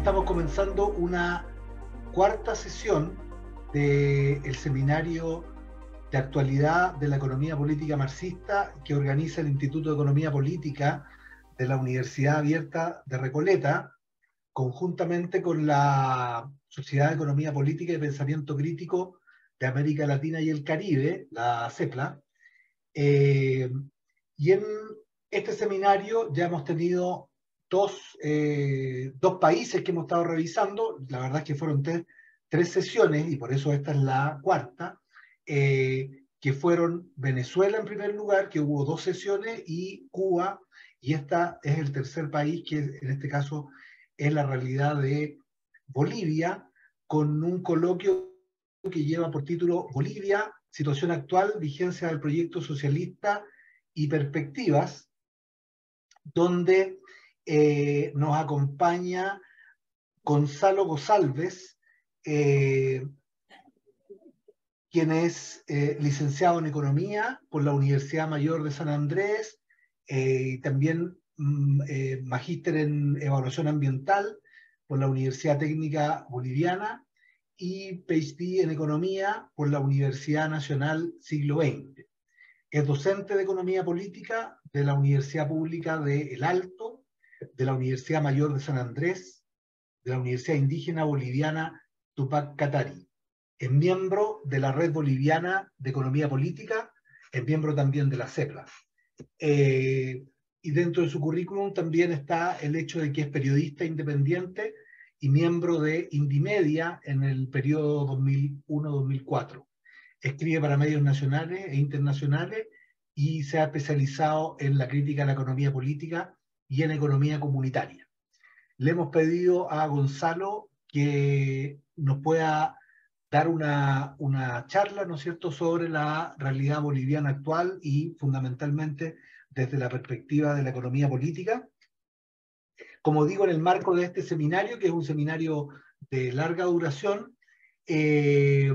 Estamos comenzando una cuarta sesión del seminario de actualidad de la economía política marxista que organiza el Instituto de Economía Política de la Universidad Abierta de Recoleta, conjuntamente con la Sociedad de Economía Política y Pensamiento Crítico de América Latina y el Caribe, la CEPLA. Eh, y en este seminario ya hemos tenido dos, eh, dos países que hemos estado revisando, la verdad es que fueron tres, sesiones y por eso esta es la cuarta, eh, que fueron Venezuela en primer lugar, que hubo dos sesiones, y Cuba, y esta es el tercer país que en este caso es la realidad de Bolivia, con un coloquio que lleva por título Bolivia, situación actual, vigencia del proyecto socialista y perspectivas, donde eh, nos acompaña Gonzalo Gosalves, eh, quien es eh, licenciado en Economía por la Universidad Mayor de San Andrés y también mm, magíster en Evaluación Ambiental por la Universidad Técnica Boliviana y PhD en Economía por la Universidad Nacional Siglo XX. Es docente de Economía Política de la Universidad Pública de El Alto de la Universidad Mayor de San Andrés, de la Universidad Indígena Boliviana Tupac Katari. Es miembro de la Red Boliviana de Economía Política, es miembro también de la CEPLA. Eh, y dentro de su currículum también está el hecho de que es periodista independiente y miembro de Indimedia en el periodo 2001-2004. Escribe para medios nacionales e internacionales y se ha especializado en la crítica a la economía política y en economía comunitaria. Le hemos pedido a Gonzalo que nos pueda dar una, una charla, ¿no es cierto?, sobre la realidad boliviana actual y fundamentalmente desde la perspectiva de la economía política. Como digo, en el marco de este seminario, que es un seminario de larga duración, eh,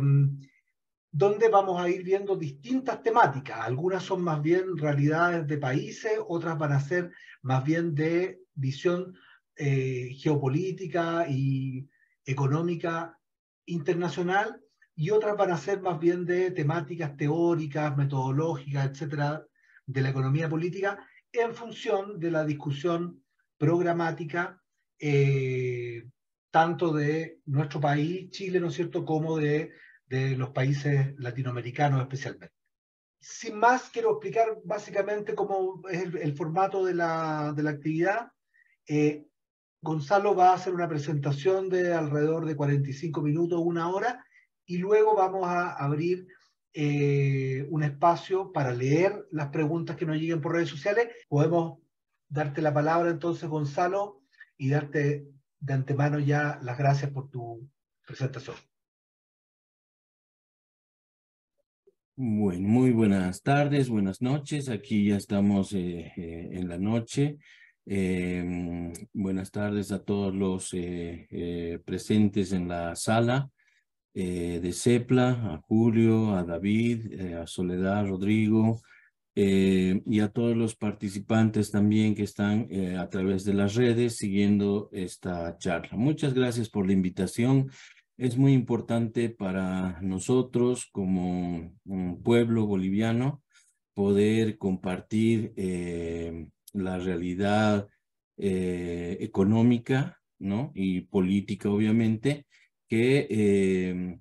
donde vamos a ir viendo distintas temáticas. Algunas son más bien realidades de países, otras van a ser más bien de visión eh, geopolítica y económica internacional, y otras van a ser más bien de temáticas teóricas, metodológicas, etcétera, de la economía política, en función de la discusión programática, eh, tanto de nuestro país, Chile, ¿no es cierto?, como de, de los países latinoamericanos especialmente sin más, quiero explicar básicamente cómo es el, formato de la, actividad. Eh, Gonzalo va a hacer una presentación de alrededor de 45 minutos, una hora, y luego vamos a abrir eh, un espacio para leer las preguntas que nos lleguen por redes sociales. Podemos darte la palabra entonces, Gonzalo, y darte de antemano ya las gracias por tu presentación. muy buenas tardes, buenas noches. Aquí ya estamos eh, eh, en la noche. Em, buenas tardes a todos los eh, presentes en la sala de CEPLA, a Julio, a David, a Soledad, Rodrigo y a todos los participantes también que están a través de las redes siguiendo esta charla. Muchas gracias por la invitación es muy importante para nosotros como mm, pueblo boliviano poder compartir eh, la realidad eh, económica ¿no? y política, obviamente, que eh,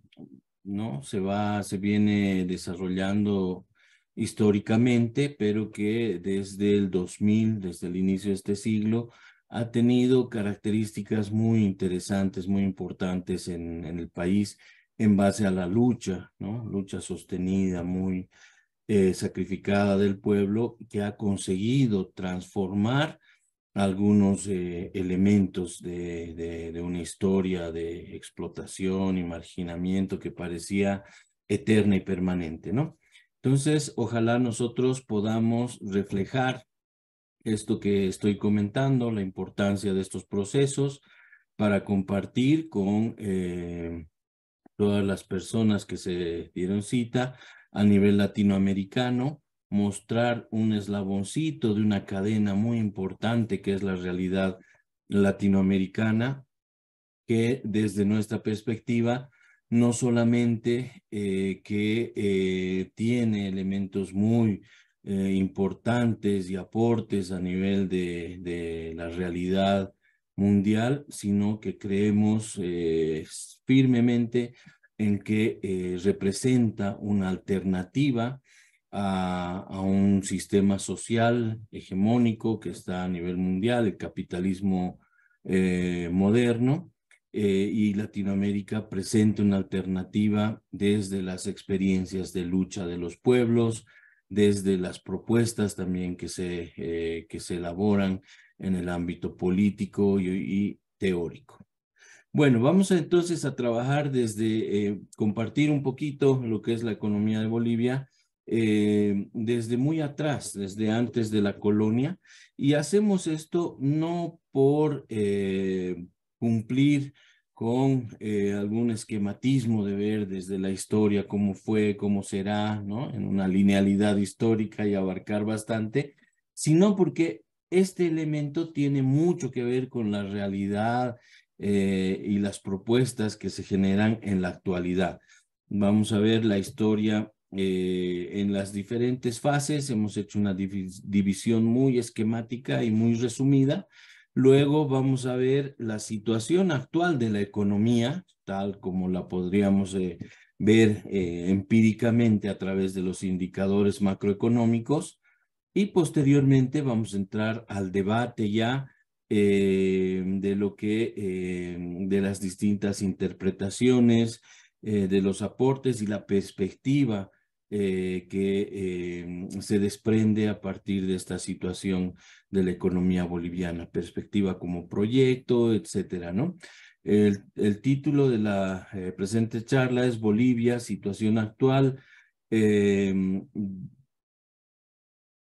¿no? se, va, se viene desarrollando históricamente, pero que desde el 2000, desde el inicio de este siglo, ha tenido características muy interesantes, muy importantes en, el país en base a la lucha, ¿no? Lucha sostenida, muy eh, sacrificada del pueblo, que ha conseguido transformar algunos eh, elementos de, de, una historia de explotación y marginamiento que parecía eterna y permanente, ¿no? Entonces, ojalá nosotros podamos reflejar esto que estoy comentando, la importancia de estos procesos para compartir con eh, todas las personas que se dieron cita a nivel latinoamericano, mostrar un eslaboncito de una cadena muy importante que es la realidad latinoamericana, que desde nuestra perspectiva no solamente eh, que eh, tiene elementos muy eh, importantes y aportes a nivel de, la realidad mundial, sino que creemos eh, firmemente en que eh, representa una alternativa a, un sistema social hegemónico que está a nivel mundial, el capitalismo moderno, y Latinoamérica presenta una alternativa desde las experiencias de lucha de los pueblos, desde las propuestas también que se, eh, que se elaboran en el ámbito político y, teórico. Bueno, vamos entonces a trabajar desde eh, compartir un poquito lo que es la economía de Bolivia eh, desde muy atrás, desde antes de la colonia, y hacemos esto no por cumplir con eh, algún esquematismo de ver desde la historia cómo fue, cómo será, En una linealidad histórica y abarcar bastante, sino porque este elemento tiene mucho que ver con la realidad eh, y las propuestas que se generan en la actualidad. Vamos a ver la historia eh, en las diferentes fases. Hemos hecho una división muy esquemática y muy resumida, Luego vamos a ver la situación actual de la economía, tal como la podríamos eh, ver eh, empíricamente a través de los indicadores macroeconómicos. Y posteriormente vamos a entrar al debate ya eh, de lo que, de las distintas interpretaciones, de los aportes y la perspectiva eh, que em, se desprende a partir de esta situación de la economía boliviana, perspectiva como proyecto, etcétera, ¿no? El, título de la eh, presente charla es Bolivia, situación actual, em,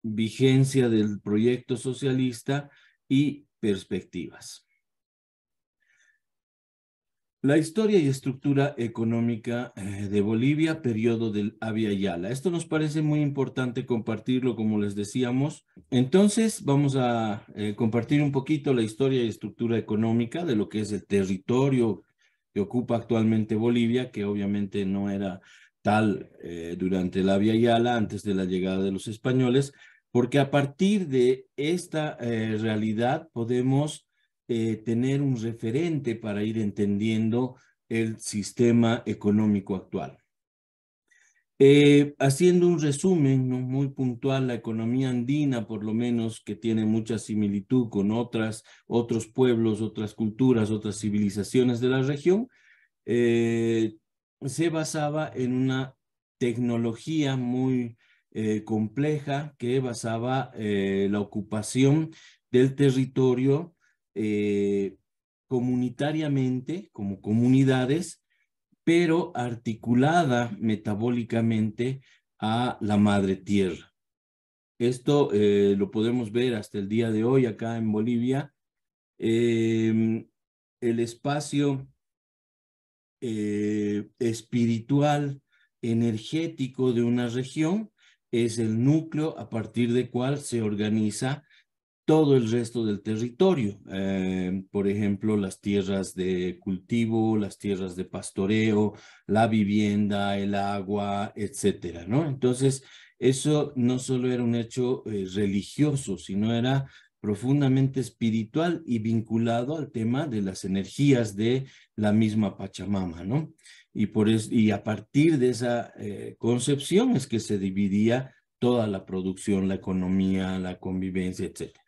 vigencia del proyecto socialista y perspectivas. La historia y estructura económica eh, de Bolivia, periodo del Avia Yala. Esto nos parece muy importante compartirlo, como les decíamos. Entonces, vamos a eh, compartir un poquito la historia y estructura económica de lo que es el territorio que ocupa actualmente Bolivia, que obviamente no era tal eh, durante el Avia Yala, antes de la llegada de los españoles, porque a partir de esta realidad podemos eh, tener un referente para ir entendiendo el sistema económico actual. Eh, haciendo un resumen muy puntual, la economía andina, por lo menos, que tiene mucha similitud con otras, otros pueblos, otras culturas, otras civilizaciones de la región, eh, se basaba en una tecnología muy compleja que basaba la ocupación del territorio eh, comunitariamente, como comunidades, pero articulada metabólicamente a la madre tierra. Esto eh, lo podemos ver hasta el día de hoy acá en Bolivia. Em, el espacio eh, espiritual, energético de una región es el núcleo a partir del cual se organiza todo el resto del territorio. Eh, por ejemplo, las tierras de cultivo, las tierras de pastoreo, la vivienda, el agua, etcétera, ¿no? Entonces, eso no solo era un hecho eh, religioso, sino era profundamente espiritual y vinculado al tema de las energías de la misma Pachamama, ¿no? Y, por y a partir de esa eh, concepción es que se dividía toda la producción, la economía, la convivencia, etcétera.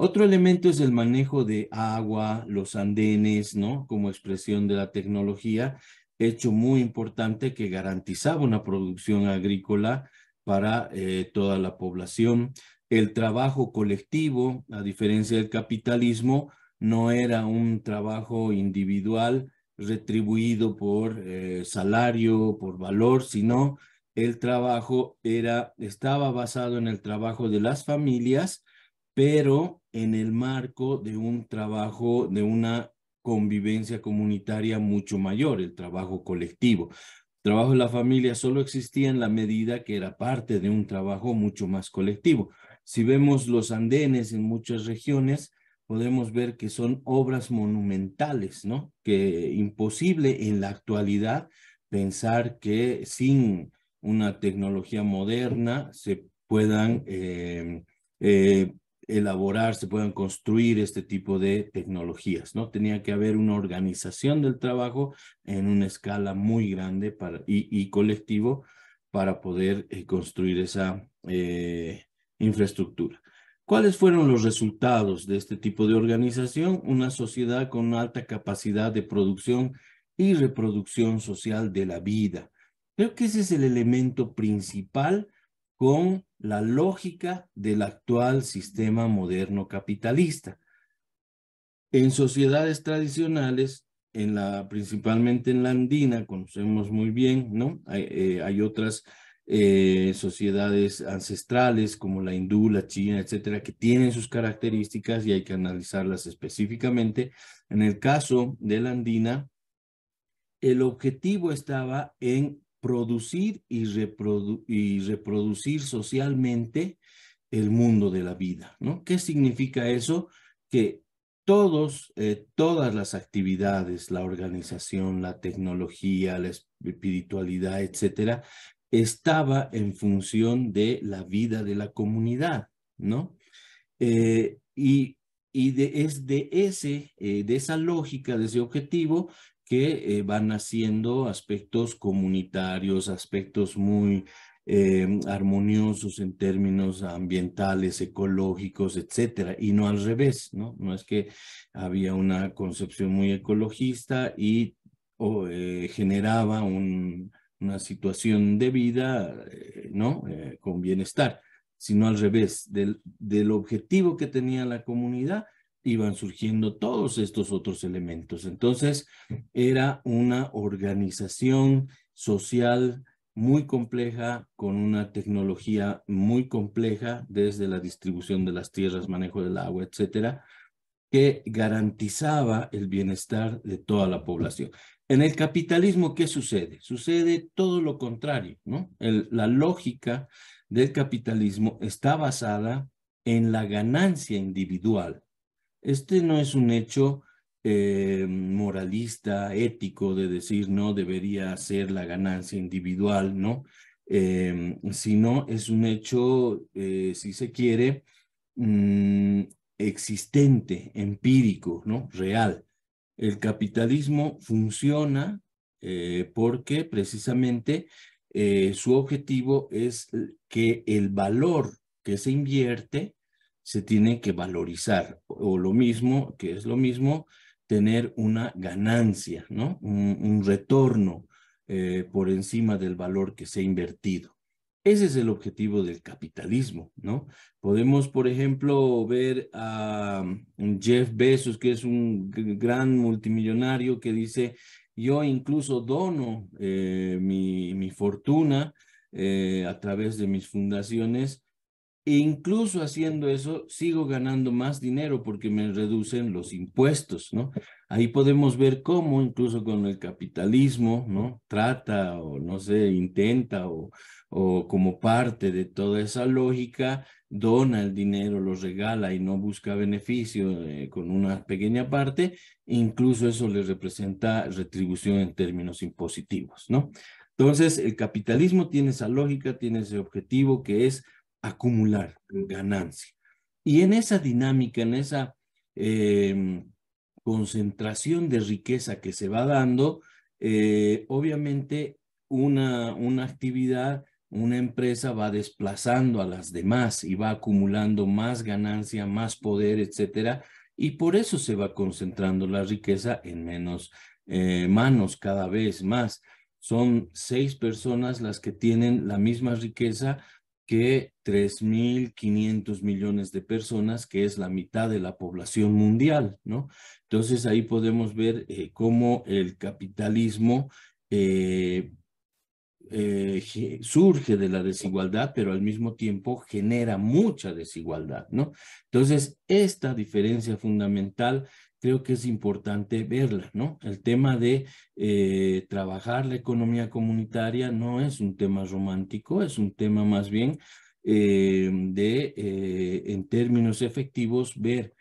Otro elemento es el manejo de agua, los andenes, ¿no? Como expresión de la tecnología, hecho muy importante que garantizaba una producción agrícola para eh, toda la población. El trabajo colectivo, a diferencia del capitalismo, no era un trabajo individual retribuido por eh, salario, por valor, sino el trabajo era, estaba basado en el trabajo de las familias pero en el marco de un trabajo, de una convivencia comunitaria mucho mayor, el trabajo colectivo. El trabajo de la familia solo existía en la medida que era parte de un trabajo mucho más colectivo. Si vemos los andenes en muchas regiones, podemos ver que son obras monumentales, ¿no? Que imposible en la actualidad pensar que sin una tecnología moderna se puedan eh, eh elaborar, se puedan construir este tipo de tecnologías, ¿no? Tenía que haber una organización del trabajo en una escala muy grande y, colectivo para poder eh, construir esa eh, infraestructura. ¿Cuáles fueron los resultados de este tipo de organización? Una sociedad con alta capacidad de producción y reproducción social de la vida. Creo que ese es el elemento principal con la lógica del actual sistema moderno capitalista. En sociedades tradicionales, en la, principalmente en la andina, conocemos muy bien, ¿no? Hay, eh, otras eh, sociedades ancestrales como la hindú, la china, etcétera, que tienen sus características y hay que analizarlas específicamente. En el caso de la andina, el objetivo estaba en producir y, reproducir socialmente el mundo de la vida. ¿no? ¿Qué significa eso? Que todos, eh, todas las actividades, la organización, la tecnología, la espiritualidad, etcétera, estaba en función de la vida de la comunidad, ¿no? Eh, y, es de, ese, eh, de esa lógica, de ese objetivo, que eh, van haciendo aspectos comunitarios, aspectos muy em, armoniosos en términos ambientales, ecológicos, etcétera, y no al revés, ¿no? No es que había una concepción muy ecologista y eh, generaba una situación de vida, eh, ¿no? con bienestar, sino al revés, del objetivo que tenía la comunidad, iban surgiendo todos estos otros elementos. Entonces, era una organización social muy compleja, con una tecnología muy compleja, desde la distribución de las tierras, manejo del agua, etcétera, que garantizaba el bienestar de toda la población. En el capitalismo, ¿qué sucede? Sucede todo lo contrario, ¿no? la lógica del capitalismo está basada en la ganancia individual, este no es un hecho eh, moralista, ético, de decir no debería ser la ganancia individual, ¿no? Eh, sino es un hecho, eh, si se quiere, mm, existente, empírico, ¿no? Real. El capitalismo funciona porque precisamente su objetivo es que el valor que se invierte se tiene que valorizar, o lo mismo, que es lo mismo, tener una ganancia, ¿no? Un, retorno eh, por encima del valor que se ha invertido. Ese es el objetivo del capitalismo, ¿no? Podemos, por ejemplo, ver a mm, Jeff Bezos, que es un gran multimillonario que dice, yo incluso dono eh, mi, fortuna eh, a través de mis fundaciones e incluso haciendo eso, sigo ganando más dinero porque me reducen los impuestos, ¿no? Ahí podemos ver cómo incluso con el capitalismo, ¿no? Trata o no sé, intenta o, o como parte de toda esa lógica, dona el dinero, lo regala y no busca beneficio eh, con una pequeña parte, incluso eso le representa retribución en términos impositivos, ¿no? Entonces, el capitalismo tiene esa lógica, tiene ese objetivo que es acumular ganancia. Y en esa dinámica, en esa em, concentración de riqueza que se va dando, eh, obviamente una, una actividad, una empresa va desplazando a las demás y va acumulando más ganancia, más poder, etcétera. Y por eso se va concentrando la riqueza en menos eh, manos cada vez más. Son seis personas las que tienen la misma riqueza que 3.500 millones de personas, que es la mitad de la población mundial, ¿no? Entonces ahí podemos ver eh, cómo el capitalismo eh, eh, surge de la desigualdad, pero al mismo tiempo genera mucha desigualdad, ¿no? Entonces, esta diferencia fundamental creo que es importante verla, ¿no? El tema de eh, trabajar la economía comunitaria no es un tema romántico, es un tema más bien eh, de, eh, en términos efectivos, ver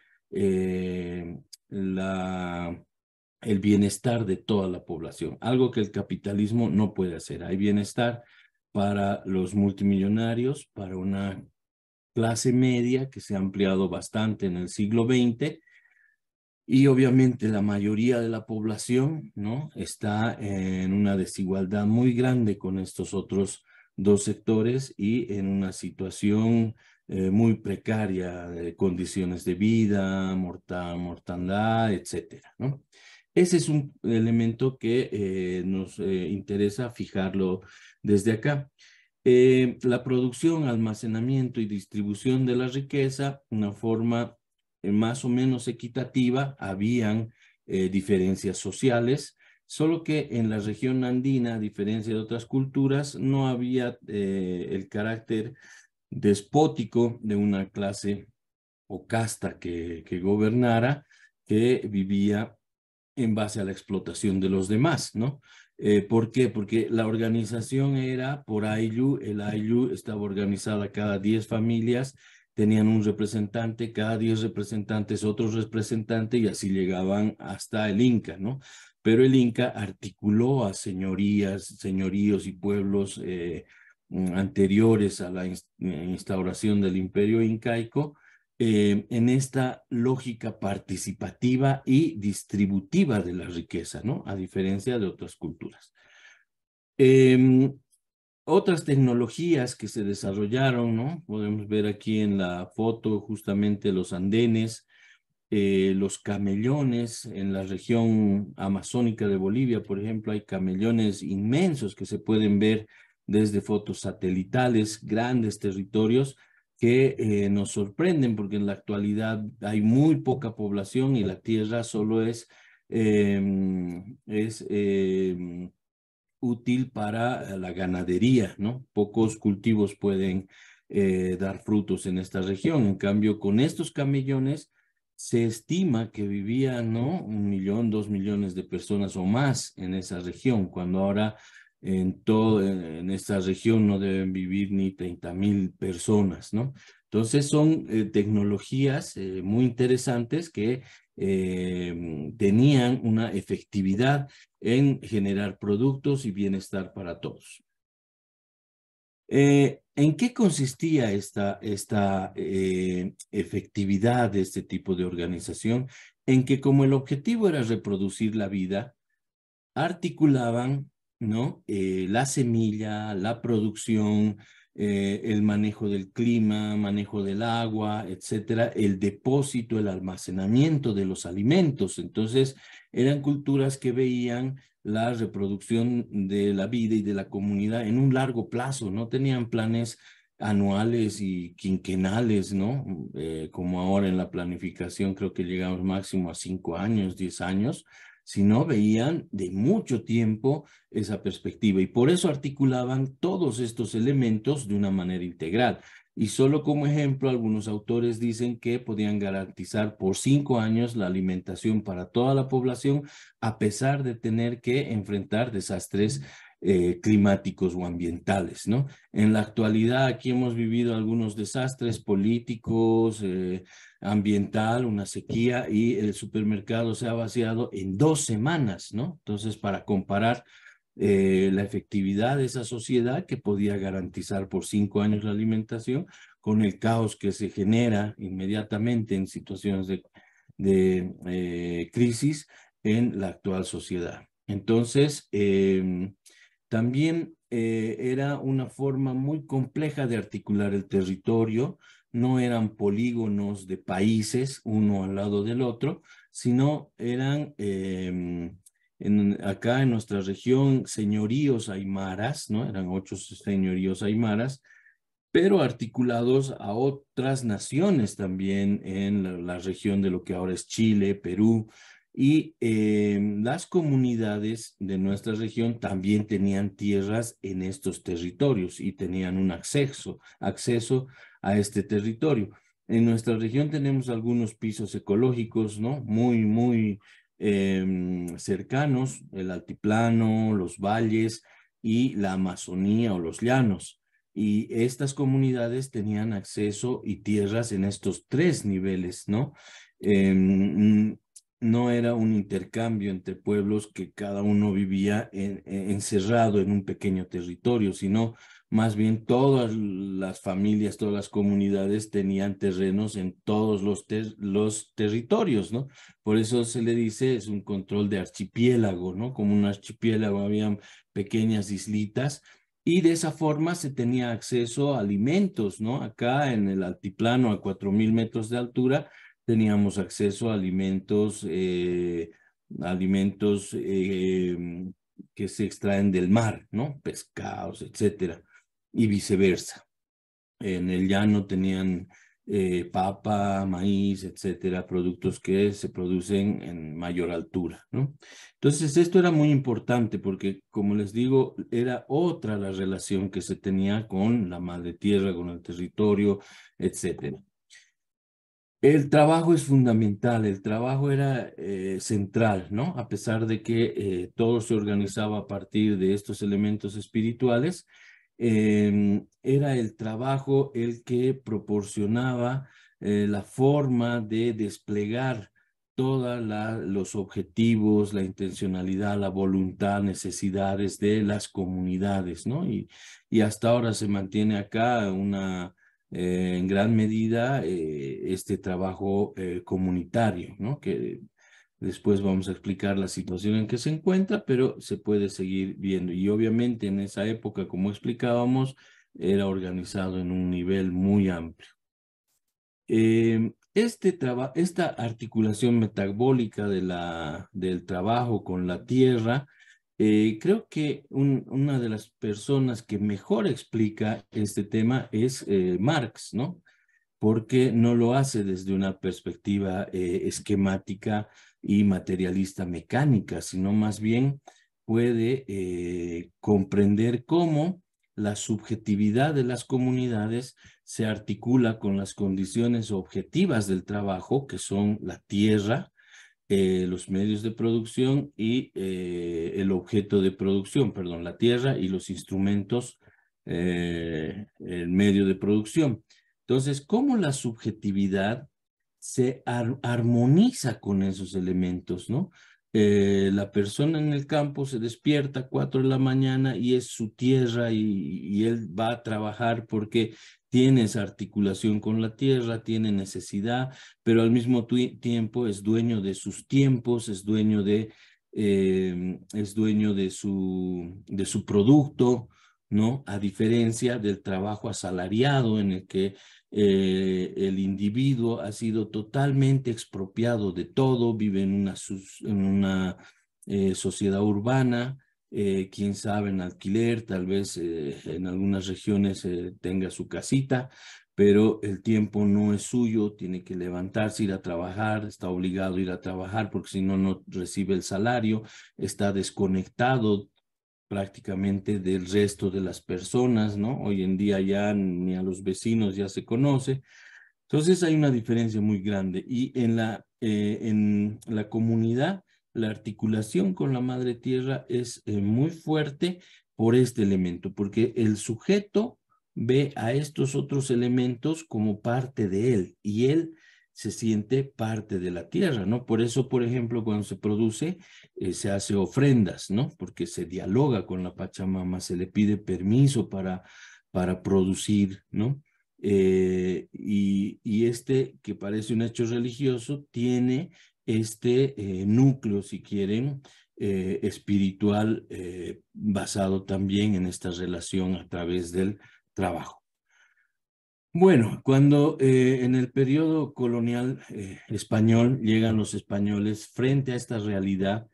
la, el bienestar de toda la población, algo que el capitalismo no puede hacer. Hay bienestar para los multimillonarios, para una clase media que se ha ampliado bastante en el siglo XX, y obviamente la mayoría de la población ¿no? está en una desigualdad muy grande con estos otros dos sectores y en una situación eh, muy precaria de condiciones de vida, mortandad, etc. Ese es un elemento que eh, nos eh, interesa fijarlo desde acá. la producción, almacenamiento y distribución de la riqueza, una forma eh, más o menos equitativa, habían eh, diferencias sociales, solo que en la región andina, a diferencia de otras culturas, no había eh, el carácter despótico de una clase o casta que, gobernara, que vivía en base a la explotación de los demás, ¿no? ¿Por qué? Porque la organización era por Ayllu, el Ayllu estaba organizada cada 10 familias tenían un representante, cada diez representantes otro representante y así llegaban hasta el Inca, ¿no? Pero el Inca articuló a señorías, señoríos y pueblos eh, mm, anteriores a la eh, instauración del imperio incaico eh, en esta lógica participativa y distributiva de la riqueza, ¿no? A diferencia de otras culturas. Eh, otras tecnologías que se desarrollaron, ¿no? Podemos ver aquí en la foto justamente los andenes, eh, los camellones en la región amazónica de Bolivia, por ejemplo, hay camellones inmensos que se pueden ver desde fotos satelitales, grandes territorios que eh, nos sorprenden porque en la actualidad hay muy poca población y la tierra solo es em, em, útil para la ganadería, ¿no? Pocos cultivos pueden eh, dar frutos en esta región. En cambio, con estos camellones se estima que vivían, ¿no? Un millón, dos millones de personas o más en esa región, cuando ahora en, todo, en esta región no deben vivir ni 30 mil personas, ¿no? Entonces son eh, tecnologías eh, muy interesantes que eh, tenían una efectividad en generar productos y bienestar para todos. ¿En qué consistía esta, esta efectividad de este tipo de organización? En que como el objetivo era reproducir la vida, articulaban ¿no? la semilla, la producción, eh, el manejo del clima, manejo del agua, etcétera, el depósito, el almacenamiento de los alimentos. Entonces, eran culturas que veían la reproducción de la vida y de la comunidad en un largo plazo, no tenían planes anuales y quinquenales, ¿no? Mm, eh, como ahora en la planificación creo que llegamos máximo a cinco años, diez años, sino veían de mucho tiempo esa perspectiva. Y por eso articulaban todos estos elementos de una manera integral. Y solo como ejemplo, algunos autores dicen que podían garantizar por cinco años la alimentación para toda la población, a pesar de tener que enfrentar desastres mm. Eh, climáticos o ambientales, ¿no? En la actualidad aquí hemos vivido algunos desastres políticos, eh, ambiental, una sequía y el supermercado se ha vaciado en dos semanas, ¿no? Entonces, para comparar eh, la efectividad de esa sociedad que podía garantizar por cinco años la alimentación con el caos que se genera inmediatamente en situaciones de, crisis en la actual sociedad. Entonces, em, también eh, era una forma muy compleja de articular el territorio, no eran polígonos de países uno al lado del otro, sino eran em, acá en nuestra región señoríos aymaras, ¿no? Eran ocho señoríos aymaras, pero articulados a otras naciones también en la región de lo que ahora es Chile, Perú, y em, las comunidades de nuestra región también tenían tierras en estos territorios y tenían un acceso, acceso a este territorio. En nuestra región tenemos algunos pisos ecológicos, ¿no? Muy, muy em, cercanos, el altiplano, los valles y la Amazonía o los llanos. Y estas comunidades tenían acceso y tierras en estos tres niveles, ¿no? Em, no era un intercambio entre pueblos que cada uno vivía e, encerrado en un pequeño territorio, sino más bien todas las familias, todas las comunidades tenían terrenos en todos los, territorios, ¿no? Por eso se le dice es un control de archipiélago, ¿no? Como un archipiélago había pequeñas islitas y de esa forma se tenía acceso a alimentos, ¿no? Acá en el altiplano a 4.000 metros de altura teníamos acceso a alimentos, eh, alimentos eh, que se extraen del mar, ¿no? Pescados, etcétera, y viceversa. En el llano tenían eh, papa, maíz, etcétera, productos que se producen en mayor altura, ¿no? Entonces, esto era muy importante porque, como les digo, era otra la relación que se tenía con la madre tierra, con el territorio, etcétera. El trabajo es fundamental, el trabajo era eh, central, ¿no? A pesar de que eh, todo se organizaba a partir de estos elementos espirituales, em, era el trabajo el que proporcionaba eh, la forma de desplegar todos los objetivos, la intencionalidad, la voluntad, necesidades de las comunidades, ¿no? y hasta ahora se mantiene acá una eh, en gran medida eh, este trabajo eh, comunitario, ¿no? que después vamos a explicar la situación en que se encuentra, pero se puede seguir viendo. Y obviamente en esa época, como explicábamos, era organizado en un nivel muy amplio. Em, este esta articulación metabólica de del trabajo con la tierra eh, creo que una de las personas que mejor explica este tema es eh, Marx, ¿no? Porque no lo hace desde una perspectiva eh, esquemática y materialista mecánica, sino más bien puede comprender cómo la subjetividad de las comunidades se articula con las condiciones objetivas del trabajo, que son la tierra, eh, los medios de producción y eh, el objeto de producción, perdón, la tierra y los instrumentos, eh, el medio de producción. Entonces, ¿cómo la subjetividad se armoniza con esos elementos, no? la persona en el campo se despierta a cuatro de la mañana y es su tierra y, él va a trabajar porque tiene esa articulación con la tierra, tiene necesidad, pero al mismo tiempo es dueño de sus tiempos, es dueño de, em, es dueño de, su, de su producto, ¿no? A diferencia del trabajo asalariado en el que eh, el individuo ha sido totalmente expropiado de todo, vive en una, en una eh, sociedad urbana, eh, quién sabe, en alquiler, tal vez eh, en algunas regiones eh, tenga su casita, pero el tiempo no es suyo, tiene que levantarse, ir a trabajar, está obligado a ir a trabajar porque si no, no recibe el salario, está desconectado prácticamente del resto de las personas, ¿no? Hoy en día ya ni a los vecinos ya se conoce. Entonces hay una diferencia muy grande y en la, en la comunidad la articulación con la madre tierra es eh, muy fuerte por este elemento, porque el sujeto ve a estos otros elementos como parte de él y él se siente parte de la tierra, ¿no? Por eso, por ejemplo, cuando se produce, eh, se hace ofrendas, ¿no? Porque se dialoga con la Pachamama, se le pide permiso para, para producir, ¿no? Eh, y, y, este, que parece un hecho religioso, tiene este eh, núcleo, si quieren, eh, espiritual eh, basado también en esta relación a través del trabajo. Bueno, cuando en el periodo colonial español llegan los españoles frente a esta realidad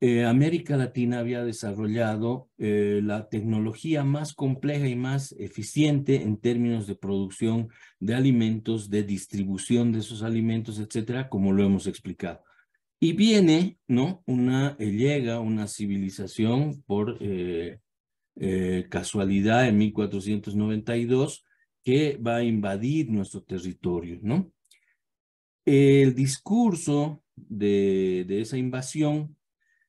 eh, América Latina había desarrollado eh, la tecnología más compleja y más eficiente en términos de producción de alimentos, de distribución de esos alimentos, etcétera, como lo hemos explicado. Y viene, ¿no? Una, eh, llega una civilización por casualidad en 1492 que va a invadir nuestro territorio, ¿no? El discurso de esa invasión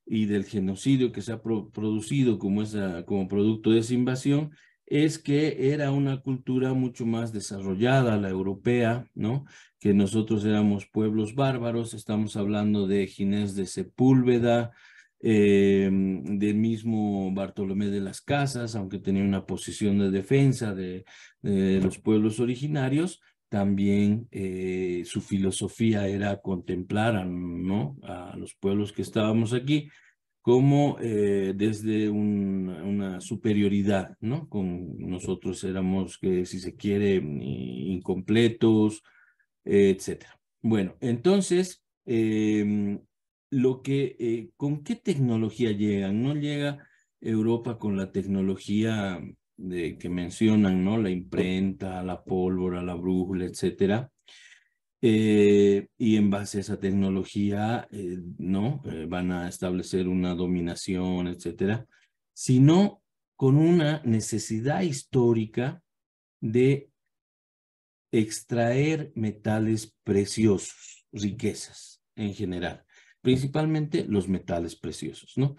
y del genocidio que se ha producido como, esa, como producto de esa invasión es que era una cultura mucho más desarrollada, la europea, ¿no? Que nosotros éramos pueblos bárbaros, estamos hablando de Ginés de Sepúlveda, em, del mismo Bartolomé de las Casas, aunque tenía una posición de defensa de los pueblos originarios, también eh, su filosofía era contemplar a, ¿no? a los pueblos que estábamos aquí como eh, desde una superioridad, ¿no? Con nosotros éramos, que si se quiere, incompletos, etc. Bueno, entonces, em, lo que, eh, ¿con qué tecnología llegan? No llega Europa con la tecnología de, que mencionan, ¿no? La imprenta, la pólvora, la brújula, etcétera. Eh, y en base a esa tecnología, eh, ¿no? Eh, van a establecer una dominación, etcétera, sino con una necesidad histórica de extraer metales preciosos, riquezas en general, principalmente los metales preciosos, ¿no?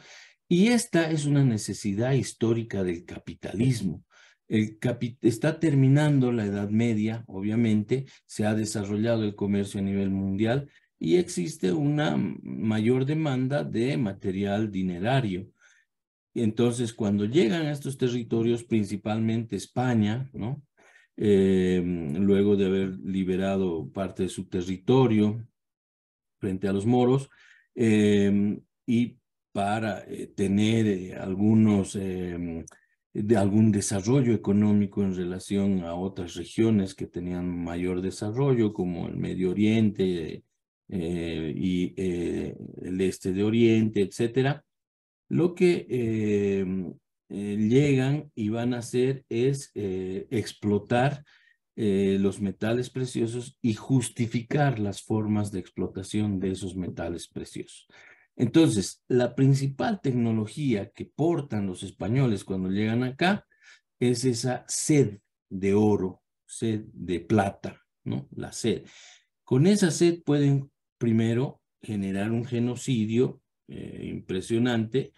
Y esta es una necesidad histórica del capitalismo. está terminando la Edad Media, obviamente, se ha desarrollado el comercio a nivel mundial y existe una mayor demanda de material dinerario. Entonces, cuando llegan a estos territorios, principalmente España, ¿no? Em, luego de haber liberado parte de su territorio frente a los moros, em, y para eh, tener eh, algunos em, de algún desarrollo económico en relación a otras regiones que tenían mayor desarrollo, como el Medio Oriente eh, y el este de Oriente, etcétera. Lo que em, llegan y van a hacer es explotar los metales preciosos y justificar las formas de explotación de esos metales preciosos. Entonces, la principal tecnología que portan los españoles cuando llegan acá es esa sed de oro, sed de plata, ¿no? La sed. Con esa sed pueden primero generar un genocidio eh, impresionante.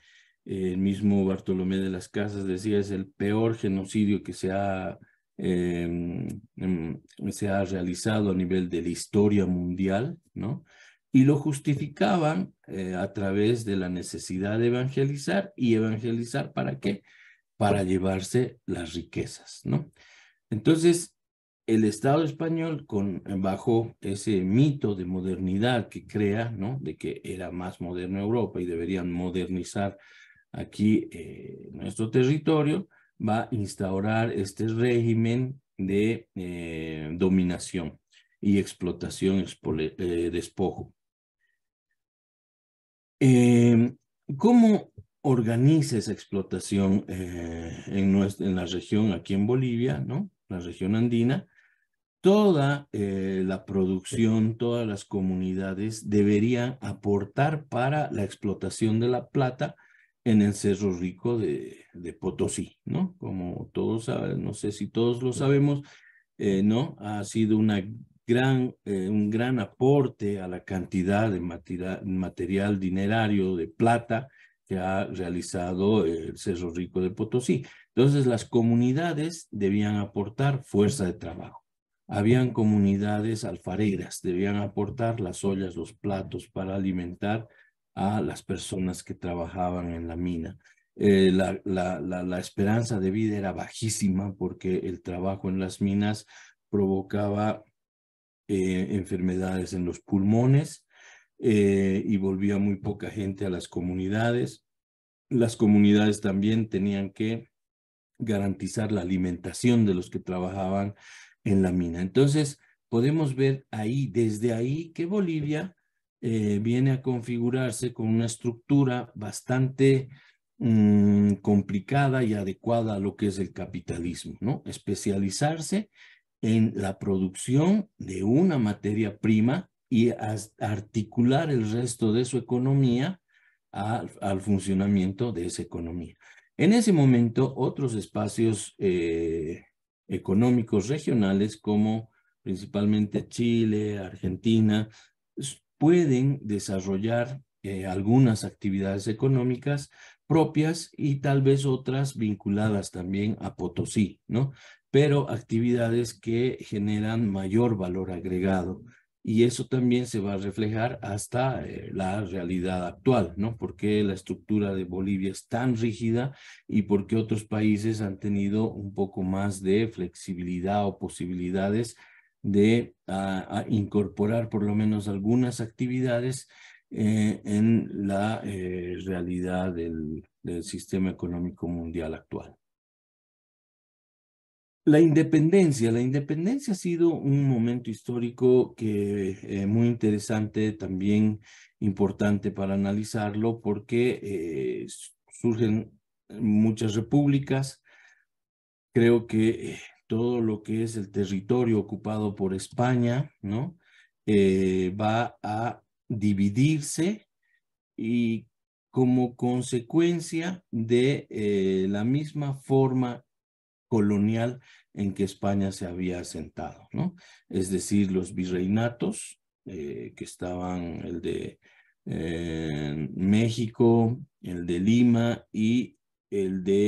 el mismo Bartolomé de las Casas decía es el peor genocidio que se em, em, se ha realizado a nivel de la historia mundial, ¿no? y lo justificaban eh, a través de la necesidad de evangelizar y evangelizar para qué? Para llevarse las riquezas, ¿no? Entonces, el Estado español, con, bajo ese mito de modernidad que crea, ¿no? De que era más moderno Europa y deberían modernizar aquí eh, nuestro territorio, va a instaurar este régimen de eh, dominación y explotación, despojo. Em, ¿Cómo organiza esa explotación eh, en, en la región aquí en Bolivia, ¿no? la región andina? Toda eh, la producción, todas las comunidades deberían aportar para la explotación de la plata en el Cerro Rico de, Potosí, ¿no? Como todos saben, no sé si todos lo sabemos, eh, ¿no? Ha sido una gran, eh, un gran aporte a la cantidad de material, dinerario de plata que ha realizado el Cerro Rico de Potosí. Entonces las comunidades debían aportar fuerza de trabajo. Habían comunidades alfareras, debían aportar las ollas, los platos para alimentar a las personas que trabajaban en la mina. Eh, la, la, esperanza de vida era bajísima porque el trabajo en las minas provocaba eh, enfermedades en los pulmones eh, y volvía muy poca gente a las comunidades. Las comunidades también tenían que garantizar la alimentación de los que trabajaban en la mina. Entonces, podemos ver ahí, desde ahí, que Bolivia eh, viene a configurarse con una estructura bastante mm, complicada y adecuada a lo que es el capitalismo, ¿no? Especializarse en la producción de una materia prima y articular el resto de su economía al, funcionamiento de esa economía. En ese momento, otros espacios eh, económicos regionales como principalmente Chile, Argentina, pueden desarrollar eh, algunas actividades económicas propias y tal vez otras vinculadas también a Potosí, ¿no? pero actividades que generan mayor valor agregado. Y eso también se va a reflejar hasta eh, la realidad actual, ¿no? Porque la estructura de Bolivia es tan rígida y porque otros países han tenido un poco más de flexibilidad o posibilidades de ah, ah, incorporar por lo menos algunas actividades eh, en la eh, realidad del sistema económico mundial actual. La independencia. La independencia ha sido un momento histórico que eh, muy interesante, también importante para analizarlo, porque eh, surgen muchas repúblicas. Creo que todo lo que es el territorio ocupado por España, ¿no? Eh, va a dividirse y como consecuencia de la misma forma colonial en que España se había asentado, ¿no? Es decir, los virreinatos eh, que estaban el de eh, México, el de Lima y el de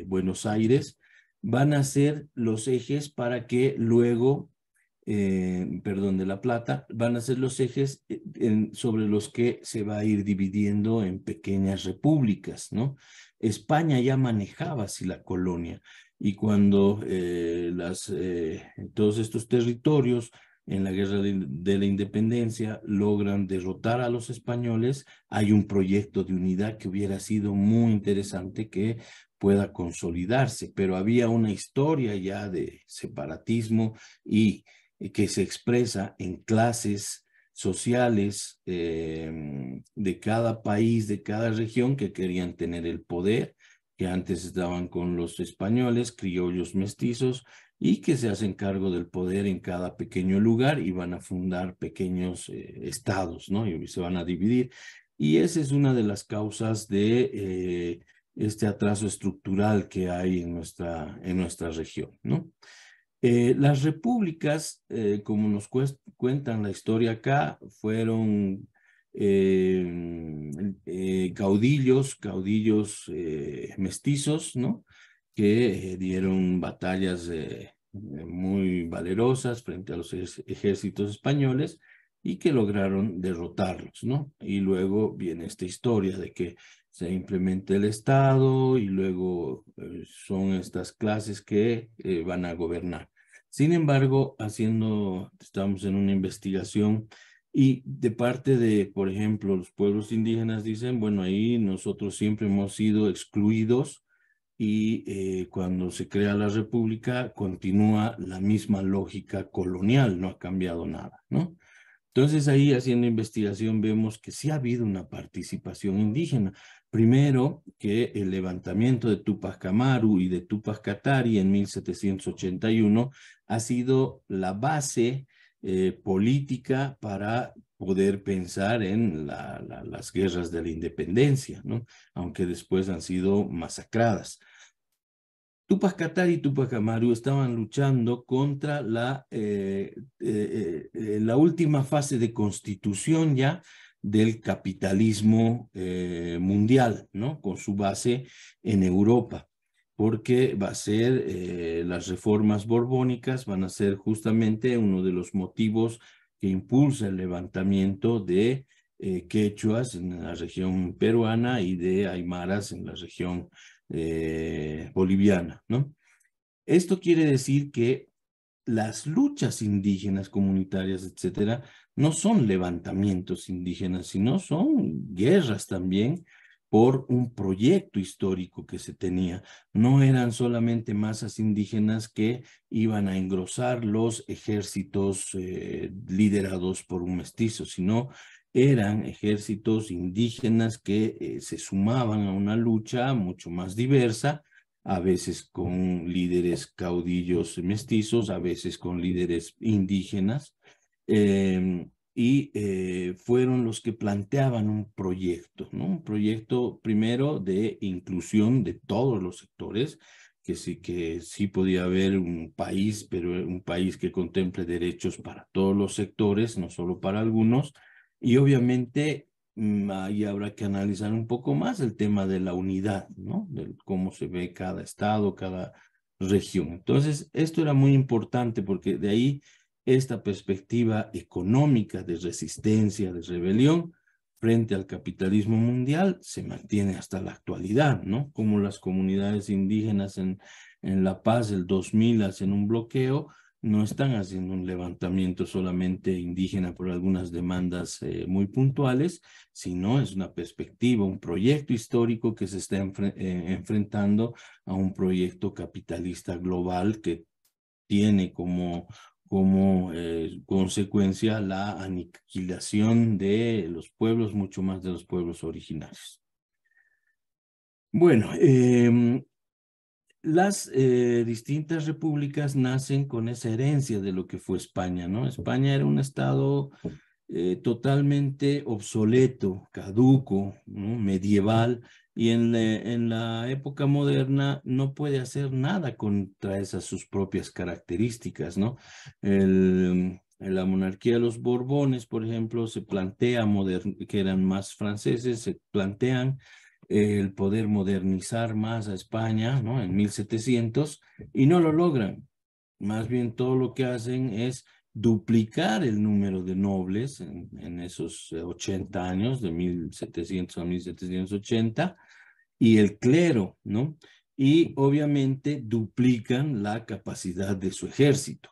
eh, Buenos Aires, van a ser los ejes para que luego, perdón, de La Plata, van a ser los ejes sobre los que se va a ir dividiendo en pequeñas repúblicas, ¿no? España ya manejaba así la colonia y cuando eh, eh, todos estos territorios en la guerra de, la independencia logran derrotar a los españoles, hay un proyecto de unidad que hubiera sido muy interesante que pueda consolidarse, pero había una historia ya de separatismo y que se expresa en clases sociales eh, de cada país, de cada región que querían tener el poder que antes estaban con los españoles, criollos mestizos, y que se hacen cargo del poder en cada pequeño lugar y van a fundar pequeños eh, estados, ¿no? Y se van a dividir. Y esa es una de las causas de eh, este atraso estructural que hay en nuestra, en nuestra región, ¿no? Eh, las repúblicas, como nos cuentan la historia acá, fueron Em, eh, caudillos, caudillos eh, mestizos, ¿no? que eh, dieron batallas muy valerosas frente a los ejércitos españoles y que lograron derrotarlos, ¿no? Y luego viene esta historia de que se implementa el Estado y luego son estas clases que van a gobernar. Sin embargo, haciendo, estamos en una investigación y de parte de, por ejemplo, los pueblos indígenas dicen, bueno, ahí nosotros siempre hemos sido excluidos y eh, cuando se crea la república continúa la misma lógica colonial, no ha cambiado nada, ¿no? Entonces ahí haciendo investigación vemos que sí ha habido una participación indígena. Primero que el levantamiento de Tupac Amaru y de Tupac Katari en 1781 ha sido la base eh, política para poder pensar en las guerras de la independencia, ¿no? aunque después han sido masacradas. Tupac Katari y Tupac Amaru estaban luchando contra la, eh, eh, la última fase de constitución ya del capitalismo mundial, ¿no? Con su base en Europa porque va a ser eh, las reformas borbónicas, van a ser justamente uno de los motivos que impulsa el levantamiento de eh, quechuas en la región peruana y de aymaras en la región eh, boliviana. ¿no? Esto quiere decir que las luchas indígenas comunitarias, etcétera, no son levantamientos indígenas, sino son guerras también por un proyecto histórico que se tenía. No eran solamente masas indígenas que iban a engrosar los ejércitos eh, liderados por un mestizo, sino eran ejércitos indígenas que eh, se sumaban a una lucha mucho más diversa, a veces con líderes caudillos mestizos, a veces con líderes indígenas. Em, y eh, fueron los que planteaban un proyecto, ¿no? Un proyecto primero de inclusión de todos los sectores, que sí, que sí podía haber un país, pero eh, un país que contemple derechos para todos los sectores, no solo para algunos, y obviamente mm, ahí habrá que analizar un poco más el tema de la unidad, ¿no? De cómo se ve cada estado, cada región. Entonces, esto era muy importante porque de ahí esta perspectiva económica de resistencia, de rebelión frente al capitalismo mundial se mantiene hasta la actualidad, ¿no? Como las comunidades indígenas en, en La Paz el 2000 hacen un bloqueo, no están haciendo un levantamiento solamente indígena por algunas demandas eh, muy puntuales, sino es una perspectiva, un proyecto histórico que se está eh, enfrentando a un proyecto capitalista global que tiene como como eh, consecuencia la aniquilación de los pueblos, mucho más de los pueblos originarios. Bueno, em, las eh, distintas repúblicas nacen con esa herencia de lo que fue España, ¿no? España era un estado eh, totalmente obsoleto, caduco, medieval, y en, eh, en, la época moderna no puede hacer nada contra esas sus propias características, ¿no? El, la monarquía de los Borbones, por ejemplo, se plantea, que eran más franceses, se plantean el poder modernizar más a España, ¿no? En 1700, y no lo logran. Más bien todo lo que hacen es duplicar el número de nobles en, esos 80 eh, años, de 1700 a 1780, y el clero, ¿no? Y obviamente duplican la capacidad de su ejército,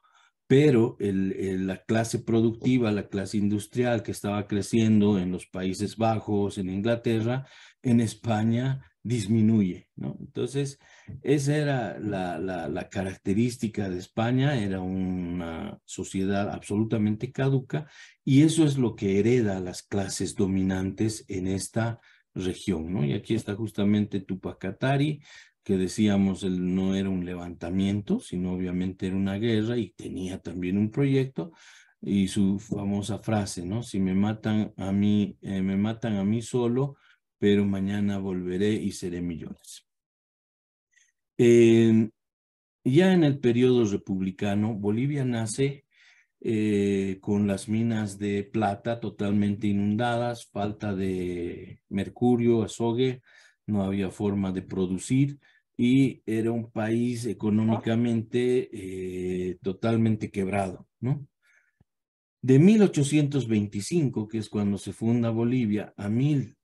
pero la clase productiva, la clase industrial que estaba creciendo en los Países Bajos, en Inglaterra, en España, disminuye, ¿no? Entonces, esa era la, característica de España, era una sociedad absolutamente caduca y eso es lo que hereda las clases dominantes en esta región, ¿no? Y aquí está justamente Tupacatari, que decíamos él no era un levantamiento, sino obviamente era una guerra y tenía también un proyecto, y su famosa frase, ¿no? Si me matan a mí, eh, me matan a mí solo, pero mañana volveré y seré millones. ya en el periodo republicano, Bolivia nace eh, con las minas de plata totalmente inundadas, falta de mercurio, azogue, no había forma de producir y era un país económicamente eh, totalmente quebrado, De 1825, que es cuando se funda Bolivia, a 1825,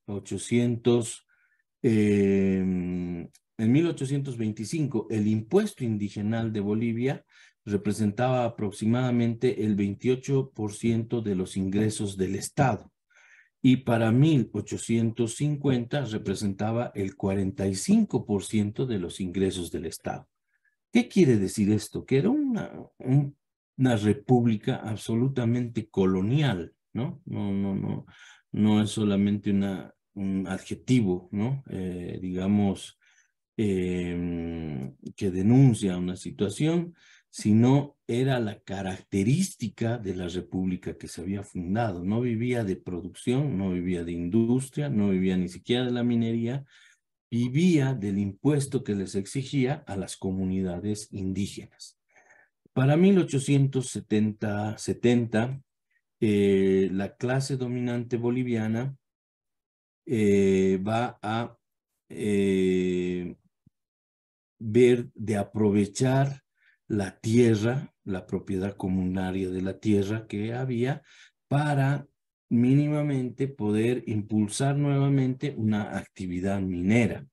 eh, en 1825, el impuesto indigenal de Bolivia representaba aproximadamente el 28% de los ingresos del Estado y para 1850 representaba el 45% de los ingresos del Estado. ¿Qué quiere decir esto? Que era una, una república absolutamente colonial, ¿no? No, no, no, no es solamente una un adjetivo, ¿no? Eh, digamos, em, que denuncia una situación, sino era la característica de la república que se había fundado. No vivía de producción, no vivía de industria, no vivía ni siquiera de la minería, vivía del impuesto que les exigía a las comunidades indígenas. Para 1870, eh, la clase dominante boliviana eh, va a eh, ver de aprovechar la tierra, la propiedad comunaria de la tierra que había para mínimamente poder impulsar nuevamente una actividad minera.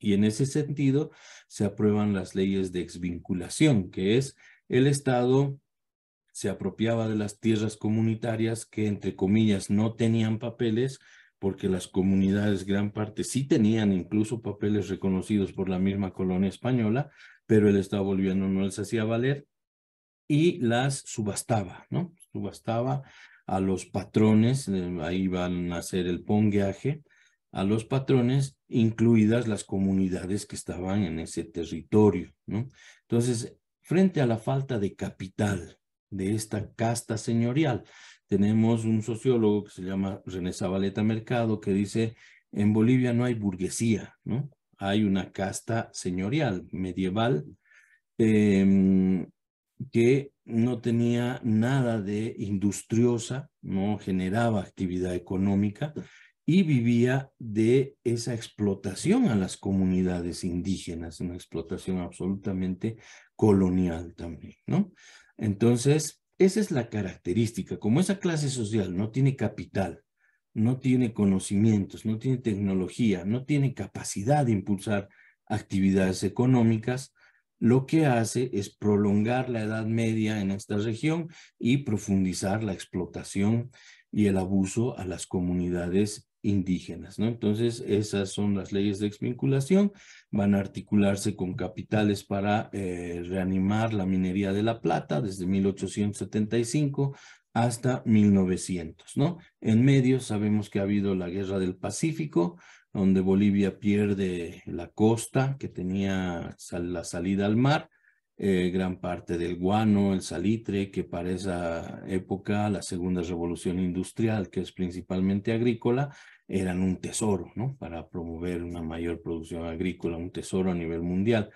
Y en ese sentido se aprueban las leyes de exvinculación, que es el Estado se apropiaba de las tierras comunitarias que, entre comillas, no tenían papeles porque las comunidades gran parte sí tenían incluso papeles reconocidos por la misma colonia española, pero el Estado boliviano no les hacía valer y las subastaba, ¿no? Subastaba a los patrones, eh, ahí van a hacer el pongueaje, a los patrones, incluidas las comunidades que estaban en ese territorio, ¿no? Entonces, frente a la falta de capital de esta casta señorial, tenemos un sociólogo que se llama René Zabaleta Mercado que dice, en Bolivia no hay burguesía, ¿no? Hay una casta señorial medieval em, que no tenía nada de industriosa, no generaba actividad económica y vivía de esa explotación a las comunidades indígenas, una explotación absolutamente colonial también, ¿no? Entonces, esa es la característica. Como esa clase social no tiene capital, no tiene conocimientos, no tiene tecnología, no tiene capacidad de impulsar actividades económicas, lo que hace es prolongar la Edad Media en esta región y profundizar la explotación y el abuso a las comunidades indígenas, ¿no? Entonces, esas son las leyes de exvinculación, van a articularse con capitales para eh, reanimar la minería de la plata desde 1875 hasta 1900, ¿no? En medio sabemos que ha habido la guerra del Pacífico, donde Bolivia pierde la costa que tenía la salida al mar, eh, gran parte del guano, el salitre, que para esa época, la segunda revolución industrial, que es principalmente agrícola, eran un tesoro, ¿no? Para promover una mayor producción agrícola, un tesoro a nivel mundial.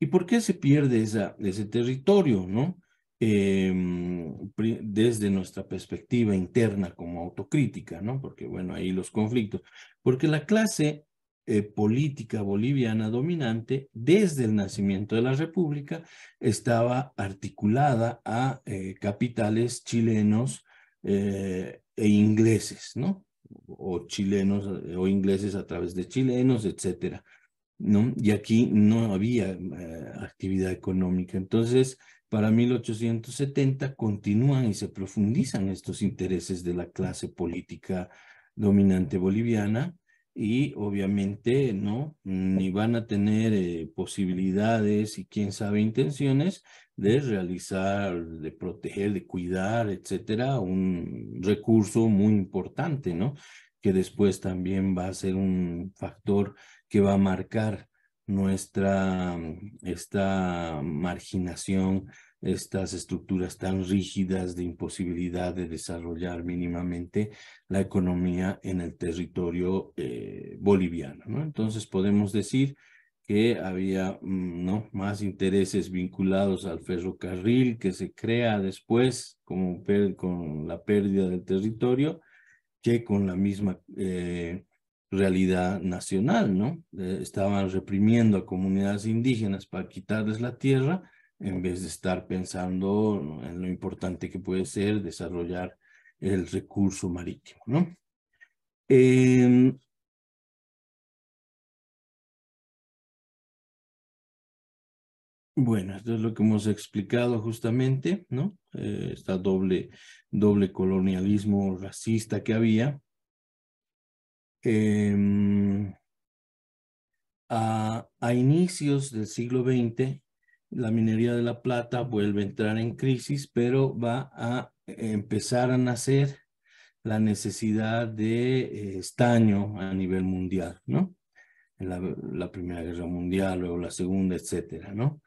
¿Y por qué se pierde ese territorio, ¿no? Em, desde nuestra perspectiva interna como autocrítica, ¿no? Porque, bueno, ahí los conflictos. Porque la clase eh, política boliviana dominante desde el nacimiento de la República estaba articulada a eh, capitales chilenos eh, e ingleses, ¿no? O chilenos o ingleses a través de chilenos, etcétera, ¿no? Y aquí no había actividad económica. Entonces, para 1870 continúan y se profundizan estos intereses de la clase política dominante boliviana, y obviamente no ni van a tener eh, posibilidades y quién sabe intenciones de realizar, de proteger, de cuidar, etcétera, un recurso muy importante, ¿no? Que después también va a ser un factor que va a marcar nuestra mm, esta marginación estas estructuras tan rígidas de imposibilidad de desarrollar mínimamente la economía en el territorio eh, boliviano. Entonces podemos decir que había mm, ¿no? más intereses vinculados al ferrocarril que se crea después con la pérdida del territorio que con la misma eh, realidad nacional, ¿no? Eh, estaban reprimiendo a comunidades indígenas para quitarles la tierra en vez de estar pensando en lo importante que puede ser desarrollar el recurso marítimo. ¿no? Em, bueno, esto es lo que hemos explicado justamente, ¿no? Este doble, doble colonialismo racista que había. Em, a, inicios del siglo XX, la minería de la plata vuelve a entrar en crisis, pero va a empezar a nacer la necesidad de eh, estaño a nivel mundial, ¿no? En la, Primera Guerra Mundial, luego la Segunda, etcétera, ¿no?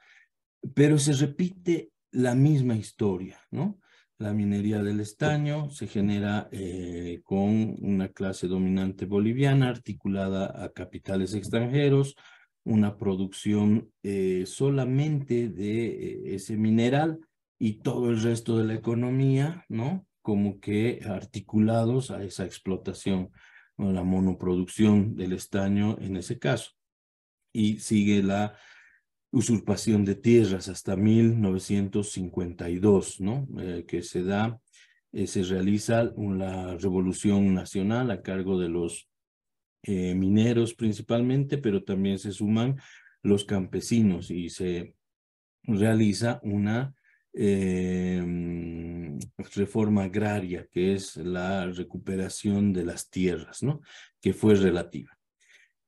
Pero se repite la misma historia, ¿no? La minería del estaño se genera eh, con una clase dominante boliviana articulada a capitales extranjeros, una producción eh, solamente de eh, ese mineral y todo el resto de la economía, ¿no? Como que articulados a esa explotación, a la monoproducción del estaño en ese caso. Y sigue la usurpación de tierras hasta 1952, ¿no? Eh, que se da, se realiza una revolución nacional a cargo de los eh, mineros principalmente, pero también se suman los campesinos y se realiza una em, reforma agraria, que es la recuperación de las tierras, ¿no? que fue relativa.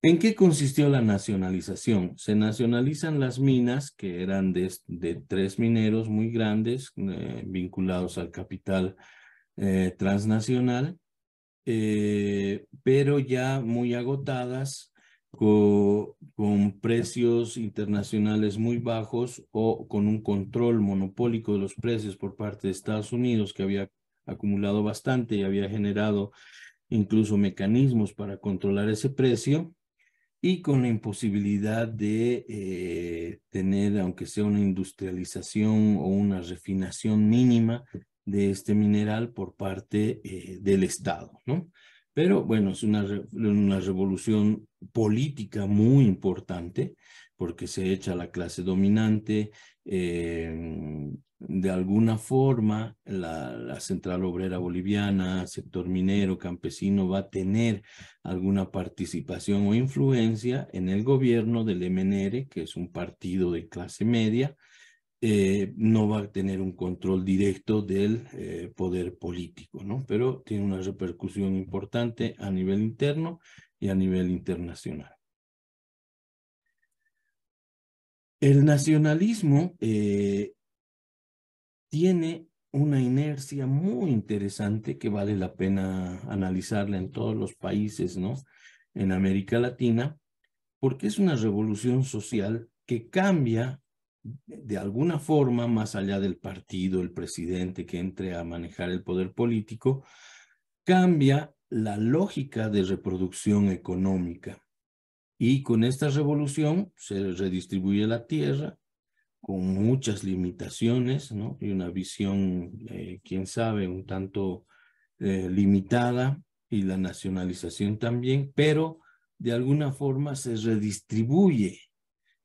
¿En qué consistió la nacionalización? Se nacionalizan las minas, que eran de, tres mineros muy grandes, eh, vinculados al capital eh, transnacional, eh, pero ya muy agotadas, con, precios internacionales muy bajos o con un control monopólico de los precios por parte de Estados Unidos que había acumulado bastante y había generado incluso mecanismos para controlar ese precio y con la imposibilidad de eh, tener, aunque sea una industrialización o una refinación mínima de este mineral por parte eh, del Estado, ¿no? Pero bueno, es una, revolución política muy importante porque se echa la clase dominante, eh, de alguna forma la, la, central obrera boliviana, sector minero, campesino, va a tener alguna participación o influencia en el gobierno del MNR, que es un partido de clase media, eh, no va a tener un control directo del eh, poder político, ¿no? pero tiene una repercusión importante a nivel interno y a nivel internacional. El nacionalismo eh, tiene una inercia muy interesante que vale la pena analizarla en todos los países, ¿no? En América Latina, porque es una revolución social que cambia de alguna forma, más allá del partido, el presidente que entre a manejar el poder político, cambia la lógica de reproducción económica. Y con esta revolución se redistribuye la tierra con muchas limitaciones ¿no? y una visión, eh, quién sabe, un tanto eh, limitada y la nacionalización también, pero de alguna forma se redistribuye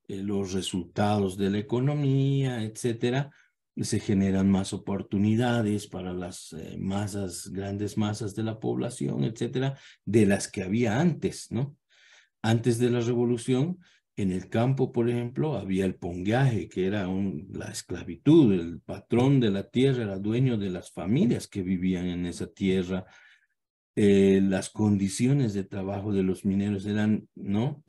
eh, los resultados de la economía, etcétera, se generan más oportunidades para las eh, masas, grandes masas de la población, etcétera, de las que había antes, ¿no? Antes de la revolución, en el campo, por ejemplo, había el pongaje, que era la esclavitud, el patrón de la tierra era dueño de las familias que vivían en esa tierra. Eh, las condiciones de trabajo de los mineros eran, ¿no?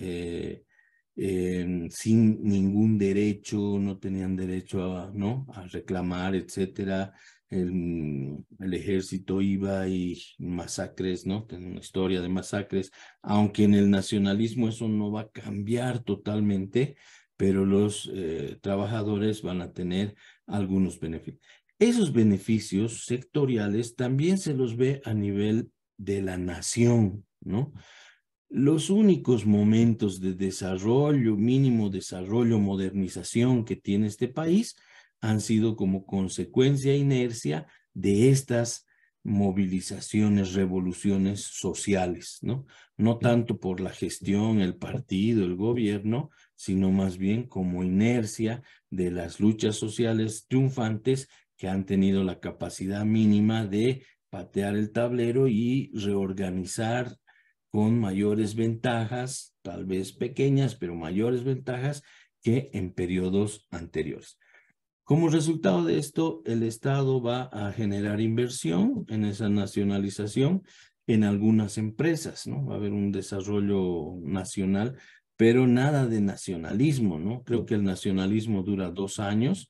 sin ningún derecho, no tenían derecho a, ¿no? a reclamar, etcétera. El, ejército iba y masacres, ¿no? Tiene una historia de masacres, aunque en el nacionalismo eso no va a cambiar totalmente, pero los eh, trabajadores van a tener algunos beneficios. Esos beneficios sectoriales también se los ve a nivel de la nación, ¿no? Los únicos momentos de desarrollo, mínimo desarrollo, modernización que tiene este país han sido como consecuencia e inercia de estas movilizaciones, revoluciones sociales, ¿no? No tanto por la gestión, el partido, el gobierno, sino más bien como inercia de las luchas sociales triunfantes que han tenido la capacidad mínima de patear el tablero y reorganizar con mayores ventajas, tal vez pequeñas, pero mayores ventajas que en periodos anteriores. Como resultado de esto, el Estado va a generar inversión en esa nacionalización en algunas empresas, ¿no? Va a haber un desarrollo nacional, pero nada de nacionalismo, ¿no? Creo que el nacionalismo dura dos años.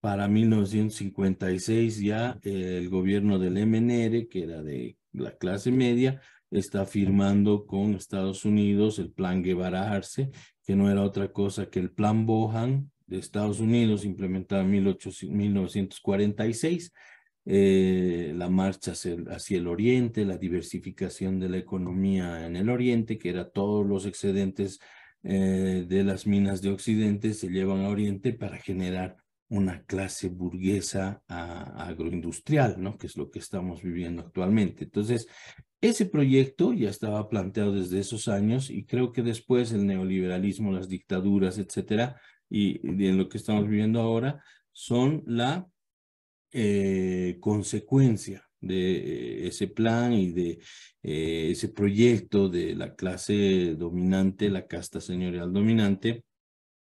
Para 1956 ya el gobierno del MNR, que era de la clase media, está firmando con Estados Unidos el plan Guevara Arce, que no era otra cosa que el plan Bohan de Estados Unidos implementado en 1946, eh, la marcha hacia, el oriente, la diversificación de la economía en el oriente, que era todos los excedentes eh, de las minas de occidente se llevan a oriente para generar una clase burguesa ah, agroindustrial, ¿no? Que es lo que estamos viviendo actualmente. Entonces, ese proyecto ya estaba planteado desde esos años y creo que después el neoliberalismo, las dictaduras, etcétera, y, en lo que estamos viviendo ahora, son la eh, consecuencia de eh, ese plan y de eh, ese proyecto de la clase dominante, la casta señorial dominante,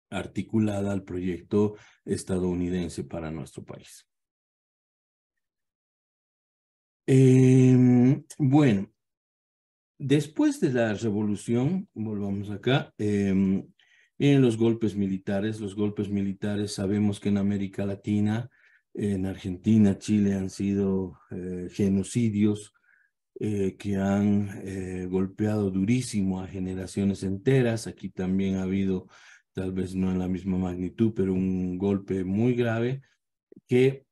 articulada al proyecto estadounidense para nuestro país. Em, bueno, después de la revolución, volvamos acá, em, vienen los golpes militares, los golpes militares sabemos que en América Latina, en Argentina, Chile han sido eh, genocidios eh, que han eh, golpeado durísimo a generaciones enteras. Aquí también ha habido, tal vez no en la misma magnitud, pero un golpe muy grave que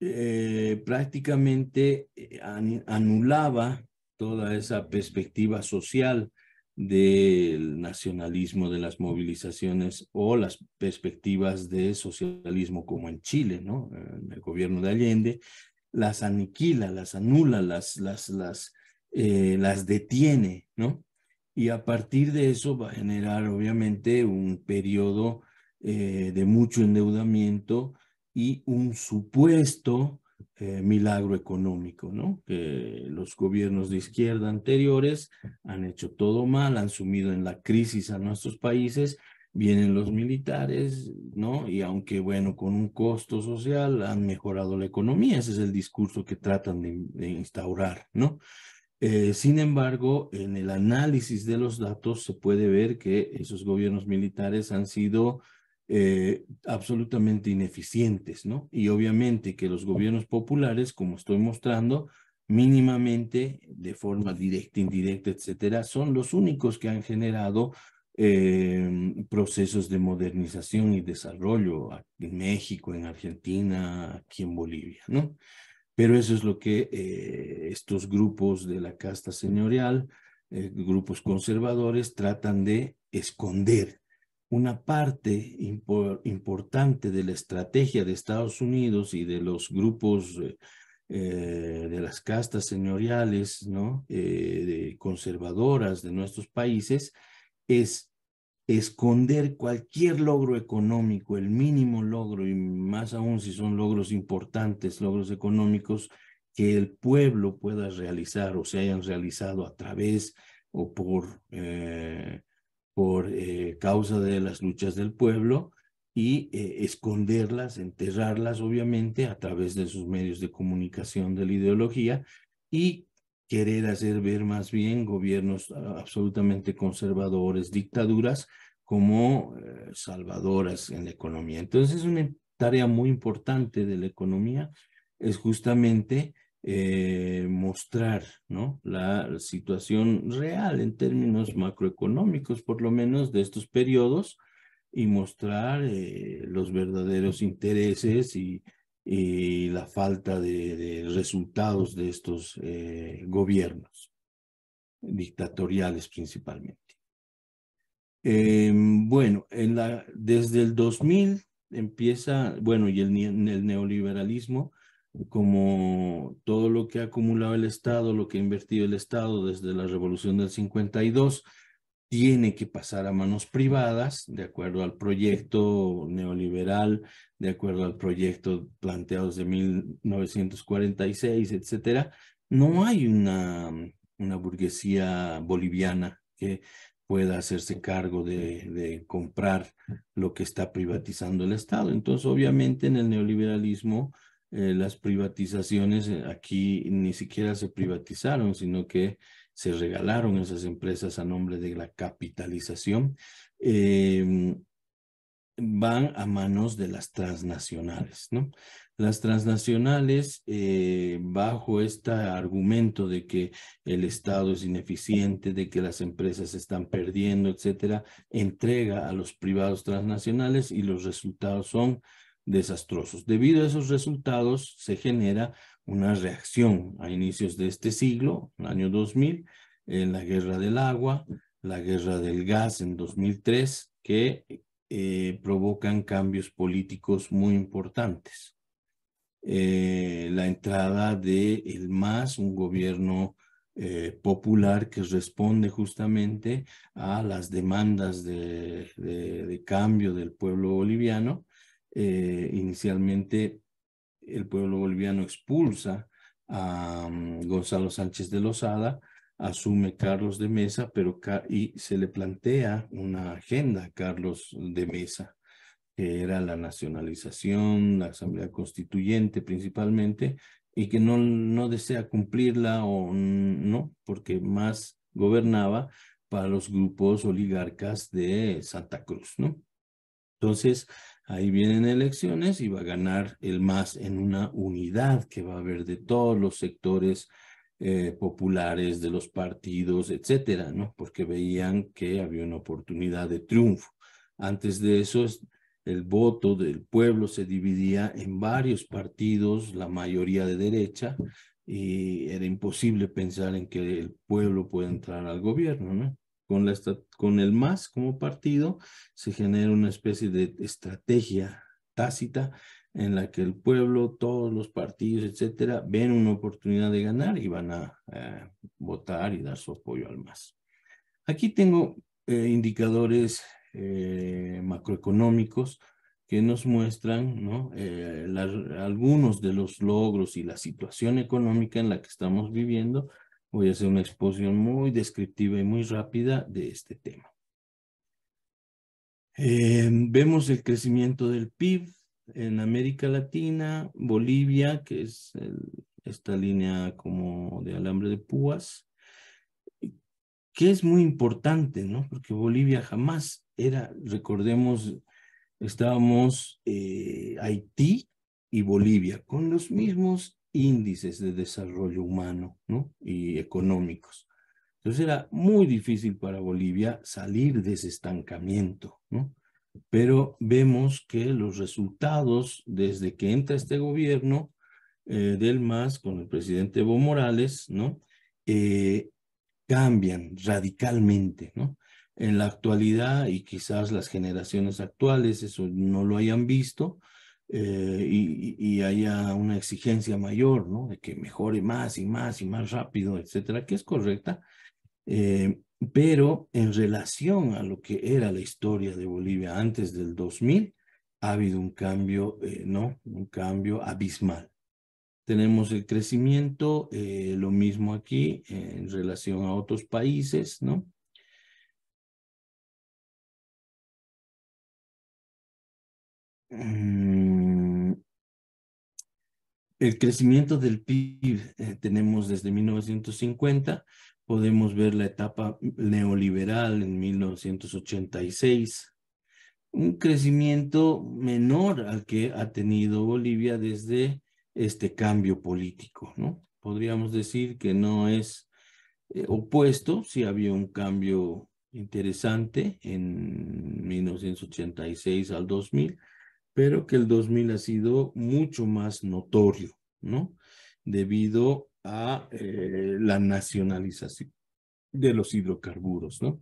eh, prácticamente eh, anulaba toda esa perspectiva social del nacionalismo, de las movilizaciones o las perspectivas de socialismo como en Chile, ¿no? En el gobierno de Allende, las aniquila, las anula, las, las, las, eh, las detiene, ¿no? Y a partir de eso va a generar obviamente un periodo de mucho endeudamiento, y un supuesto eh, milagro económico, ¿no? Que los gobiernos de izquierda anteriores han hecho todo mal, han sumido en la crisis a nuestros países, vienen los militares, ¿no? Y aunque, bueno, con un costo social han mejorado la economía, ese es el discurso que tratan de, instaurar, ¿no? Eh, sin embargo, en el análisis de los datos se puede ver que esos gobiernos militares han sido eh, absolutamente ineficientes, ¿no? Y obviamente que los gobiernos populares, como estoy mostrando, mínimamente, de forma directa, indirecta, etcétera, son los únicos que han generado em, procesos de modernización y desarrollo en México, en Argentina, aquí en Bolivia, ¿no? Pero eso es lo que eh, estos grupos de la casta señorial, eh, grupos conservadores, tratan de esconder una parte importante de la estrategia de Estados Unidos y de los grupos eh, eh, de las castas señoriales, ¿no? Eh, conservadoras de nuestros países, es esconder cualquier logro económico, el mínimo logro, y más aún si son logros importantes, logros económicos, que el pueblo pueda realizar o se hayan realizado a través o por por eh, causa de las luchas del pueblo y eh, esconderlas, enterrarlas, obviamente, a través de sus medios de comunicación de la ideología y querer hacer ver más bien gobiernos ah, absolutamente conservadores, dictaduras, como eh, salvadoras en la economía. Entonces, una tarea muy importante de la economía es justamente eh, mostrar la situación real en términos macroeconómicos, por lo menos de estos periodos, y mostrar eh, los verdaderos intereses y, la falta de, resultados de estos eh, gobiernos, dictatoriales principalmente. Em, bueno, desde el 2000 empieza, bueno, y el neoliberalismo como todo lo que ha acumulado el Estado, lo que ha invertido el Estado desde la revolución del 52, tiene que pasar a manos privadas, de acuerdo al proyecto neoliberal, de acuerdo al proyecto planteado desde 1946, etcétera. No hay una, burguesía boliviana que pueda hacerse cargo de comprar lo que está privatizando el Estado. Entonces, obviamente, en el neoliberalismo, eh, las privatizaciones eh, aquí ni siquiera se privatizaron, sino que se regalaron esas empresas a nombre de la capitalización, em, van a manos de las transnacionales, ¿no? Las transnacionales, eh, bajo este argumento de que el Estado es ineficiente, de que las empresas están perdiendo, etcétera, entrega a los privados transnacionales y los resultados son desastrosos. Debido a esos resultados se genera una reacción a inicios de este siglo, el año 2000, en la guerra del agua, la guerra del gas en 2003, que eh, provocan cambios políticos muy importantes. Eh, la entrada de el MAS, un gobierno eh, popular que responde justamente a las demandas de cambio del pueblo boliviano eh, inicialmente el pueblo boliviano expulsa a mm, Gonzalo Sánchez de Lozada, asume Carlos de Mesa, pero y se le plantea una agenda a Carlos de Mesa, que era la nacionalización, la asamblea constituyente principalmente, y que no, no desea cumplirla o no, porque más gobernaba para los grupos oligarcas de Santa Cruz, ¿no? Entonces, Ahí vienen elecciones y va a ganar el MAS en una unidad que va a haber de todos los sectores eh, populares, de los partidos, etcétera, ¿no? Porque veían que había una oportunidad de triunfo. Antes de eso, el voto del pueblo se dividía en varios partidos, la mayoría de derecha, y era imposible pensar en que el pueblo pueda entrar al gobierno, ¿no? con, el MAS como partido, se genera una especie de estrategia tácita en la que el pueblo, todos los partidos, etcétera, ven una oportunidad de ganar y van a eh, votar y dar su apoyo al MAS. Aquí tengo eh, indicadores eh, macroeconómicos que nos muestran algunos de los logros y la situación económica en la que estamos viviendo voy a hacer una exposición muy descriptiva y muy rápida de este tema. Em, vemos el crecimiento del PIB en América Latina, Bolivia, que es esta línea como de alambre de púas, que es muy importante, ¿no? Porque Bolivia jamás era, recordemos, estábamos eh, Haití y Bolivia con los mismos índices de desarrollo humano ¿no? y económicos. Entonces era muy difícil para Bolivia salir de ese estancamiento, ¿no? Pero vemos que los resultados desde que entra este gobierno eh, del MAS con el presidente Evo Morales, ¿no? Eh, cambian radicalmente, ¿no? En la actualidad y quizás las generaciones actuales eso no lo hayan visto, eh, y, haya una exigencia mayor, ¿no? De que mejore más y más y más rápido, etcétera, que es correcta, eh, pero en relación a lo que era la historia de Bolivia antes del 2000, ha habido un cambio, eh, ¿no? Un cambio abismal. Tenemos el crecimiento, lo mismo aquí en relación a otros países, ¿no? Mm, el crecimiento del PIB eh, tenemos desde 1950, podemos ver la etapa neoliberal en 1986, un crecimiento menor al que ha tenido Bolivia desde este cambio político, ¿no? Podríamos decir que no es eh, opuesto, si había un cambio interesante en 1986 al 2000, pero que el 2000 ha sido mucho más notorio, ¿no? Debido a eh, la nacionalización de los hidrocarburos, ¿no?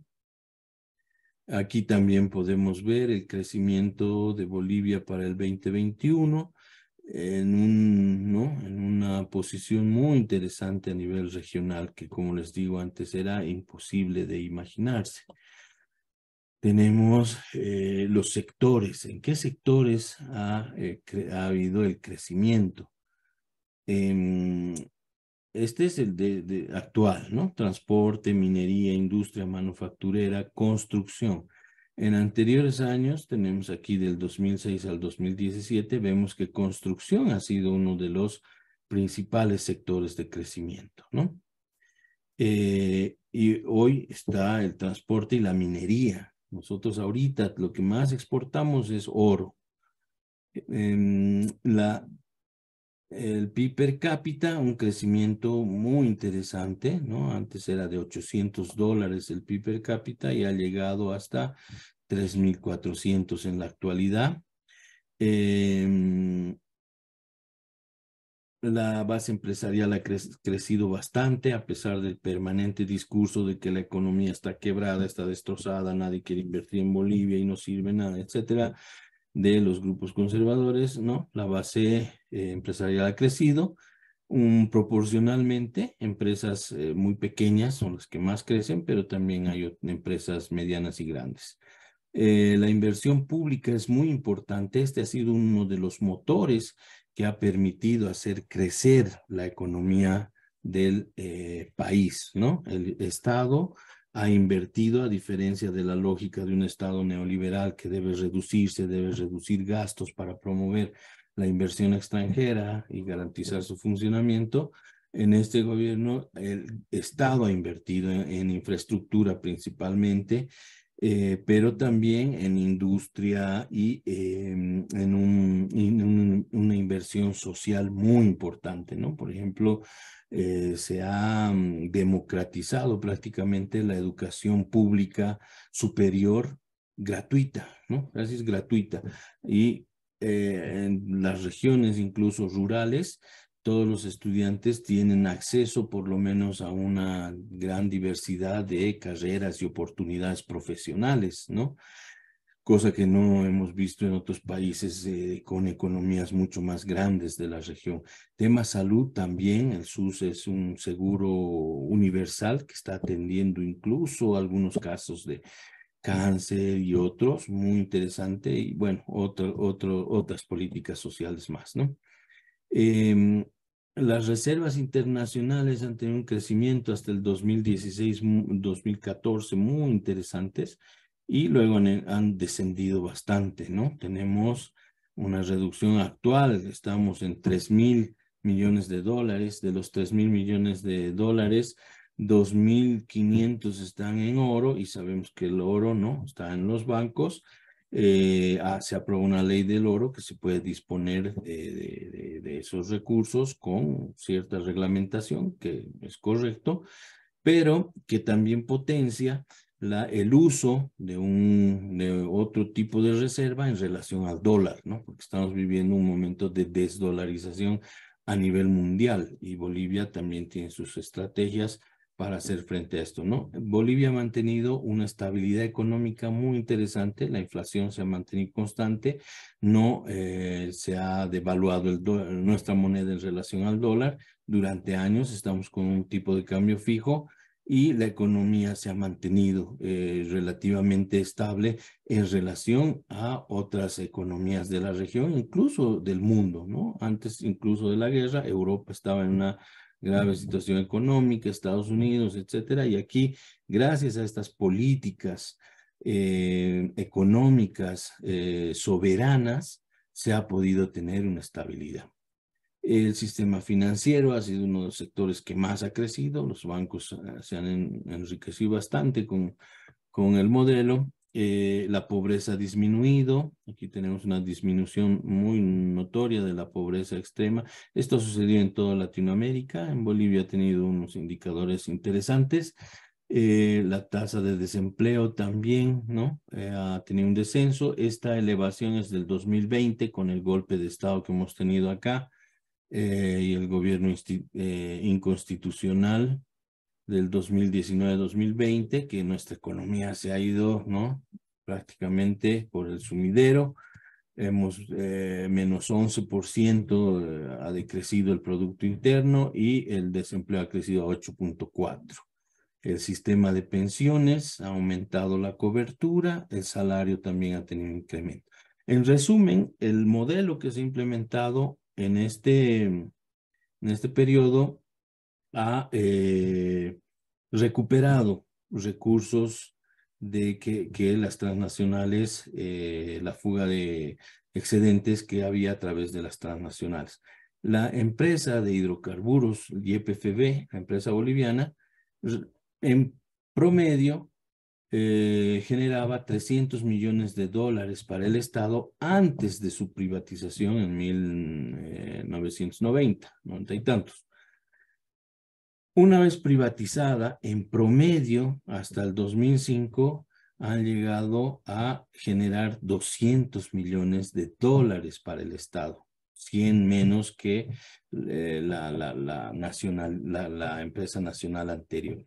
Aquí también podemos ver el crecimiento de Bolivia para el 2021 en, en una posición muy interesante a nivel regional que, como les digo antes, era imposible de imaginarse tenemos eh, los sectores, en qué sectores ha, eh, habido el crecimiento. Em, este es el actual, ¿no? Transporte, minería, industria manufacturera, construcción. En anteriores años, tenemos aquí del 2006 al 2017, vemos que construcción ha sido uno de los principales sectores de crecimiento, ¿no? Eh, y hoy está el transporte y la minería nosotros ahorita lo que más exportamos es oro. Em, el PIB per cápita, un crecimiento muy interesante, ¿no? Antes era de 800 dólares el PIB per cápita y ha llegado hasta 3.400 en la actualidad. Eh, la base empresarial ha crecido bastante a pesar del permanente discurso de que la economía está quebrada, está destrozada, nadie quiere invertir en Bolivia y no sirve nada, etcétera, de los grupos conservadores, ¿no? La base eh, empresarial ha crecido, proporcionalmente, empresas eh, muy pequeñas son las que más crecen, pero también hay empresas medianas y grandes. Eh, la inversión pública es muy importante. Este ha sido uno de los motores que ha permitido hacer crecer la economía del eh, país, ¿no? El Estado ha invertido, a diferencia de la lógica de un Estado neoliberal que debe reducirse, debe reducir gastos para promover la inversión extranjera y garantizar su funcionamiento, en este gobierno el Estado ha invertido en infraestructura principalmente eh, pero también en industria y em, en, una inversión social muy importante, ¿no? Por ejemplo, eh, se ha mm, democratizado prácticamente la educación pública superior gratuita, ¿no? Casi gratuita. Y eh, en las regiones incluso rurales todos los estudiantes tienen acceso por lo menos a una gran diversidad de carreras y oportunidades profesionales, ¿no? Cosa que no hemos visto en otros países eh, con economías mucho más grandes de la región. Tema salud también, el SUS es un seguro universal que está atendiendo incluso algunos casos de, cáncer y otros, muy interesante, y bueno, otras políticas sociales más, ¿no? Em, las reservas internacionales han tenido un crecimiento hasta el 2016-2014 muy interesantes y luego han descendido bastante, ¿no? Tenemos una reducción actual, estamos en 3 mil millones de dólares, de los 3 mil millones de dólares, 2.500 están en oro y sabemos que el oro no está en los bancos eh, ah, se aprobó una ley del oro que se puede disponer eh, de, esos recursos con cierta reglamentación, que es correcto, pero que también potencia la, el uso de, un, de otro tipo de reserva en relación al dólar, ¿no? porque estamos viviendo un momento de desdolarización a nivel mundial y Bolivia también tiene sus estrategias para hacer frente a esto, ¿no? Bolivia ha mantenido una estabilidad económica muy interesante, la inflación se ha mantenido constante, no eh, se ha devaluado nuestra moneda en relación al dólar durante años, estamos con un tipo de cambio fijo y la economía se ha mantenido eh, relativamente estable en relación a otras economías de la región, incluso del mundo, ¿no? Antes incluso de la guerra, Europa estaba en una grave situación económica, Estados Unidos, etcétera. Y aquí, gracias a estas políticas eh, económicas eh, soberanas, se ha podido tener una estabilidad. El sistema financiero ha sido uno de los sectores que más ha crecido. Los bancos eh, se han enriquecido bastante con, con el modelo eh, la pobreza ha disminuido, aquí tenemos una disminución muy notoria de la pobreza extrema. Esto sucedió en toda Latinoamérica, en Bolivia ha tenido unos indicadores interesantes. Eh, la tasa de desempleo también ¿no? Eh, ha tenido un descenso. Esta elevación es del 2020 con el golpe de Estado que hemos tenido acá y el gobierno inconstitucional del 2019-2020, que nuestra economía se ha ido, ¿no? Prácticamente por el sumidero. Hemos eh, menos 11% eh, ha decrecido el Producto Interno y el desempleo ha crecido a 8.4%. El sistema de pensiones ha aumentado la cobertura, el salario también ha tenido incremento. En resumen, el modelo que se ha implementado en este, en este periodo ha eh, recuperado recursos de que, las transnacionales, eh, la fuga de excedentes que había a través de las transnacionales. La empresa de hidrocarburos, YPFB, la empresa boliviana, en promedio eh, generaba 300 millones de dólares para el Estado antes de su privatización en 1990, 90 y tantos. Una vez privatizada, en promedio, hasta el 2005, han llegado a generar 200 millones de dólares para el Estado, 100 menos que eh, la, empresa nacional anterior,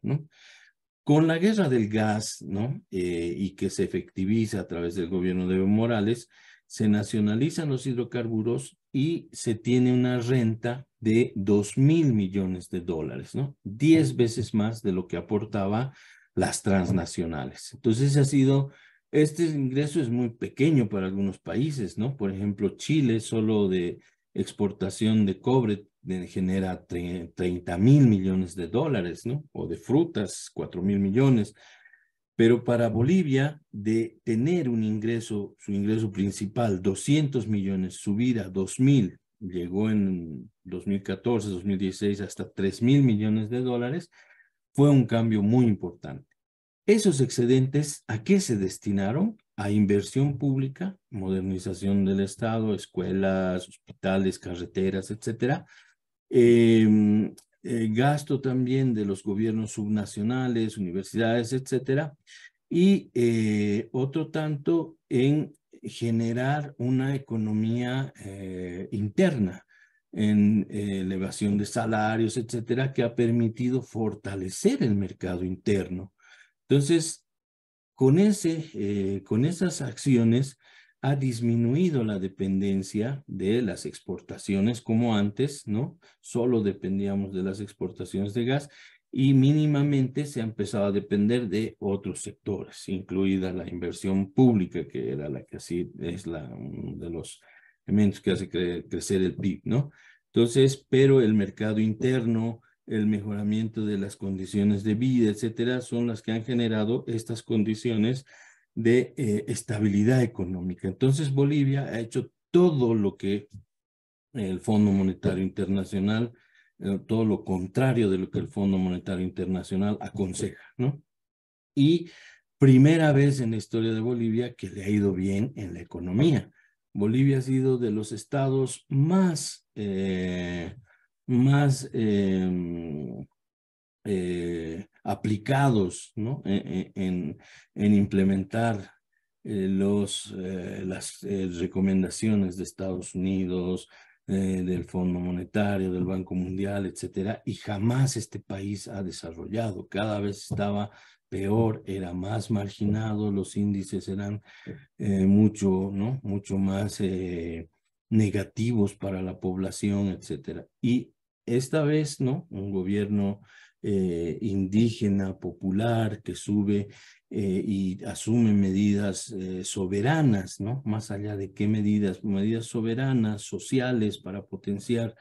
Con la guerra del gas, ¿no? Eh, y que se efectiviza a través del gobierno de Evo Morales, se nacionalizan los hidrocarburos y se tiene una renta de 2 mil millones de dólares, ¿no? Diez veces más de lo que aportaba las transnacionales. Entonces ha sido, este ingreso es muy pequeño para algunos países, ¿no? Por ejemplo, Chile solo de exportación de cobre genera 30 mil millones de dólares, ¿no? O de frutas, 4 mil millones. Pero para Bolivia, de tener un ingreso, su ingreso principal, 200 millones, subir a 2 mil llegó en 2014, 2016 hasta 3 mil millones de dólares, fue un cambio muy importante. Esos excedentes, ¿a qué se destinaron? A inversión pública, modernización del Estado, escuelas, hospitales, carreteras, etcétera. Em, eh, gasto también de los gobiernos subnacionales, universidades, etcétera, y eh, otro tanto en generar una economía eh, interna en eh, elevación de salarios, etcétera, que ha permitido fortalecer el mercado interno. Entonces, con, ese, eh, con esas acciones ha disminuido la dependencia de las exportaciones como antes, ¿no? Solo dependíamos de las exportaciones de gas y mínimamente se ha empezado a depender de otros sectores, incluida la inversión pública, que era la que así es la, uno de los elementos que hace crecer el PIB, ¿no? Entonces, pero el mercado interno, el mejoramiento de las condiciones de vida, etcétera, son las que han generado estas condiciones de eh, estabilidad económica. Entonces, Bolivia ha hecho todo lo que el Fondo Monetario Internacional eh, todo lo contrario de lo que el Fondo Monetario Internacional aconseja, ¿no? Y primera vez en la historia de Bolivia que le ha ido bien en la economía. Bolivia ha sido de los estados más, eh, más em, eh, aplicados e, e, en, en implementar los, las recomendaciones de Estados Unidos, eh, del Fondo Monetario, del Banco Mundial, etcétera, y jamás este país ha desarrollado. Cada vez estaba peor, era más marginado, los índices eran eh, mucho, ¿no? mucho más eh, negativos para la población, etcétera. Y esta vez, ¿no? Un gobierno indígena, popular, que sube eh, y asume medidas eh, soberanas, ¿no? Más allá de qué medidas, medidas soberanas, sociales para potenciar,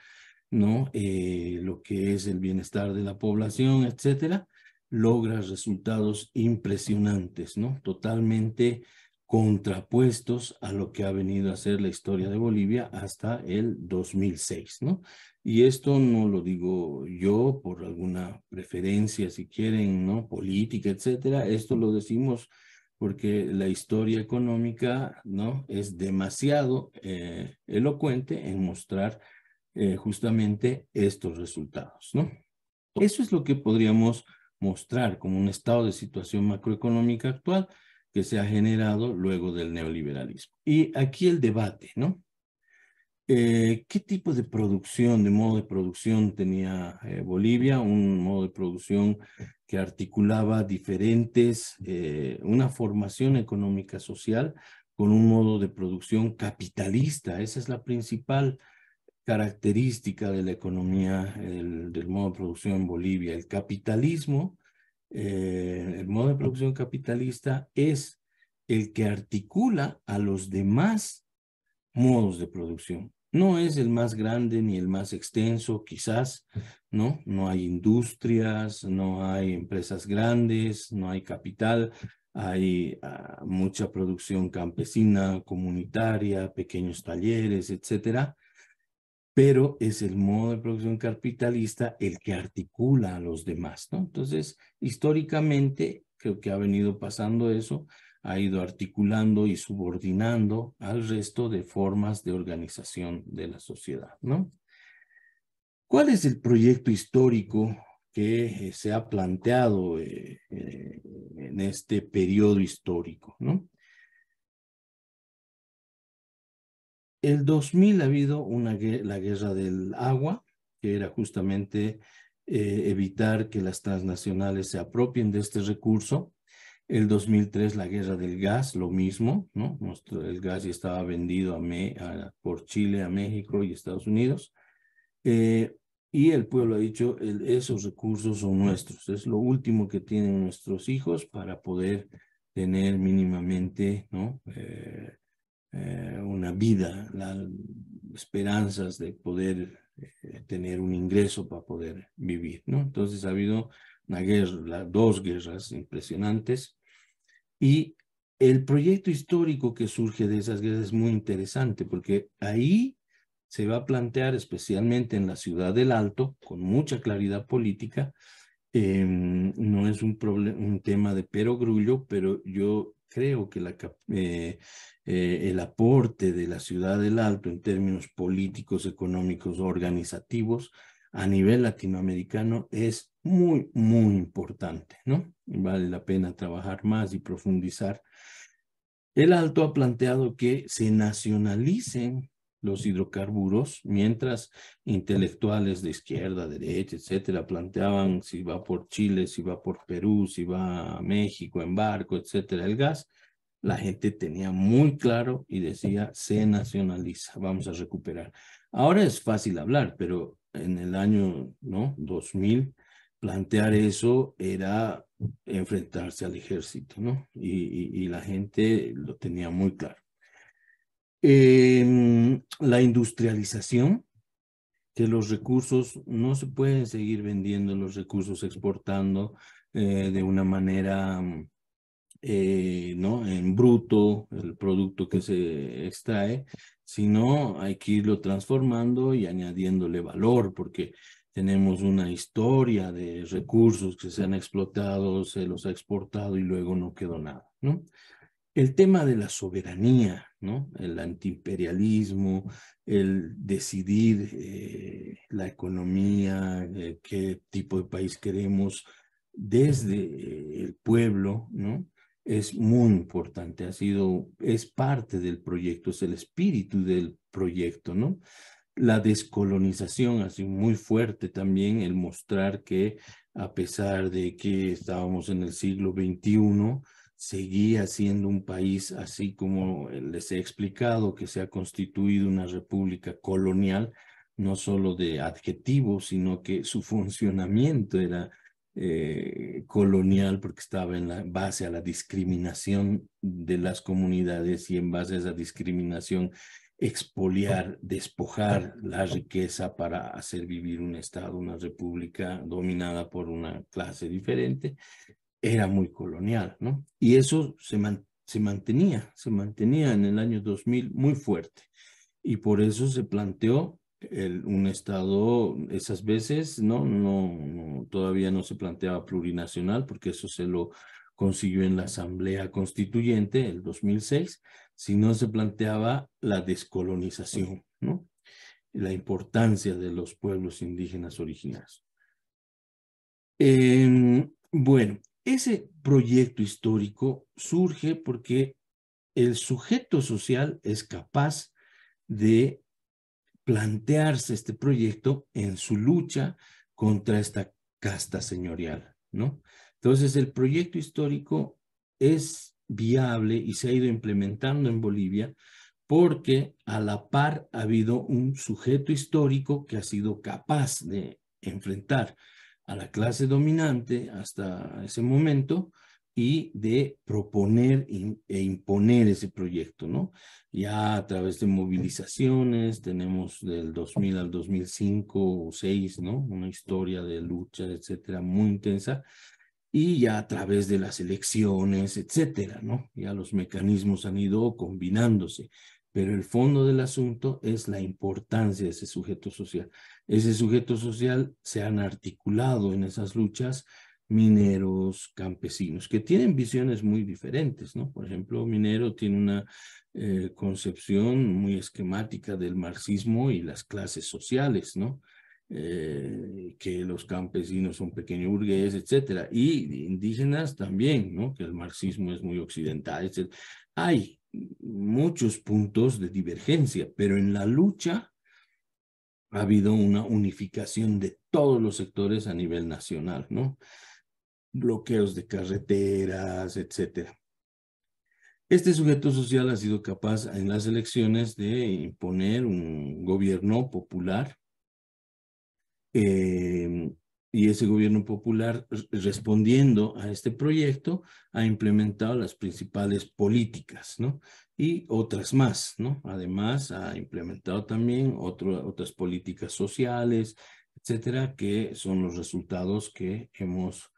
¿no? Eh, lo que es el bienestar de la población, etcétera, logra resultados impresionantes, ¿no? Totalmente contrapuestos a lo que ha venido a ser la historia de Bolivia hasta el 2006, ¿no? Y esto no lo digo yo por alguna preferencia, si quieren, ¿no? Política, etcétera. Esto lo decimos porque la historia económica, ¿no? Es demasiado eh, elocuente en mostrar eh, justamente estos resultados, ¿no? Eso es lo que podríamos mostrar como un estado de situación macroeconómica actual que se ha generado luego del neoliberalismo. Y aquí el debate, ¿no? Eh, ¿Qué tipo de producción, de modo de producción tenía eh, Bolivia? Un modo de producción que articulaba diferentes, eh, una formación económica social con un modo de producción capitalista. Esa es la principal característica de la economía, del modo de producción en Bolivia. El capitalismo eh, el modo de producción capitalista es el que articula a los demás modos de producción. No es el más grande ni el más extenso, quizás, ¿no? No hay industrias, no hay empresas grandes, no hay capital, hay ah, mucha producción campesina, comunitaria, pequeños talleres, etcétera pero es el modo de producción capitalista el que articula a los demás, ¿no? Entonces, históricamente, creo que ha venido pasando eso, ha ido articulando y subordinando al resto de formas de organización de la sociedad, ¿no? ¿Cuál es el proyecto histórico que eh, se ha planteado eh, eh, en este periodo histórico, ¿no? El 2000 ha habido una, la guerra del agua, que era justamente eh, evitar que las transnacionales se apropien de este recurso. El 2003 la guerra del gas, lo mismo, ¿no? el gas ya estaba vendido a por Chile a México y Estados Unidos. Eh, y el pueblo ha dicho, esos recursos son nuestros, es lo último que tienen nuestros hijos para poder tener mínimamente ¿no? Eh, eh, una vida, las esperanzas de poder eh, tener un ingreso para poder vivir, ¿no? Entonces ha habido una guerra, dos guerras impresionantes y el proyecto histórico que surge de esas guerras es muy interesante porque ahí se va a plantear, especialmente en la ciudad del Alto, con mucha claridad política, em, no es un, un tema de perogrullo, pero yo creo que eh, eh, el aporte de la ciudad del Alto en términos políticos, económicos, organizativos a nivel latinoamericano es muy, muy importante, ¿no? Vale la pena trabajar más y profundizar. El Alto ha planteado que se nacionalicen los hidrocarburos, mientras intelectuales de izquierda, derecha, etcétera, planteaban si va por Chile, si va por Perú, si va a México en barco, etcétera, el gas, la gente tenía muy claro y decía se nacionaliza, vamos a recuperar. Ahora es fácil hablar, pero en el año ¿no? 2000 plantear eso era enfrentarse al ejército, ¿no? y la gente lo tenía muy claro. Em, la industrialización, que los recursos no se pueden seguir vendiendo, los recursos exportando eh, de una manera eh, ¿no? en bruto, el producto que se extrae, sino hay que irlo transformando y añadiéndole valor, porque tenemos una historia de recursos que se han explotado, se los ha exportado y luego no quedó nada, ¿no? el tema de la soberanía, El antiimperialismo, el decidir eh, la economía, eh, qué tipo de país queremos desde el pueblo, Es muy importante, ha sido, es parte del proyecto, es el espíritu del proyecto, ¿no? La descolonización ha sido muy fuerte también, el mostrar que a pesar de que estábamos en el siglo XXI, seguía siendo un país, así como les he explicado, que se ha constituido una república colonial, no solo de adjetivos, sino que su funcionamiento era eh, colonial porque estaba en la base a la discriminación de las comunidades y en base a esa discriminación expoliar, despojar la riqueza para hacer vivir un Estado, una república dominada por una clase diferente era muy colonial, ¿no? Y eso se, mantenía, se mantenía en el año 2000 muy fuerte. Y por eso se planteó el, un Estado, esas veces, ¿no? No, Todavía no se planteaba plurinacional, porque eso se lo consiguió en la Asamblea Constituyente, el 2006, sino se planteaba la descolonización, ¿no? La importancia de los pueblos indígenas originarios. Em, bueno, ese proyecto histórico surge porque el sujeto social es capaz de plantearse este proyecto en su lucha contra esta casta señorial, ¿no? Entonces, el proyecto histórico es viable y se ha ido implementando en Bolivia porque a la par ha habido un sujeto histórico que ha sido capaz de enfrentar a la clase dominante hasta ese momento y de proponer e imponer ese proyecto, ¿no? Ya a través de movilizaciones, tenemos del 2000 al 2005 o 2006, ¿no? Una historia de lucha, etcétera, muy intensa. Y ya a través de las elecciones, etcétera, ¿no? Ya los mecanismos han ido combinándose. Pero el fondo del asunto es la importancia de ese sujeto social. Ese sujeto social se han articulado en esas luchas mineros, campesinos, que tienen visiones muy diferentes, ¿no? Por ejemplo, Minero tiene una eh, concepción muy esquemática del marxismo y las clases sociales, ¿no? Eh, que los campesinos son pequeños burgués, etcétera, y indígenas también, ¿no? Que el marxismo es muy occidental, etcétera. Hay muchos puntos de divergencia, pero en la lucha ha habido una unificación de todos los sectores a nivel nacional, ¿no? Bloqueos de carreteras, etcétera. Este sujeto social ha sido capaz en las elecciones de imponer un gobierno popular eh, y ese gobierno popular, respondiendo a este proyecto, ha implementado las principales políticas, ¿no? Y otras más, ¿no? Además, ha implementado también otras políticas sociales, etcétera, que son los resultados que hemos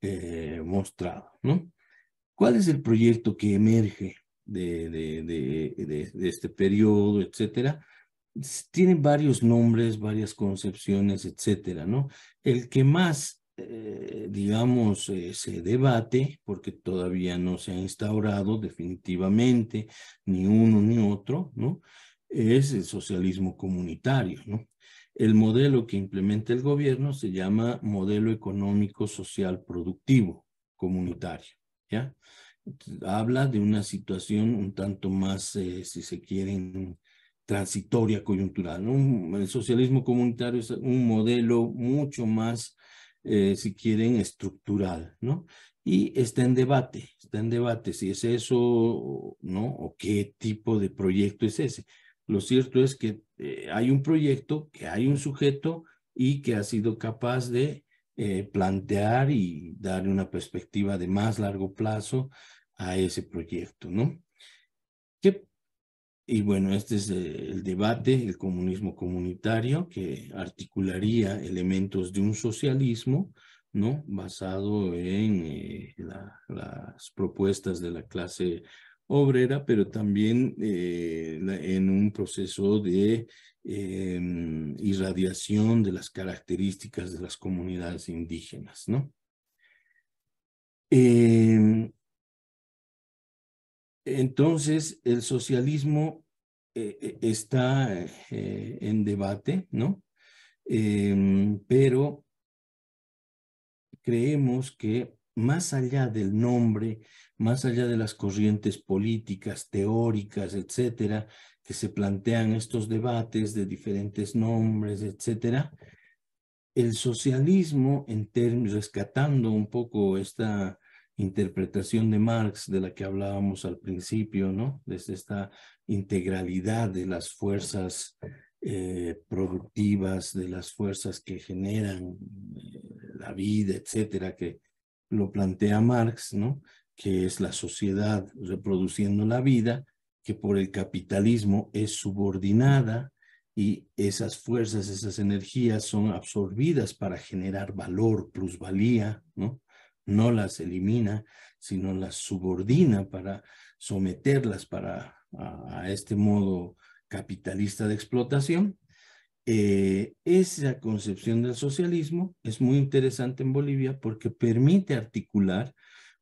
eh, mostrado, ¿no? ¿Cuál es el proyecto que emerge de este periodo, etcétera? Tienen varios nombres, varias concepciones, etcétera, ¿no? El que más, eh, digamos, eh, se debate, porque todavía no se ha instaurado definitivamente ni uno ni otro, ¿no? Es el socialismo comunitario, ¿no? El modelo que implementa el gobierno se llama modelo económico social productivo comunitario, ¿ya? Habla de una situación un tanto más, eh, si se quieren, transitoria, coyuntural. ¿no? El socialismo comunitario es un modelo mucho más, eh, si quieren, estructural, ¿no? Y está en debate, está en debate si es eso, ¿no? O qué tipo de proyecto es ese. Lo cierto es que eh, hay un proyecto, que hay un sujeto y que ha sido capaz de eh, plantear y dar una perspectiva de más largo plazo a ese proyecto, ¿no? ¿Qué y bueno, este es e, el debate, el comunismo comunitario, que articularía elementos de un socialismo, ¿no? Basado en eh, las propuestas de la clase obrera, pero también eh, en un proceso de em, irradiación de las características de las comunidades indígenas, ¿no? Eh, entonces, el socialismo eh, eh, está eh, en debate, ¿no? Em, pero creemos que más allá del nombre, más allá de las corrientes políticas, teóricas, etcétera, que se plantean estos debates de diferentes nombres, etcétera, el socialismo, en rescatando un poco esta interpretación de Marx de la que hablábamos al principio, ¿no? Desde esta integralidad de las fuerzas eh, productivas, de las fuerzas que generan eh, la vida, etcétera, que lo plantea Marx, ¿no? Que es la sociedad reproduciendo la vida, que por el capitalismo es subordinada y esas fuerzas, esas energías son absorbidas para generar valor, plusvalía, ¿no? no las elimina, sino las subordina para someterlas para, a, este modo capitalista de explotación. Eh, esa concepción del socialismo es muy interesante en Bolivia porque permite articular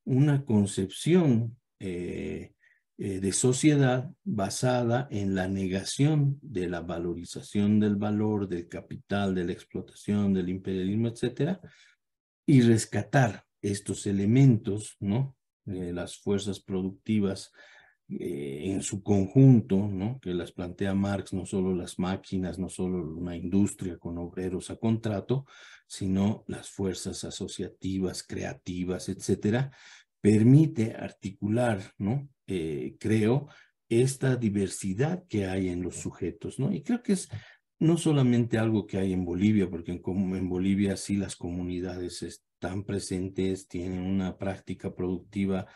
una concepción eh, eh, de sociedad basada en la negación de la valorización del valor, del capital, de la explotación, del imperialismo, etcétera, y rescatar estos elementos, ¿no? Eh, las fuerzas productivas eh, en su conjunto, ¿no? Que las plantea Marx, no solo las máquinas, no solo una industria con obreros a contrato, sino las fuerzas asociativas, creativas, etcétera, permite articular, ¿no? Eh, creo, esta diversidad que hay en los sujetos, ¿no? Y creo que es no solamente algo que hay en Bolivia, porque en, en Bolivia sí las comunidades este, están presentes, tienen una práctica productiva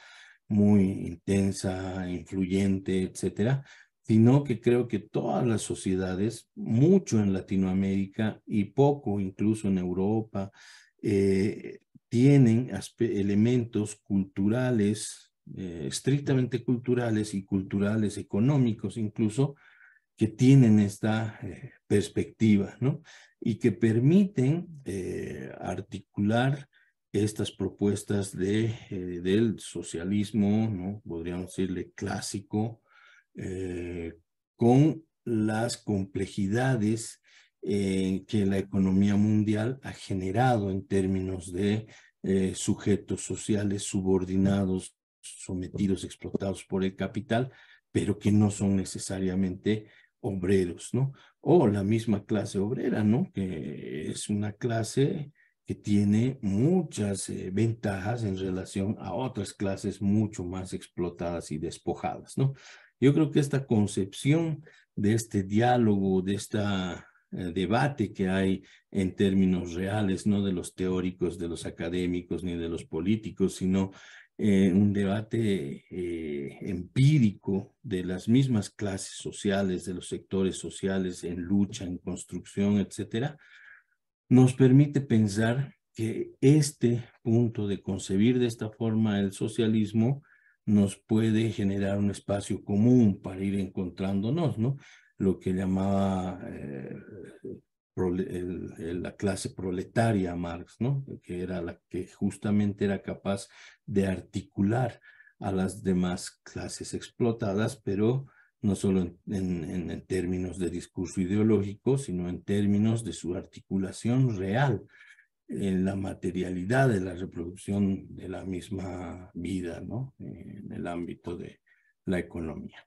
muy intensa, influyente, etcétera, sino que creo que todas las sociedades, mucho en Latinoamérica y poco incluso en Europa, eh, tienen elementos culturales, eh, estrictamente culturales y culturales económicos incluso, que tienen esta eh, perspectiva, ¿no? Y que permiten articular estas propuestas de, eh, del socialismo, ¿no? podríamos decirle clásico, eh, con las complejidades eh, que la economía mundial ha generado en términos de sujetos sociales subordinados, sometidos, explotados por el capital, pero que no son necesariamente obreros, ¿no? O la misma clase obrera, ¿no? Que es una clase que tiene muchas eh, ventajas en relación a otras clases mucho más explotadas y despojadas, ¿no? Yo creo que esta concepción de este diálogo, de este debate que hay en términos reales, no de los teóricos, de los académicos, ni de los políticos, sino eh, un debate empírico de las mismas clases sociales, de los sectores sociales en lucha, en construcción, etcétera, nos permite pensar que este punto de concebir de esta forma el socialismo nos puede generar un espacio común para ir encontrándonos, ¿no? Lo que llamaba eh, la clase proletaria Marx, ¿no? que era la que justamente era capaz de articular a las demás clases explotadas, pero no solo en, términos de discurso ideológico, sino en términos de su articulación real en la materialidad de la reproducción de la misma vida, ¿no? En el ámbito de la economía.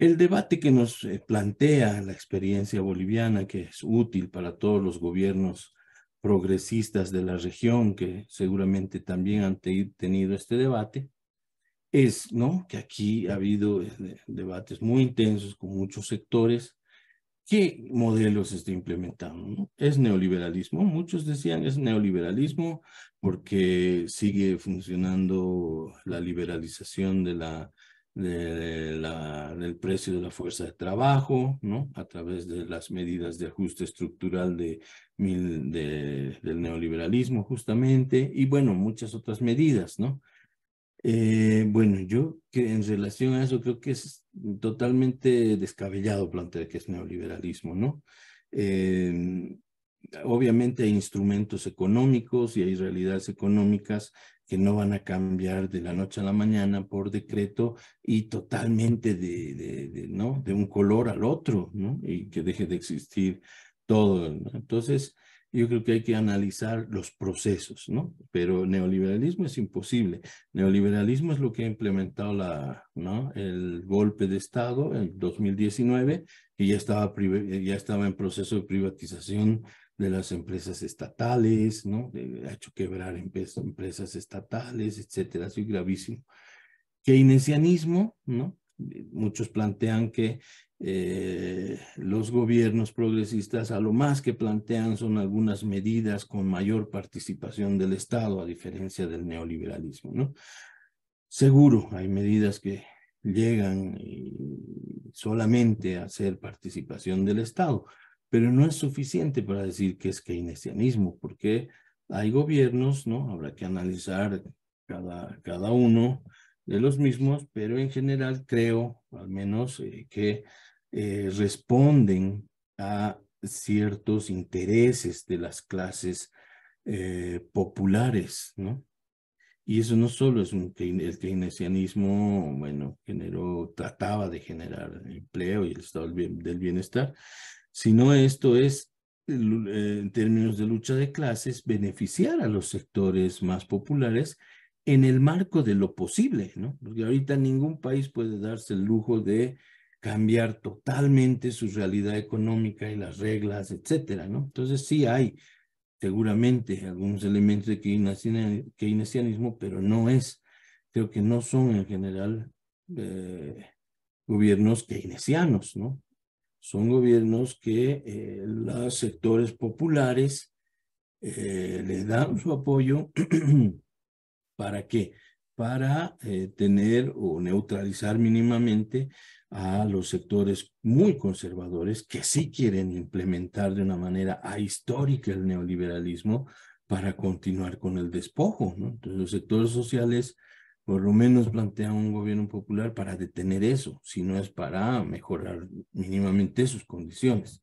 El debate que nos eh, plantea la experiencia boliviana, que es útil para todos los gobiernos progresistas de la región, que seguramente también han tenido este debate, es ¿no? que aquí ha habido eh, debates muy intensos con muchos sectores. ¿Qué modelos se está implementando? ¿Es neoliberalismo? Muchos decían es neoliberalismo porque sigue funcionando la liberalización de la, del precio de la fuerza de trabajo, ¿no? A través de las medidas de ajuste estructural del neoliberalismo, justamente, y bueno, muchas otras medidas, ¿no? Eh, bueno, yo que en relación a eso creo que es totalmente descabellado plantear que es neoliberalismo, ¿no? Eh, obviamente hay instrumentos económicos y hay realidades económicas que no van a cambiar de la noche a la mañana por decreto y totalmente de, ¿no? de un color al otro, ¿no? Y que deje de existir todo. ¿no? Entonces, yo creo que hay que analizar los procesos, ¿no? Pero neoliberalismo es imposible. Neoliberalismo es lo que ha implementado la, el golpe de Estado en 2019, que ya estaba, ya estaba en proceso de privatización de las empresas estatales, ¿no? Ha hecho quebrar empresas estatales, etcétera. Es gravísimo. Keynesianismo, ¿no? Muchos plantean que eh, los gobiernos progresistas a lo más que plantean son algunas medidas con mayor participación del Estado, a diferencia del neoliberalismo. ¿no? Seguro, hay medidas que llegan eh, solamente a ser participación del Estado, pero no es suficiente para decir que es keynesianismo, porque hay gobiernos, ¿no? Habrá que analizar cada, cada uno de los mismos, pero en general creo, al menos, eh, que eh, responden a ciertos intereses de las clases eh, populares, ¿no? Y eso no solo es un el keynesianismo, bueno, generó, trataba de generar empleo y el estado del bienestar, sino esto es, eh, en términos de lucha de clases, beneficiar a los sectores más populares en el marco de lo posible, ¿no? Porque ahorita ningún país puede darse el lujo de cambiar totalmente su realidad económica y las reglas, etcétera, ¿no? Entonces sí hay seguramente algunos elementos de keynesianismo, pero no es, creo que no son en general eh, gobiernos keynesianos, ¿no? Son gobiernos que eh, los sectores populares eh, les dan su apoyo para qué? Para eh, tener o neutralizar mínimamente a los sectores muy conservadores que sí quieren implementar de una manera ahistórica el neoliberalismo para continuar con el despojo. ¿no? Entonces los sectores sociales por lo menos plantean un gobierno popular para detener eso, si no es para mejorar mínimamente sus condiciones.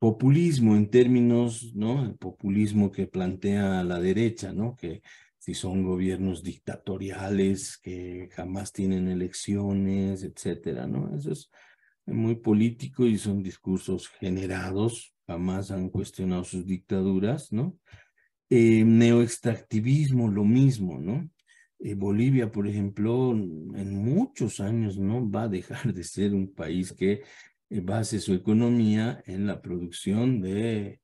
Populismo en términos, ¿no? El populismo que plantea la derecha, ¿no? Que si son gobiernos dictatoriales que jamás tienen elecciones, etcétera, ¿no? Eso es muy político y son discursos generados, jamás han cuestionado sus dictaduras, ¿no? Eh, neoextractivismo, lo mismo, ¿no? Eh, Bolivia, por ejemplo, en muchos años no va a dejar de ser un país que eh, base su economía en la producción de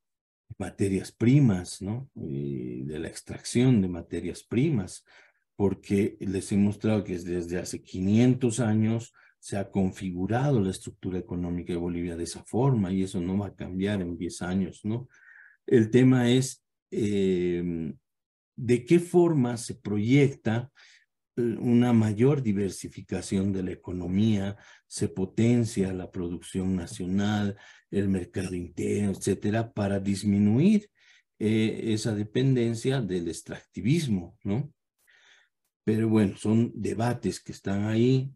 materias primas, ¿no? de la extracción de materias primas, porque les he mostrado que desde hace 500 años se ha configurado la estructura económica de Bolivia de esa forma y eso no va a cambiar en 10 años, ¿no? El tema es em, de qué forma se proyecta eh, una mayor diversificación de la economía, se potencia la producción nacional, el mercado interno, etcétera, para disminuir eh, esa dependencia del extractivismo, ¿no? Pero bueno, son debates que están ahí.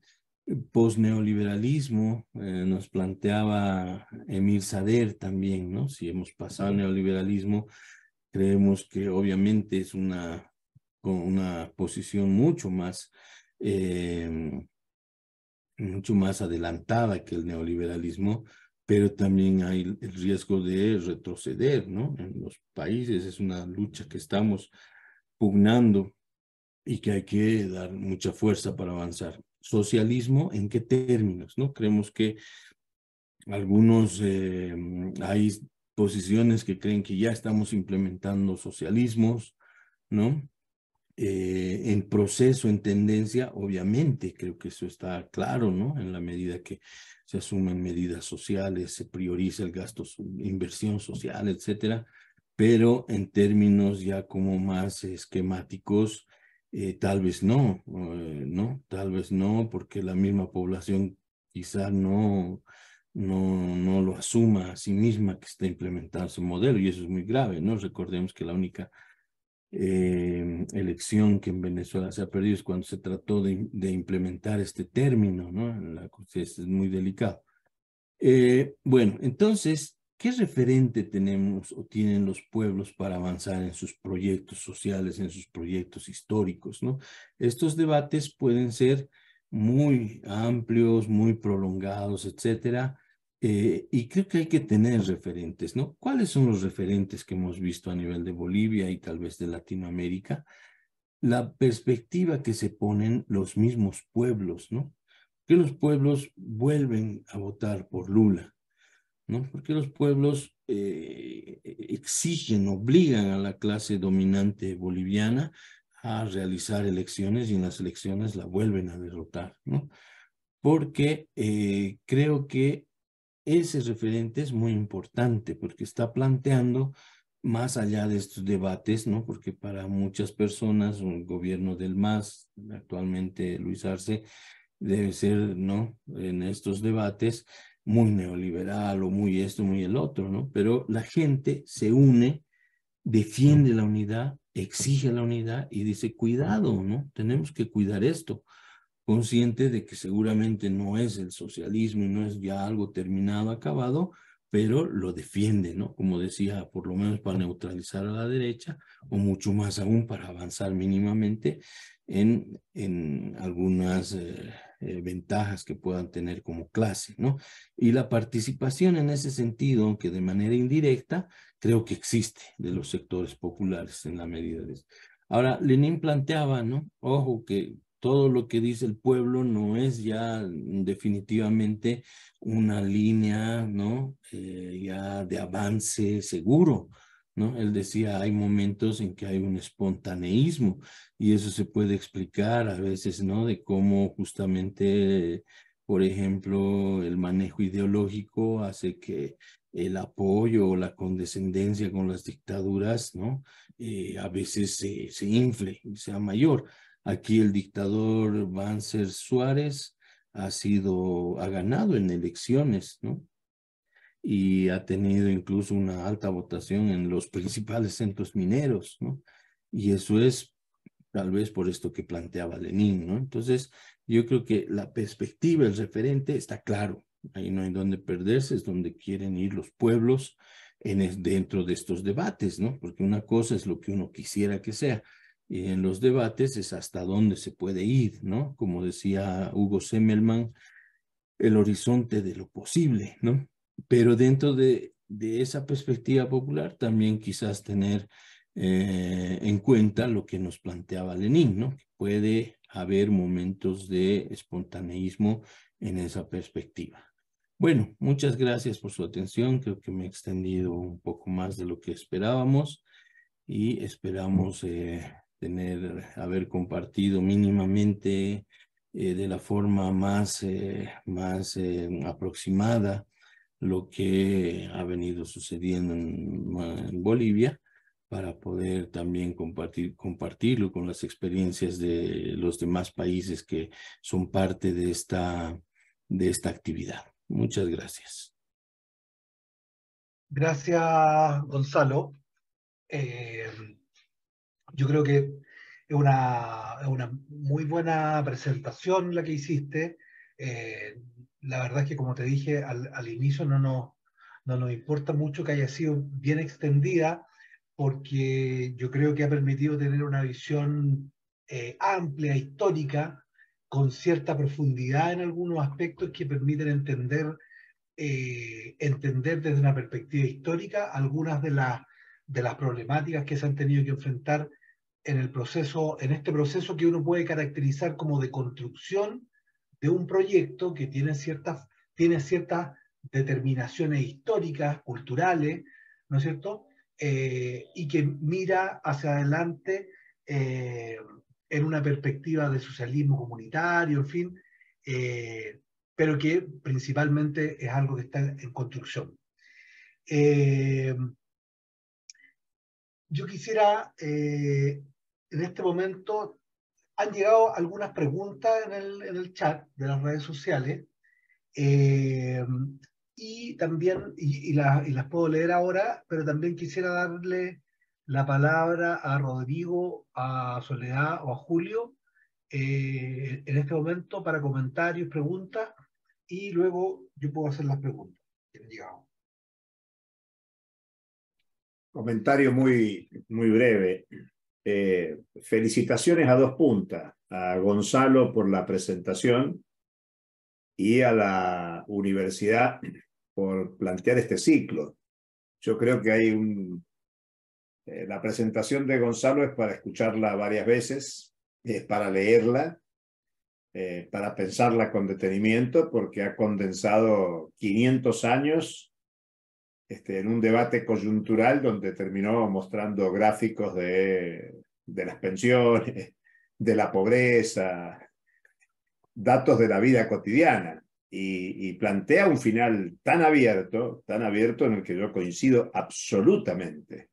Post-neoliberalismo, eh, nos planteaba Emil Sader también, ¿no? Si hemos pasado al neoliberalismo, creemos que obviamente es una, con una posición mucho más, eh, mucho más adelantada que el neoliberalismo, pero también hay el riesgo de retroceder, ¿no? En los países es una lucha que estamos pugnando y que hay que dar mucha fuerza para avanzar. Socialismo, ¿en qué términos? ¿No? Creemos que algunos eh, hay posiciones que creen que ya estamos implementando socialismos, ¿no? Eh, en proceso, en tendencia, obviamente, creo que eso está claro, ¿no? En la medida que se asumen medidas sociales, se prioriza el gasto, inversión social, etcétera, pero en términos ya como más esquemáticos, eh, tal vez no, eh, ¿no? Tal vez no, porque la misma población quizá no, no, no lo asuma a sí misma que está implementando su modelo, y eso es muy grave, ¿no? Recordemos que la única Em, elección que en Venezuela se ha perdido es cuando se trató de, implementar este término, ¿no? es muy delicado. Eh, bueno, entonces, ¿qué referente tenemos o tienen los pueblos para avanzar en sus proyectos sociales, en sus proyectos históricos, ¿no? Estos debates pueden ser muy amplios, muy prolongados, etcétera, eh, y creo que hay que tener referentes, ¿no? ¿Cuáles son los referentes que hemos visto a nivel de Bolivia y tal vez de Latinoamérica? La perspectiva que se ponen los mismos pueblos, ¿no? Que los pueblos vuelven a votar por Lula, ¿no? Porque los pueblos eh, exigen, obligan a la clase dominante boliviana a realizar elecciones y en las elecciones la vuelven a derrotar, ¿no? Porque eh, creo que ese referente es muy importante porque está planteando más allá de estos debates, ¿no? Porque para muchas personas un gobierno del MAS, actualmente Luis Arce, debe ser, ¿no? En estos debates muy neoliberal o muy esto, muy el otro, ¿no? Pero la gente se une, defiende la unidad, exige la unidad y dice, cuidado, ¿no? Tenemos que cuidar esto consciente de que seguramente no es el socialismo y no es ya algo terminado, acabado, pero lo defiende, ¿no? Como decía, por lo menos para neutralizar a la derecha o mucho más aún para avanzar mínimamente en, en algunas eh, eh, ventajas que puedan tener como clase, ¿no? Y la participación en ese sentido, aunque de manera indirecta, creo que existe de los sectores populares en la medida de eso. Ahora, Lenin planteaba, ¿no? Ojo, que todo lo que dice el pueblo no es ya definitivamente una línea, ¿no? Eh, ya de avance seguro, ¿no? Él decía, hay momentos en que hay un espontaneísmo y eso se puede explicar a veces, ¿no? De cómo justamente, por ejemplo, el manejo ideológico hace que el apoyo o la condescendencia con las dictaduras, ¿no? Eh, a veces se, se infle sea mayor. Aquí el dictador Banzer Suárez ha sido, ha ganado en elecciones, ¿no? Y ha tenido incluso una alta votación en los principales centros mineros, ¿no? Y eso es tal vez por esto que planteaba Lenin, ¿no? Entonces, yo creo que la perspectiva, el referente está claro, ahí no hay donde perderse, es donde quieren ir los pueblos en dentro de estos debates, ¿no? Porque una cosa es lo que uno quisiera que sea, y en los debates es hasta dónde se puede ir, ¿no? Como decía Hugo Semmelman, el horizonte de lo posible, ¿no? Pero dentro de, de esa perspectiva popular también quizás tener eh, en cuenta lo que nos planteaba Lenin, ¿no? Que puede haber momentos de espontaneísmo en esa perspectiva. Bueno, muchas gracias por su atención. Creo que me he extendido un poco más de lo que esperábamos y esperamos eh, tener, haber compartido mínimamente eh, de la forma más, eh, más eh, aproximada lo que ha venido sucediendo en, Bolivia para poder también compartir, compartirlo con las experiencias de los demás países que son parte de esta, de esta actividad. Muchas gracias. Gracias, Gonzalo. Eh, yo creo que es una, muy buena presentación la que hiciste. Eh, la verdad es que, como te dije al, inicio, no nos, importa mucho que haya sido bien extendida, porque yo creo que ha permitido tener una visión eh, amplia, histórica, con cierta profundidad en algunos aspectos que permiten entender, eh, entender desde una perspectiva histórica algunas de de las problemáticas que se han tenido que enfrentar en, el proceso, en este proceso que uno puede caracterizar como de construcción de un proyecto que tiene ciertas, tiene ciertas determinaciones históricas, culturales, ¿no es cierto? Eh, y que mira hacia adelante eh, en una perspectiva de socialismo comunitario, en fin, eh, pero que principalmente es algo que está en construcción yo quisiera, eh, en este momento, han llegado algunas preguntas en el, en el chat de las redes sociales eh, y también, y, las puedo leer ahora, pero también quisiera darle la palabra a Rodrigo, a Soledad o a Julio eh, en este momento para comentarios, preguntas y luego yo puedo hacer las preguntas que Comentario muy, muy breve. Eh, felicitaciones a dos puntas, a Gonzalo por la presentación y a la universidad por plantear este ciclo. Yo creo que hay un... Eh, la presentación de Gonzalo es para escucharla varias veces, es para leerla, eh, para pensarla con detenimiento, porque ha condensado 500 años este, en un debate coyuntural donde terminó mostrando gráficos de, de las pensiones, de la pobreza, datos de la vida cotidiana. Y, y, plantea un final tan abierto, tan abierto en el que yo coincido absolutamente.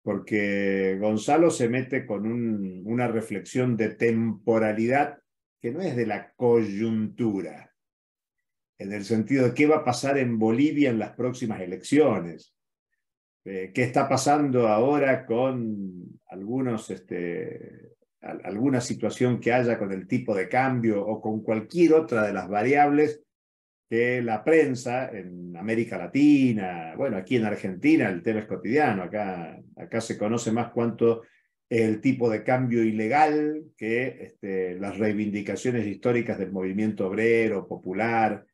Porque Gonzalo se mete con un, una reflexión de temporalidad que no es de la coyuntura, en el sentido de qué va a pasar en Bolivia en las próximas elecciones, eh, qué está pasando ahora con algunos, este, alguna situación que haya con el tipo de cambio o con cualquier otra de las variables que la prensa en América Latina, bueno, aquí en Argentina el tema es cotidiano, acá, acá se conoce más cuánto el tipo de cambio ilegal que este, las reivindicaciones históricas del movimiento obrero, popular,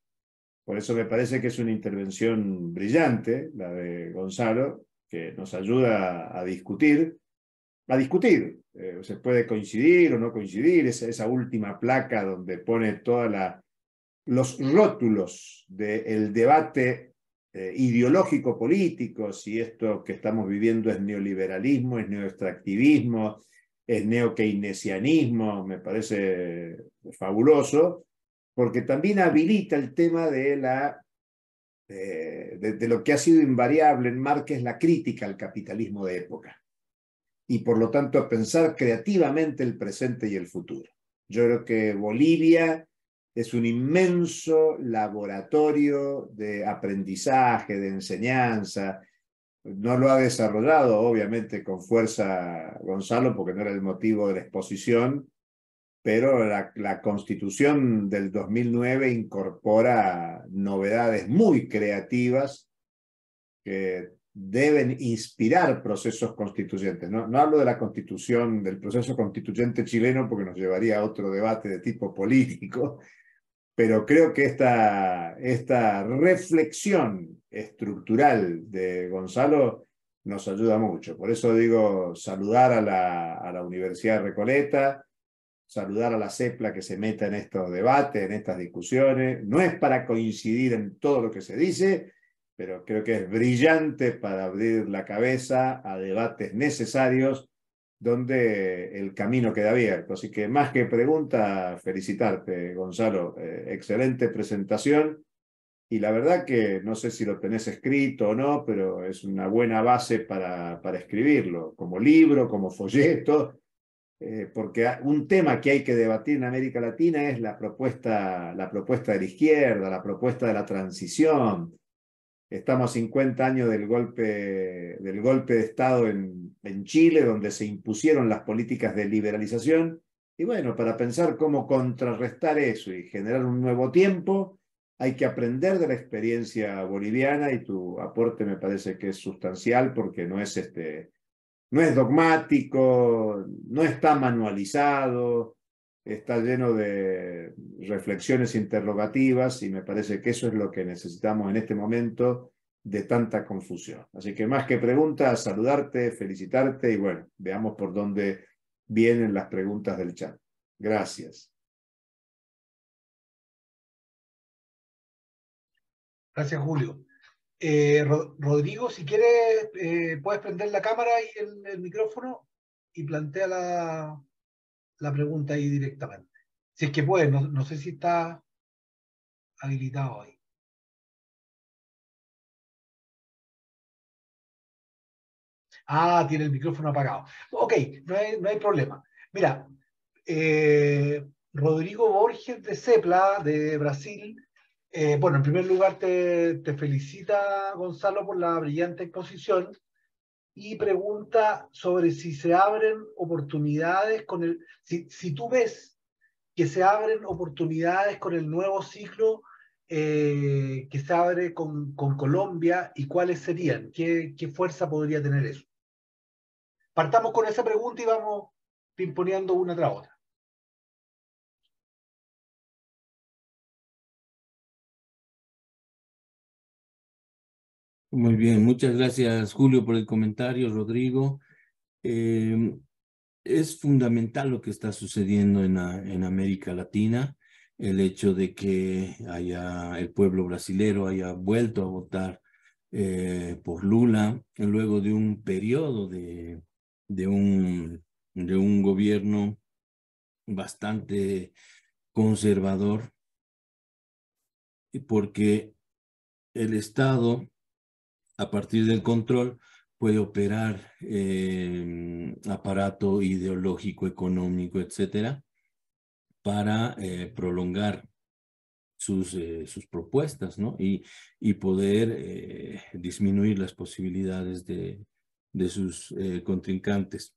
por eso me parece que es una intervención brillante, la de Gonzalo, que nos ayuda a discutir, a discutir. Eh, se puede coincidir o no coincidir, esa, última placa donde pone todos los rótulos del debate eh, ideológico político, si esto que estamos viviendo es neoliberalismo, es neoextractivismo, es neokeynesianismo, me parece eh, fabuloso, porque también habilita el tema de, la, lo que ha sido invariable en Marx, la crítica al capitalismo de época, y por lo tanto a pensar creativamente el presente y el futuro. Yo creo que Bolivia es un inmenso laboratorio de aprendizaje, de enseñanza. No lo ha desarrollado, obviamente, con fuerza Gonzalo, porque no era el motivo de la exposición, pero la, constitución del 2009 incorpora novedades muy creativas que deben inspirar procesos constituyentes. No, hablo de la constitución, del proceso constituyente chileno, porque nos llevaría a otro debate de tipo político, pero creo que esta, reflexión estructural de Gonzalo nos ayuda mucho. Por eso digo saludar a la, a la Universidad de Recoleta, saludar a la CEPLA que se meta en estos debates, en estas discusiones. No es para coincidir en todo lo que se dice, pero creo que es brillante para abrir la cabeza a debates necesarios donde el camino queda abierto. Así que más que pregunta, felicitarte, Gonzalo. Eh, excelente presentación. Y la verdad que no sé si lo tenés escrito o no, pero es una buena base para, para escribirlo, como libro, como folleto, eh, porque un tema que hay que debatir en América Latina es la propuesta, la propuesta de la izquierda, la propuesta de la transición. Estamos 50 años del golpe, del golpe de Estado en, en Chile, donde se impusieron las políticas de liberalización. Y bueno, para pensar cómo contrarrestar eso y generar un nuevo tiempo, hay que aprender de la experiencia boliviana y tu aporte me parece que es sustancial porque no es este, no es dogmático, no está manualizado, está lleno de reflexiones interrogativas y me parece que eso es lo que necesitamos en este momento de tanta confusión. Así que más que preguntas, saludarte, felicitarte y bueno, veamos por dónde vienen las preguntas del chat. Gracias. Gracias, Julio. Eh, Rodrigo, si quieres, eh, puedes prender la cámara y el, micrófono y plantea la, pregunta ahí directamente. Si es que puedes, no, sé si está habilitado ahí. Ah, tiene el micrófono apagado. Ok, no hay, problema. Mira, eh, Rodrigo Borges de CEPLA, de Brasil, eh, bueno, en primer lugar te, felicita Gonzalo por la brillante exposición y pregunta sobre si se abren oportunidades con el, si, tú ves que se abren oportunidades con el nuevo ciclo eh, que se abre con, Colombia y cuáles serían, ¿Qué, fuerza podría tener eso. Partamos con esa pregunta y vamos imponiendo una tras otra. Muy bien, muchas gracias Julio por el comentario, Rodrigo. Eh, es fundamental lo que está sucediendo en, en, América Latina, el hecho de que haya, el pueblo brasilero haya vuelto a votar eh, por Lula luego de un periodo de, de, un, de un gobierno bastante conservador, porque el Estado a partir del control puede operar eh, aparato ideológico, económico, etcétera, para eh, prolongar sus, eh, sus propuestas ¿no? y, y poder disminuir las posibilidades de, sus contrincantes.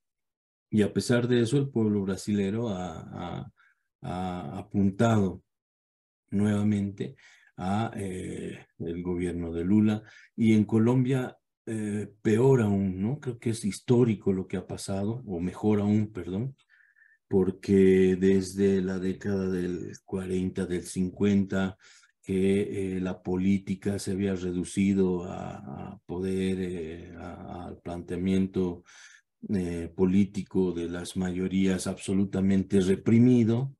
Y a pesar de eso, el pueblo brasilero ha apuntado nuevamente a eh, el gobierno de Lula y en Colombia eh, peor aún, ¿no? Creo que es histórico lo que ha pasado, o mejor aún, perdón, porque desde la década del 40, del 50, que eh, la política se había reducido a poder, al planteamiento político de las mayorías absolutamente reprimido,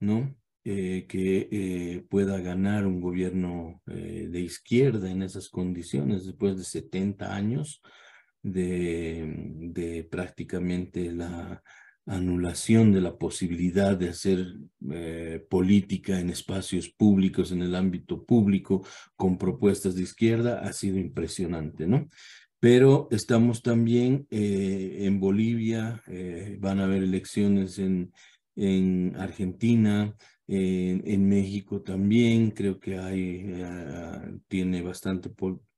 ¿no? Eh, que eh, pueda ganar un gobierno eh, de izquierda en esas condiciones después de 70 años de, prácticamente la anulación de la posibilidad de hacer política en espacios públicos, en el ámbito público, con propuestas de izquierda, ha sido impresionante, ¿no? Pero estamos también en Bolivia, van a haber elecciones en, en Argentina, en, México también creo que hay, ah, tiene bastante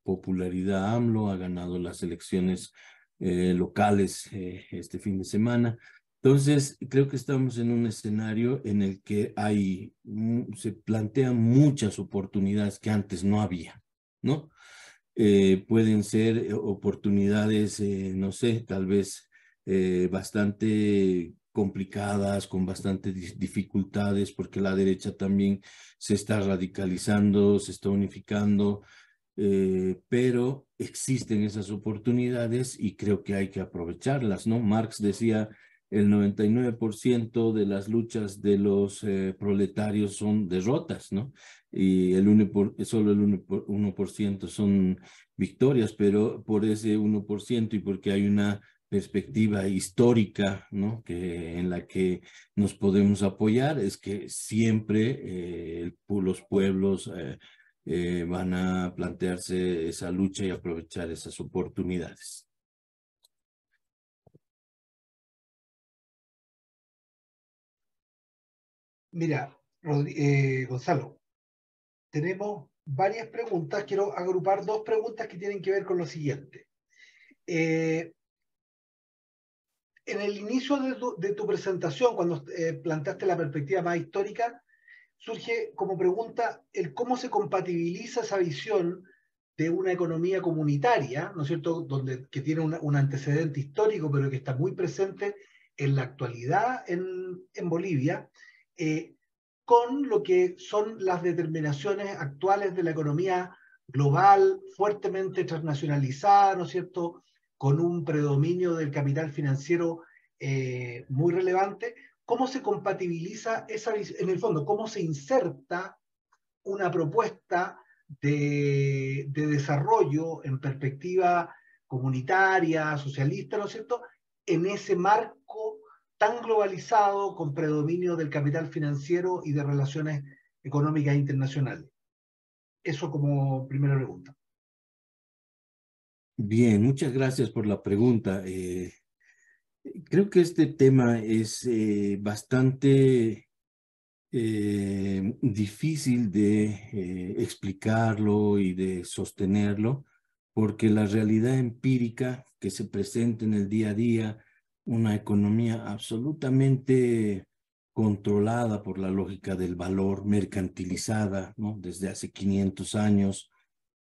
popularidad AMLO, ha ganado las elecciones eh, locales eh, este fin de semana. Entonces, creo que estamos en un escenario en el que hay, se plantean muchas oportunidades que antes no había, ¿no? Eh, pueden ser oportunidades, no sé, tal vez bastante complicadas, con bastantes dificultades, porque la derecha también se está radicalizando, se está unificando, eh, pero existen esas oportunidades y creo que hay que aprovecharlas, ¿no? Marx decía, el 99% de las luchas de los eh, proletarios son derrotas, ¿no? Y el solo el 1 son victorias, pero por ese 1% y porque hay una perspectiva histórica ¿no? que, en la que nos podemos apoyar es que siempre eh, los pueblos eh, eh, van a plantearse esa lucha y aprovechar esas oportunidades. Mira, Gonzalo, tenemos varias preguntas. Quiero agrupar dos preguntas que tienen que ver con lo siguiente. Eh, en el inicio de tu, presentación, cuando eh, planteaste la perspectiva más histórica, surge como pregunta el cómo se compatibiliza esa visión de una economía comunitaria, ¿no es cierto?, Donde, que tiene un antecedente histórico, pero que está muy presente en la actualidad en, Bolivia, eh, con lo que son las determinaciones actuales de la economía global, fuertemente transnacionalizada, ¿no es cierto?, con un predominio del capital financiero eh, muy relevante, ¿cómo se compatibiliza esa en el fondo, cómo se inserta una propuesta de, de desarrollo en perspectiva comunitaria, socialista, ¿no es cierto?, en ese marco tan globalizado con predominio del capital financiero y de relaciones económicas internacionales. Eso como primera pregunta. Bien, muchas gracias por la pregunta. Eh, creo que este tema es eh, bastante eh, difícil de explicarlo y de sostenerlo, porque la realidad empírica que se presenta en el día a día, una economía absolutamente controlada por la lógica del valor, mercantilizada desde hace 500 años,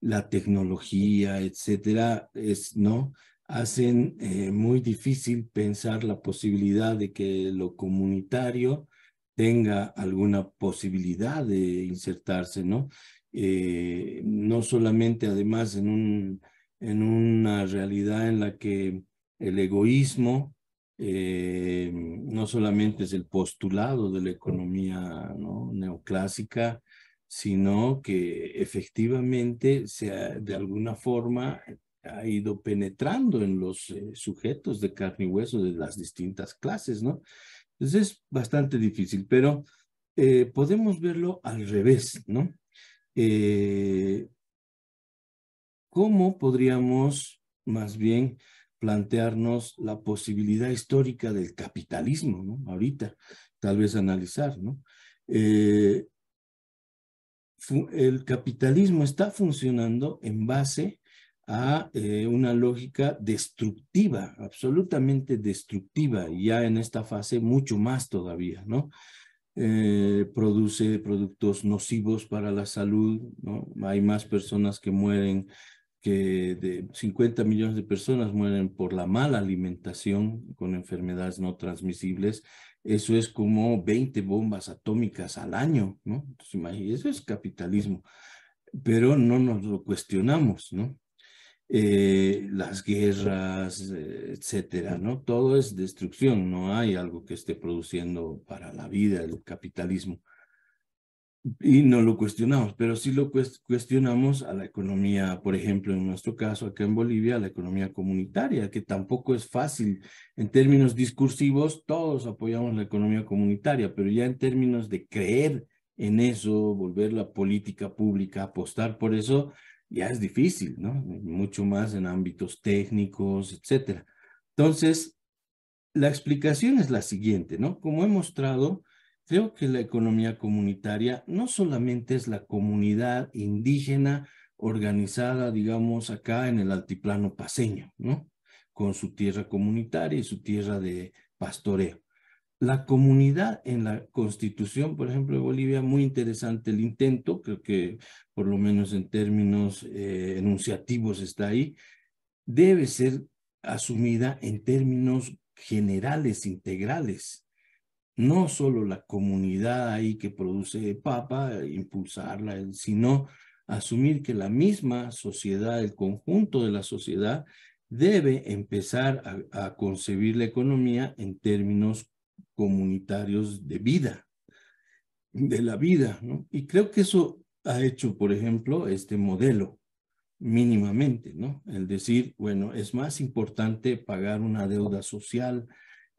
la tecnología, etcétera, es, ¿no? hacen eh, muy difícil pensar la posibilidad de que lo comunitario tenga alguna posibilidad de insertarse, ¿no? Eh, no solamente además en, un, en una realidad en la que el egoísmo eh, no solamente es el postulado de la economía neoclásica, sino que efectivamente se ha, de alguna forma ha ido penetrando en los eh, sujetos de carne y hueso de las distintas clases, ¿no? Entonces es bastante difícil, pero eh, podemos verlo al revés, ¿no? Eh, ¿Cómo podríamos más bien plantearnos la posibilidad histórica del capitalismo, ¿no? Ahorita, tal vez analizar, ¿no? el capitalismo está funcionando en base a eh, una lógica destructiva, absolutamente destructiva, y ya en esta fase mucho más todavía, ¿no? Eh, produce productos nocivos para la salud, ¿no? Hay más personas que mueren, que 50 millones de personas mueren por la mala alimentación con enfermedades no transmisibles eso es como 20 bombas atómicas al año, ¿no? Entonces, imagínense, eso es capitalismo, pero no nos lo cuestionamos, ¿no? Eh, las guerras, eh, etcétera, ¿no? Todo es destrucción, no hay algo que esté produciendo para la vida el capitalismo. Y no lo cuestionamos, pero sí lo cuestionamos a la economía, por ejemplo, en nuestro caso acá en Bolivia, a la economía comunitaria, que tampoco es fácil. En términos discursivos, todos apoyamos la economía comunitaria, pero ya en términos de creer en eso, volver la política pública, apostar por eso, ya es difícil, ¿no? Mucho más en ámbitos técnicos, etcétera. Entonces, la explicación es la siguiente, ¿no? Como he mostrado, Creo que la economía comunitaria no solamente es la comunidad indígena organizada, digamos, acá en el altiplano paseño, ¿no? Con su tierra comunitaria y su tierra de pastoreo. La comunidad en la constitución, por ejemplo, de Bolivia, muy interesante el intento, creo que por lo menos en términos eh, enunciativos está ahí, debe ser asumida en términos generales, integrales, no solo la comunidad ahí que produce papa, eh, impulsarla, eh, sino asumir que la misma sociedad, el conjunto de la sociedad, debe empezar a, concebir la economía en términos comunitarios de vida, de la vida, Y creo que eso ha hecho, por ejemplo, este modelo mínimamente, ¿no? El decir, bueno, es más importante pagar una deuda social,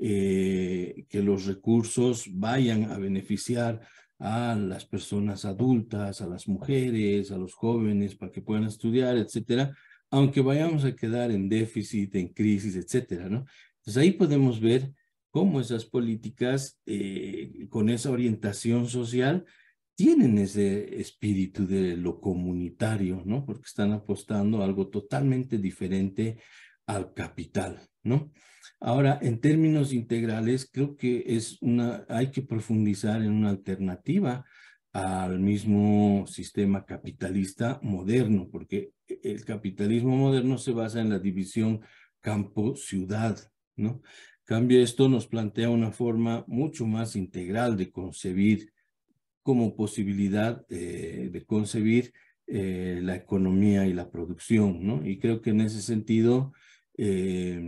eh, que los recursos vayan a beneficiar a las personas adultas, a las mujeres, a los jóvenes, para que puedan estudiar, etcétera, aunque vayamos a quedar en déficit, en crisis, etcétera, ¿no? Entonces ahí podemos ver cómo esas políticas eh, con esa orientación social tienen ese espíritu de lo comunitario, ¿no? Porque están apostando algo totalmente diferente al capital, ¿no? Ahora, en términos integrales, creo que es una, hay que profundizar en una alternativa al mismo sistema capitalista moderno, porque el capitalismo moderno se basa en la división campo-ciudad, ¿no? Cambia esto nos plantea una forma mucho más integral de concebir como posibilidad eh, de concebir eh, la economía y la producción, ¿no? Y creo que en ese sentido eh,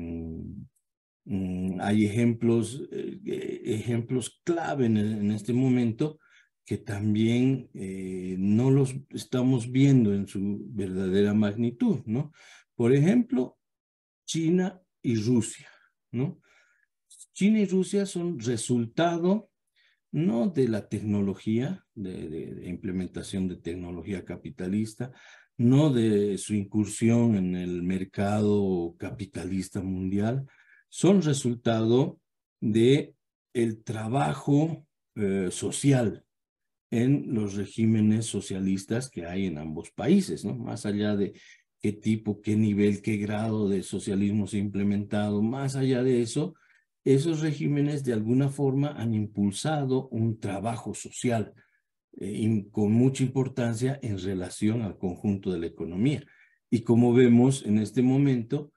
Mm, hay ejemplos, eh, eh, ejemplos clave en, este momento que también eh, no los estamos viendo en su verdadera magnitud, ¿no? Por ejemplo, China y Rusia, ¿no? China y Rusia son resultado no de la tecnología, de, implementación de tecnología capitalista, no de su incursión en el mercado capitalista mundial, son resultado de el trabajo eh, social en los regímenes socialistas que hay en ambos países, ¿no? Más allá de qué tipo, qué nivel, qué grado de socialismo se ha implementado, más allá de eso, esos regímenes de alguna forma han impulsado un trabajo social eh, con mucha importancia en relación al conjunto de la economía. Y como vemos en este momento,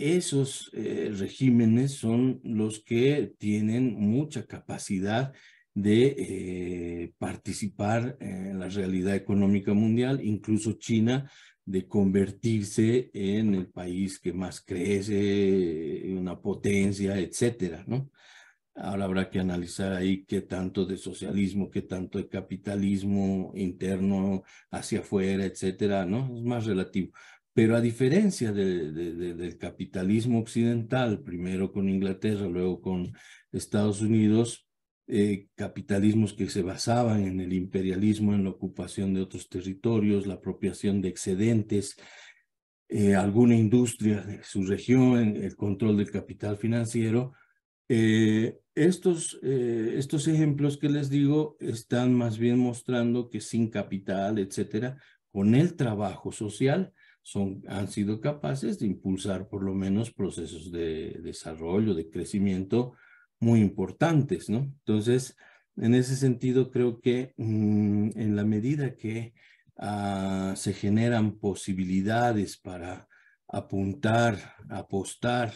esos eh, regímenes son los que tienen mucha capacidad de eh, participar en la realidad económica mundial, incluso China, de convertirse en el país que más crece, eh, una potencia, etcétera, ¿no? Ahora habrá que analizar ahí qué tanto de socialismo, qué tanto de capitalismo interno hacia afuera, etcétera, ¿no? Es más relativo. Pero a diferencia del capitalismo occidental, primero con Inglaterra, luego con Estados Unidos, eh, capitalismos que se basaban en el imperialismo, en la ocupación de otros territorios, la apropiación de excedentes, eh, alguna industria de su región, el control del capital financiero. Eh, estos, estos ejemplos que les digo están más bien mostrando que sin capital, etcétera, con el trabajo social, han sido capaces de impulsar por lo menos procesos de desarrollo, de crecimiento muy importantes, ¿no? Entonces, en ese sentido, creo que mm, en la medida que ah, se generan posibilidades para apuntar, apostar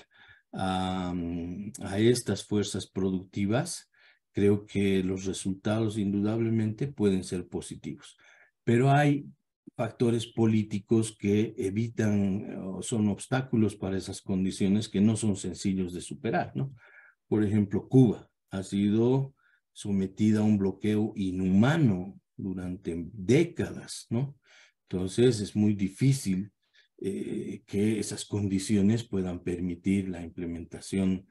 mm, a estas fuerzas productivas, creo que los resultados indudablemente pueden ser positivos. Pero hay factores políticos que evitan eh, o son obstáculos para esas condiciones que no son sencillos de superar, ¿no? Por ejemplo, Cuba ha sido sometida a un bloqueo inhumano durante décadas, ¿no? Entonces es muy difícil eh, que esas condiciones puedan permitir la implementación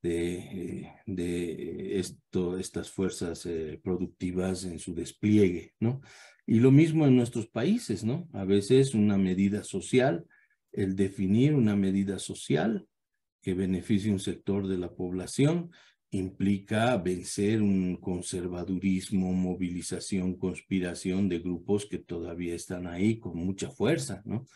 de, eh, esto, estas fuerzas productivas en su despliegue, ¿no? Y lo mismo en nuestros países, ¿no? A veces una medida social, el definir una medida social que beneficie un sector de la población, implica vencer un conservadurismo, movilización, conspiración de grupos que todavía están ahí con mucha fuerza, ¿no?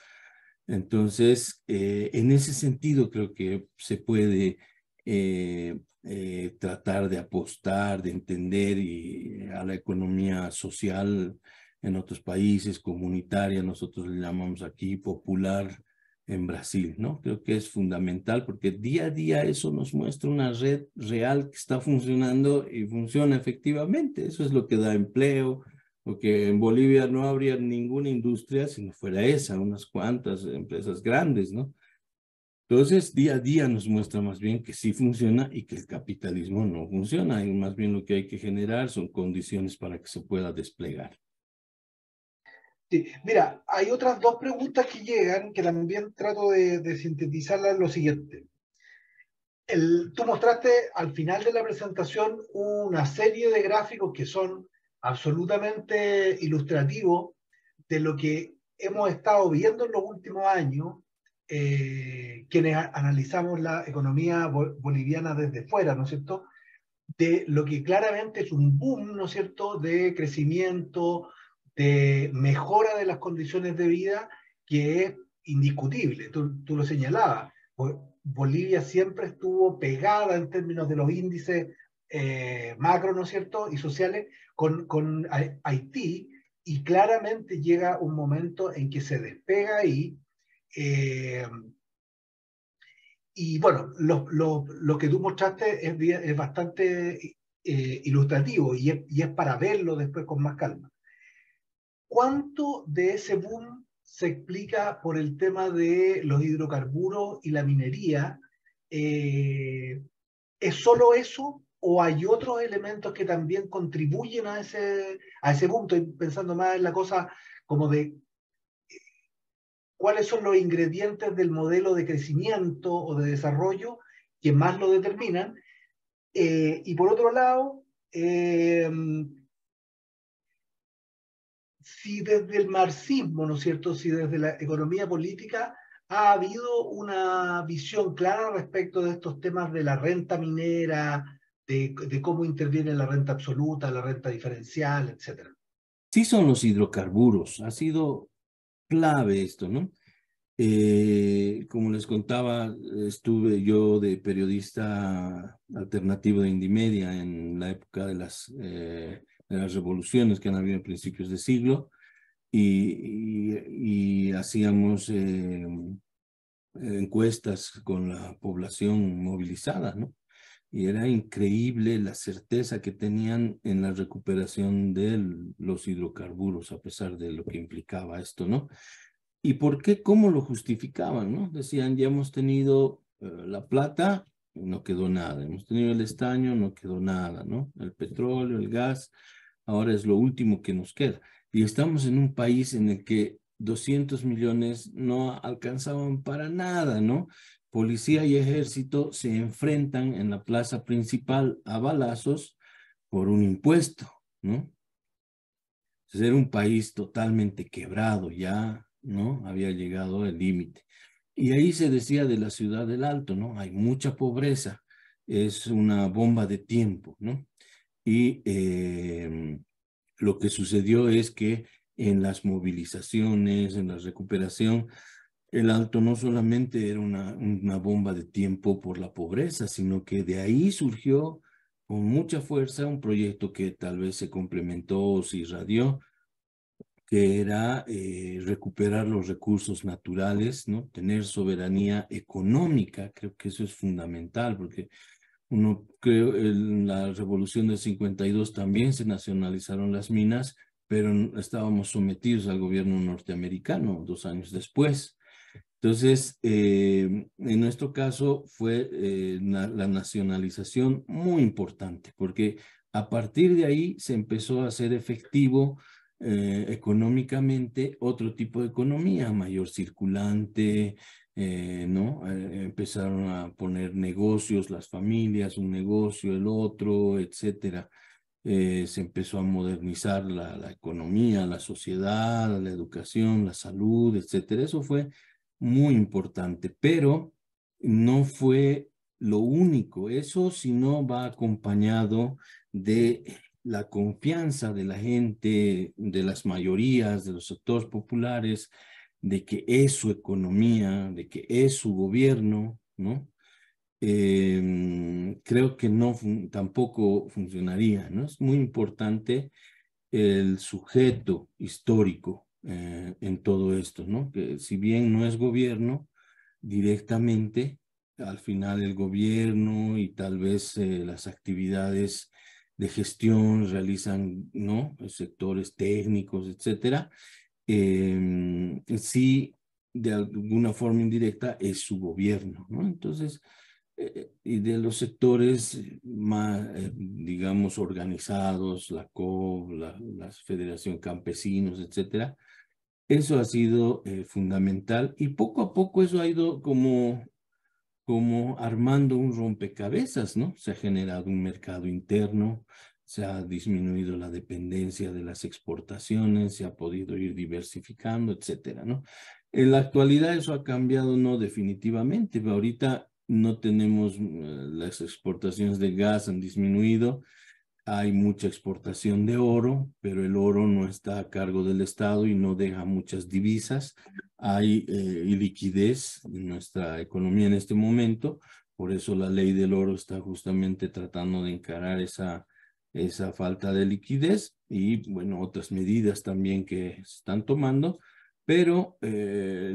Entonces, eh, en ese sentido creo que se puede eh, eh, tratar de apostar, de entender y, a la economía social en otros países, comunitaria, nosotros le llamamos aquí popular en Brasil, ¿no? Creo que es fundamental porque día a día eso nos muestra una red real que está funcionando y funciona efectivamente. Eso es lo que da empleo, porque en Bolivia no habría ninguna industria si no fuera esa, unas cuantas empresas grandes, ¿no? Entonces, día a día nos muestra más bien que sí funciona y que el capitalismo no funciona, y más bien lo que hay que generar son condiciones para que se pueda desplegar mira, hay otras dos preguntas que llegan que también trato de, de sintetizarlas en lo siguiente. El, tú mostraste al final de la presentación una serie de gráficos que son absolutamente ilustrativos de lo que hemos estado viendo en los últimos años, eh, quienes analizamos la economía boliviana desde fuera, ¿no es cierto? De lo que claramente es un boom, ¿no es cierto?, de crecimiento, de mejora de las condiciones de vida que es indiscutible. Tú, tú lo señalabas. Bolivia siempre estuvo pegada en términos de los índices eh, macro, ¿no es cierto?, y sociales con, Haití, y claramente llega un momento en que se despega ahí. Eh, y bueno, lo, que tú mostraste es, bastante eh, ilustrativo y es para verlo después con más calma. ¿Cuánto de ese boom se explica por el tema de los hidrocarburos y la minería? Eh, ¿Es solo eso o hay otros elementos que también contribuyen a ese, a ese boom? Estoy pensando más en la cosa como de eh, cuáles son los ingredientes del modelo de crecimiento o de desarrollo que más lo determinan. Eh, y por otro lado, si desde el marxismo, ¿no es cierto?, si desde la economía política ha habido una visión clara respecto de estos temas de la renta minera, de, cómo interviene la renta absoluta, la renta diferencial, etc. Sí son los hidrocarburos, ha sido clave esto, ¿no? Eh, como les contaba, estuve yo de periodista alternativo de Indimedia en la época de las... Eh, de las revoluciones que han habido a principios de siglo y, hacíamos eh, encuestas con la población movilizada, ¿no? Y era increíble la certeza que tenían en la recuperación de los hidrocarburos, a pesar de lo que implicaba esto, ¿no? ¿Y por qué? ¿Cómo lo justificaban, no? Decían, ya hemos tenido eh, la plata, no quedó nada. Hemos tenido el estaño, no quedó nada, ¿no? El petróleo, el gas, ahora es lo último que nos queda. Y estamos en un país en el que 200 millones no alcanzaban para nada, ¿no? Policía y ejército se enfrentan en la plaza principal a balazos por un impuesto, ¿no? un país totalmente quebrado ya, ¿no? Había llegado el límite. Y ahí se decía de la ciudad del Alto, ¿no? Hay mucha pobreza, es una bomba de tiempo, ¿no? Y eh, lo que sucedió es que en las movilizaciones, en la recuperación, el alto no solamente era una, bomba de tiempo por la pobreza, sino que de ahí surgió con mucha fuerza un proyecto que tal vez se complementó o se irradió, que era eh, recuperar los recursos naturales, ¿no? tener soberanía económica, creo que eso es fundamental, porque uno creo, en la revolución del 52 también se nacionalizaron las minas, pero estábamos sometidos al gobierno norteamericano dos años después. Entonces, eh, en nuestro caso fue eh, la nacionalización muy importante, porque a partir de ahí se empezó a hacer efectivo eh, económicamente otro tipo de economía, mayor circulante, eh, ¿no? Eh, empezaron a poner negocios, las familias, un negocio, el otro, etcétera. Eh, se empezó a modernizar la, la, economía, la sociedad, la educación, la salud, etcétera. Eso fue muy importante, pero no fue lo único. Eso si no va acompañado de la confianza de la gente, de las mayorías, de los sectores populares, de que es su economía, de que es su gobierno, ¿no? Em, creo que no tampoco funcionaría, ¿no? Es muy importante el sujeto histórico eh, en todo esto, ¿no? Que si bien no es gobierno directamente, al final el gobierno y tal vez eh, las actividades de gestión realizan, ¿no? Sectores técnicos, etcétera eh, em, si de alguna forma indirecta es su gobierno. ¿no? Entonces, eh, y de los sectores eh, más, eh, digamos, organizados, la COB, la, Federación Campesinos, etcétera, eso ha sido fundamental y poco a poco eso ha ido como como armando un rompecabezas, ¿no? Se ha generado un mercado interno, se ha disminuido la dependencia de las exportaciones, se ha podido ir diversificando, etcétera, ¿no? En la actualidad eso ha cambiado, no definitivamente, pero ahorita no tenemos, eh, las exportaciones de gas han disminuido, hay mucha exportación de oro, pero el oro no está a cargo del Estado y no deja muchas divisas. Hay eh, liquidez en nuestra economía en este momento, por eso la ley del oro está justamente tratando de encarar esa esa falta de liquidez y, bueno, otras medidas también que se están tomando, pero eh,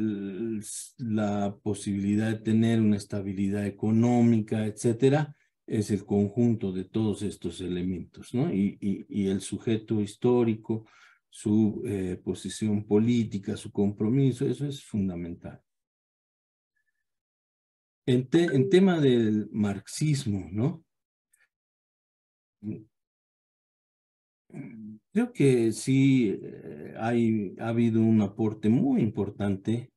la posibilidad de tener una estabilidad económica, etcétera, es el conjunto de todos estos elementos, ¿no? Y, el sujeto histórico, su eh, posición política, su compromiso, eso es fundamental. En, en tema del marxismo, ¿no? Mm, creo que sí eh, hay, ha habido un aporte muy importante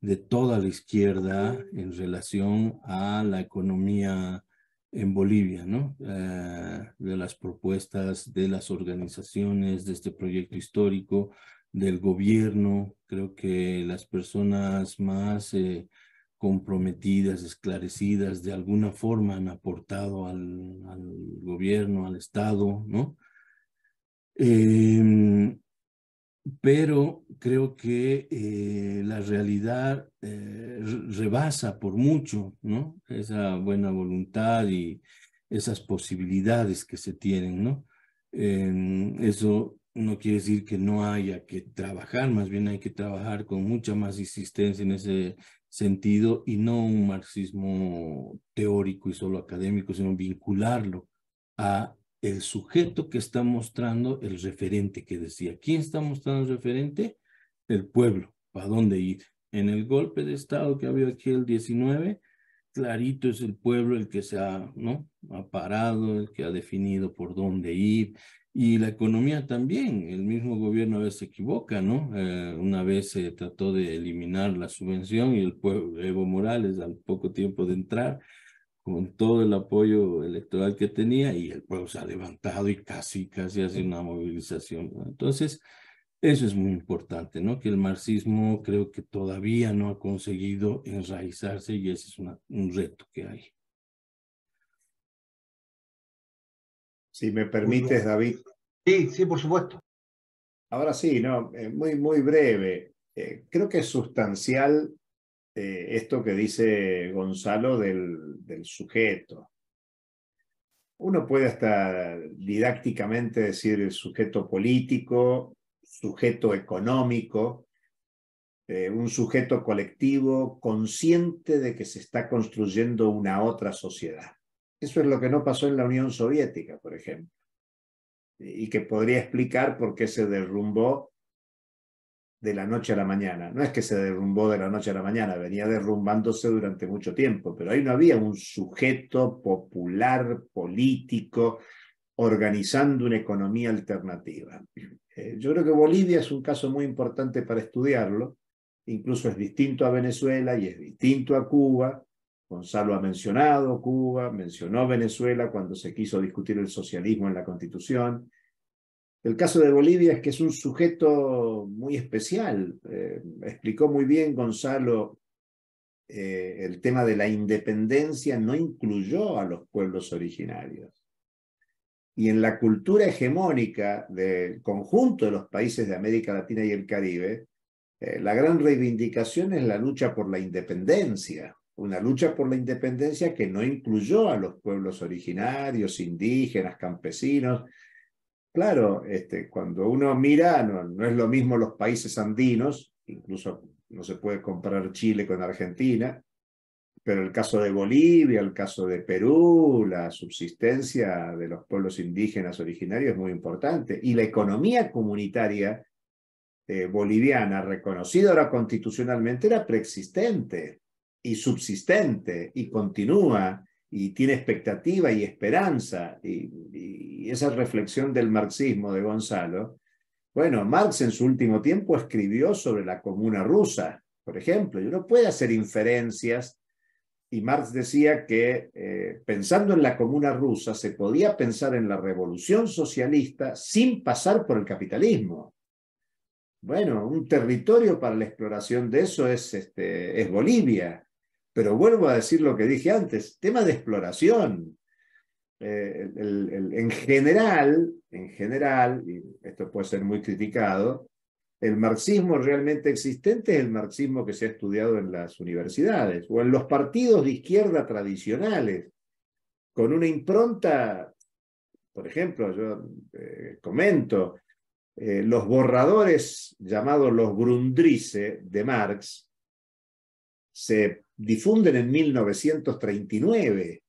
de toda la izquierda en relación a la economía en Bolivia, ¿no? Eh, de las propuestas de las organizaciones, de este proyecto histórico, del gobierno. Creo que las personas más eh, comprometidas, esclarecidas, de alguna forma han aportado al gobierno, al Estado, ¿no? Em, pero creo que eh, la realidad eh, rebasa por mucho ¿no? esa buena voluntad y esas posibilidades que se tienen. ¿no? Em, eso no quiere decir que no haya que trabajar, más bien hay que trabajar con mucha más insistencia en ese sentido y no un marxismo teórico y solo académico, sino vincularlo a el sujeto que está mostrando el referente que decía. ¿Quién está mostrando el referente? El pueblo. ¿Para dónde ir? En el golpe de Estado que había aquí el 19, clarito es el pueblo el que se ha, ¿no? parado, el que ha definido por dónde ir. Y la economía también, el mismo gobierno a veces se equivoca, ¿no? Eh, una vez se trató de eliminar la subvención y el pueblo, Evo Morales, al poco tiempo de entrar, con todo el apoyo electoral que tenía y el pueblo se ha levantado y casi, casi hace una movilización. Entonces, eso es muy importante, ¿no? Que el marxismo creo que todavía no ha conseguido enraizarse y ese es un reto que hay. Si me permites, David. Sí, sí, por supuesto. Ahora sí, no, eh, muy, muy breve. Eh, creo que es sustancial este, esto que dice Gonzalo del, sujeto. Uno puede hasta didácticamente decir sujeto político, sujeto económico, eh, un sujeto colectivo consciente de que se está construyendo una otra sociedad. Eso es lo que no pasó en la Unión Soviética, por ejemplo, y que podría explicar por qué se derrumbó de la noche a la mañana. No es que se derrumbó de la noche a la mañana, venía derrumbándose durante mucho tiempo, pero ahí no había un sujeto popular, político, organizando una economía alternativa. Eh, yo creo que Bolivia es un caso muy importante para estudiarlo, incluso es distinto a Venezuela y es distinto a Cuba. Gonzalo ha mencionado Cuba, mencionó Venezuela cuando se quiso discutir el socialismo en la Constitución. El caso de Bolivia es que es un sujeto muy especial. Eh, explicó muy bien Gonzalo eh, el tema de la independencia, no incluyó a los pueblos originarios. Y en la cultura hegemónica del conjunto de los países de América Latina y el Caribe, eh, la gran reivindicación es la lucha por la independencia, una lucha por la independencia que no incluyó a los pueblos originarios, indígenas, campesinos, Claro, este, cuando uno mira, no, es lo mismo los países andinos, incluso no se puede comparar Chile con Argentina, pero el caso de Bolivia, el caso de Perú, la subsistencia de los pueblos indígenas originarios es muy importante. Y la economía comunitaria eh, boliviana, reconocida ahora constitucionalmente, era preexistente y subsistente y continúa y tiene expectativa y esperanza, y, esa reflexión del marxismo de Gonzalo. Bueno, Marx en su último tiempo escribió sobre la comuna rusa, por ejemplo, y uno puede hacer inferencias, y Marx decía que eh, pensando en la comuna rusa se podía pensar en la revolución socialista sin pasar por el capitalismo. Bueno, un territorio para la exploración de eso es, este, es Bolivia, pero vuelvo a decir lo que dije antes, tema de exploración. Eh, en general, en general, y esto puede ser muy criticado, el marxismo realmente existente es el marxismo que se ha estudiado en las universidades o en los partidos de izquierda tradicionales, con una impronta, por ejemplo, yo eh, comento, eh, los borradores llamados los Grundrisse de Marx se difunden en 1939.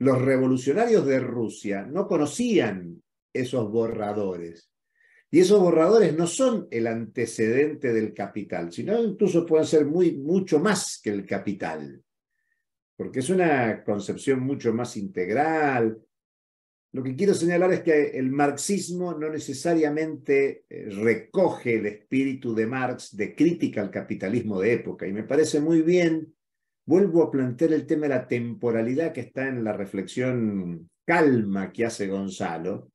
Los revolucionarios de Rusia no conocían esos borradores. Y esos borradores no son el antecedente del capital, sino incluso pueden ser muy, mucho más que el capital, porque es una concepción mucho más integral. Lo que quiero señalar es que el marxismo no necesariamente eh, recoge el espíritu de Marx de crítica al capitalismo de época, y me parece muy bien vuelvo a plantear el tema de la temporalidad que está en la reflexión calma que hace Gonzalo,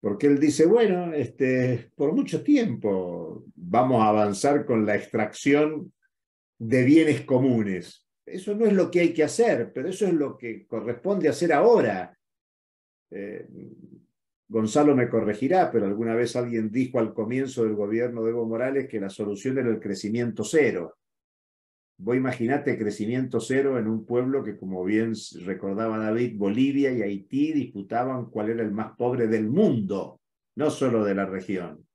porque él dice, bueno, este, por mucho tiempo vamos a avanzar con la extracción de bienes comunes. Eso no es lo que hay que hacer, pero eso es lo que corresponde hacer ahora. Eh, Gonzalo me corregirá, pero alguna vez alguien dijo al comienzo del gobierno de Evo Morales que la solución era el crecimiento cero. Vos imaginate crecimiento cero en un pueblo que, como bien recordaba David, Bolivia y Haití disputaban cuál era el más pobre del mundo, no solo de la región.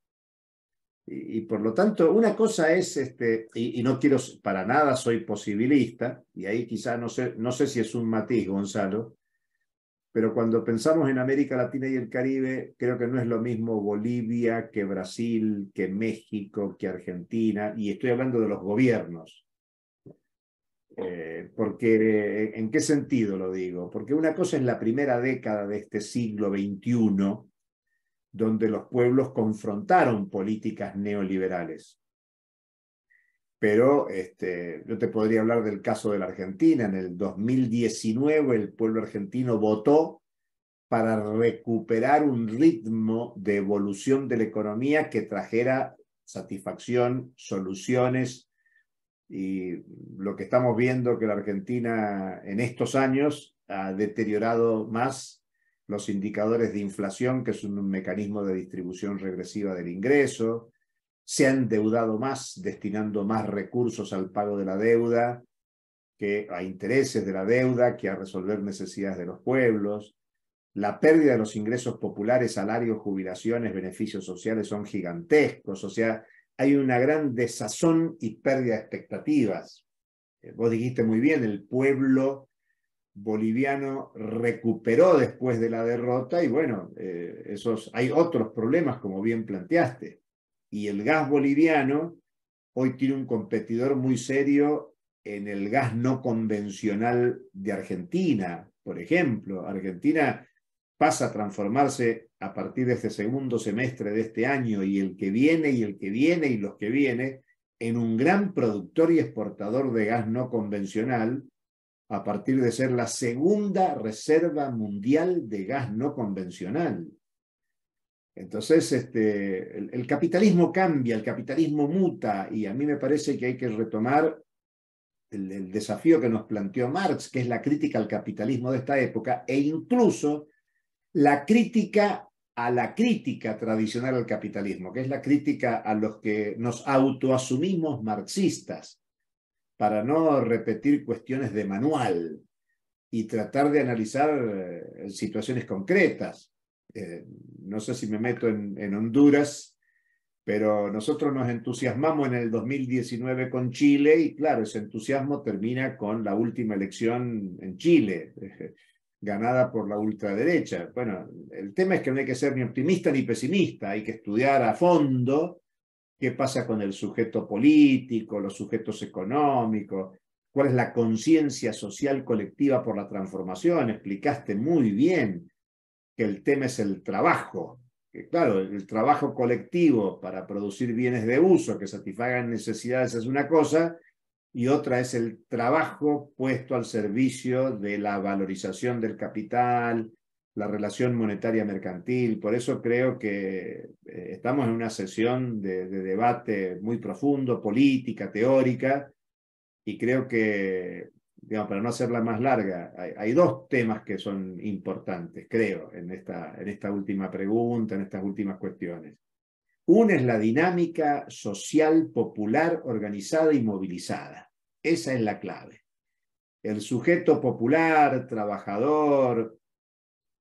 Y, por lo tanto, una cosa es, este, y, no quiero, para nada soy posibilista, y ahí quizá no sé, no sé si es un matiz, Gonzalo, pero cuando pensamos en América Latina y el Caribe, creo que no es lo mismo Bolivia que Brasil, que México, que Argentina, y estoy hablando de los gobiernos. Eh, porque, ¿en qué sentido lo digo? Porque una cosa es la primera década de este siglo XXI, donde los pueblos confrontaron políticas neoliberales. Pero este, yo te podría hablar del caso de la Argentina. En el 2019 el pueblo argentino votó para recuperar un ritmo de evolución de la economía que trajera satisfacción, soluciones y lo que estamos viendo que la Argentina en estos años ha deteriorado más los indicadores de inflación, que es un mecanismo de distribución regresiva del ingreso, se ha endeudado más, destinando más recursos al pago de la deuda, que a intereses de la deuda, que a resolver necesidades de los pueblos. La pérdida de los ingresos populares, salarios, jubilaciones, beneficios sociales son gigantescos. O sea, hay una gran desazón y pérdida de expectativas. Eh, vos dijiste muy bien, el pueblo boliviano recuperó después de la derrota y bueno, eh, esos, hay otros problemas como bien planteaste. Y el gas boliviano hoy tiene un competidor muy serio en el gas no convencional de Argentina, por ejemplo. Argentina pasa a transformarse a partir de este segundo semestre de este año y el que viene y el que viene y los que viene, en un gran productor y exportador de gas no convencional, a partir de ser la segunda reserva mundial de gas no convencional. Entonces, este, el, capitalismo cambia, el capitalismo muta, y a mí me parece que hay que retomar el desafío que nos planteó Marx, que es la crítica al capitalismo de esta época, e incluso la crítica a la crítica tradicional al capitalismo, que es la crítica a los que nos autoasumimos marxistas, para no repetir cuestiones de manual y tratar de analizar eh, situaciones concretas. Eh, no sé si me meto en, en Honduras, pero nosotros nos entusiasmamos en el 2019 con Chile y claro, ese entusiasmo termina con la última elección en Chile ganada por la ultraderecha. Bueno, el tema es que no hay que ser ni optimista ni pesimista, hay que estudiar a fondo qué pasa con el sujeto político, los sujetos económicos, cuál es la conciencia social colectiva por la transformación. Explicaste muy bien que el tema es el trabajo, que claro, el trabajo colectivo para producir bienes de uso que satisfagan necesidades es una cosa, y otra es el trabajo puesto al servicio de la valorización del capital, la relación monetaria mercantil. Por eso creo que eh, estamos en una sesión de, debate muy profundo, política, teórica, y creo que, digamos, para no hacerla más larga, hay, dos temas que son importantes, creo, en esta, en esta última pregunta, en estas últimas cuestiones. Una es la dinámica social, popular, organizada y movilizada. Esa es la clave. El sujeto popular, trabajador,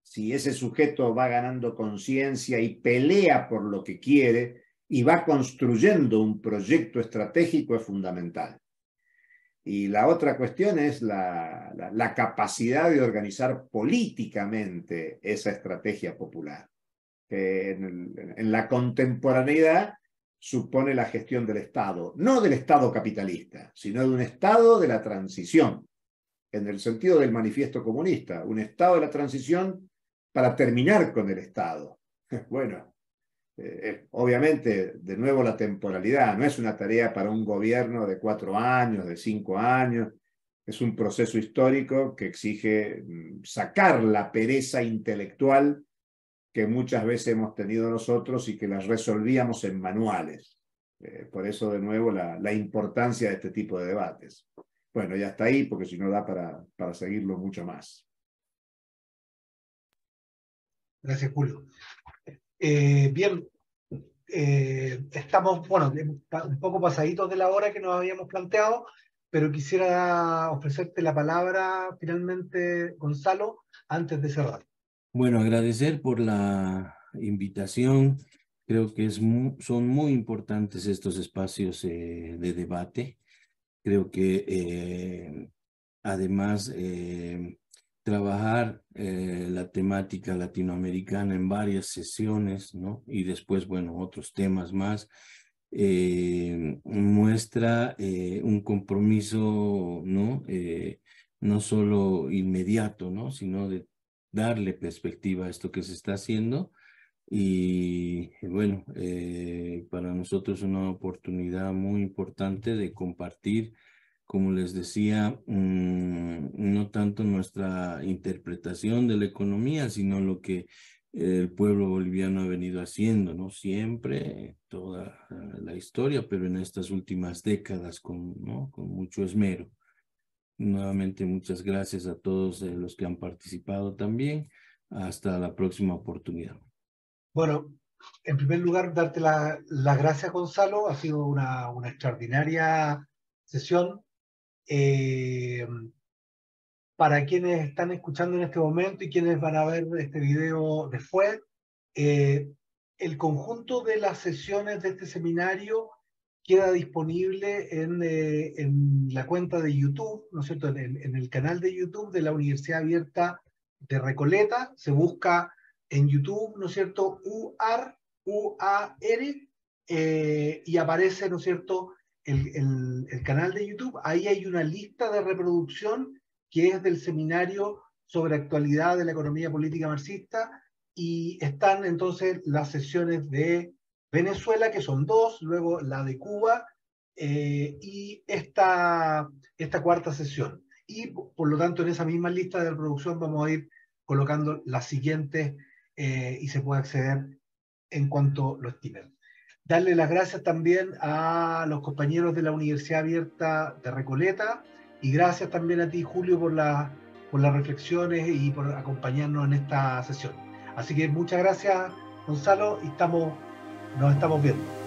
si ese sujeto va ganando conciencia y pelea por lo que quiere y va construyendo un proyecto estratégico es fundamental. Y la otra cuestión es la, capacidad de organizar políticamente esa estrategia popular. en la contemporaneidad supone la gestión del Estado, no del Estado capitalista, sino de un Estado de la transición, en el sentido del manifiesto comunista, un Estado de la transición para terminar con el Estado. Bueno, eh, eh, obviamente, de nuevo la temporalidad, no es una tarea para un gobierno de cuatro años, de cinco años, es un proceso histórico que exige mm, sacar la pereza intelectual que muchas veces hemos tenido nosotros y que las resolvíamos en manuales. Eh, por eso, de nuevo, la, importancia de este tipo de debates. Bueno, ya está ahí, porque si no da para, para seguirlo mucho más. Gracias, Julio. Eh, bien, eh, estamos, bueno, un poco pasaditos de la hora que nos habíamos planteado, pero quisiera ofrecerte la palabra finalmente, Gonzalo, antes de cerrar. Bueno, agradecer por la invitación. Creo que son muy importantes estos espacios eh, de debate. Creo que eh, además eh, trabajar la temática latinoamericana en varias sesiones, ¿no? Y después, bueno, otros temas más. muestra un compromiso, ¿no? no solo inmediato, ¿no? Sino de darle perspectiva a esto que se está haciendo. Y bueno, eh, para nosotros una oportunidad muy importante de compartir, como les decía, mm, no tanto nuestra interpretación de la economía, sino lo que el pueblo boliviano ha venido haciendo, ¿no? Siempre, toda eh, la historia, pero en estas últimas décadas con, ¿no? con mucho esmero. Nuevamente muchas gracias a todos los que han participado también. Hasta la próxima oportunidad. Bueno, en primer lugar, darte las gracias, Gonzalo. Ha sido una, una extraordinaria sesión. Eh, para quienes están escuchando en este momento y quienes van a ver este video después, eh, el conjunto de las sesiones de este seminario queda disponible eh, en, la cuenta de YouTube, ¿no es cierto? En el, canal de YouTube de la Universidad Abierta de Recoleta. Se busca en YouTube, ¿no es cierto? UAR, UAR, eh, y aparece, ¿no es cierto? El, el canal de YouTube. Ahí hay una lista de reproducción que es del seminario sobre actualidad de la economía política marxista y están entonces las sesiones de Venezuela, que son dos, luego la de Cuba eh, y esta, esta cuarta sesión. Y por lo tanto, en esa misma lista de reproducción vamos a ir colocando las siguientes eh, y se puede acceder en cuanto lo estimen. Darle las gracias también a los compañeros de la Universidad Abierta de Recoleta y gracias también a ti, Julio, por, la, por las reflexiones y por acompañarnos en esta sesión. Así que muchas gracias, Gonzalo, y estamos nos estamos viendo.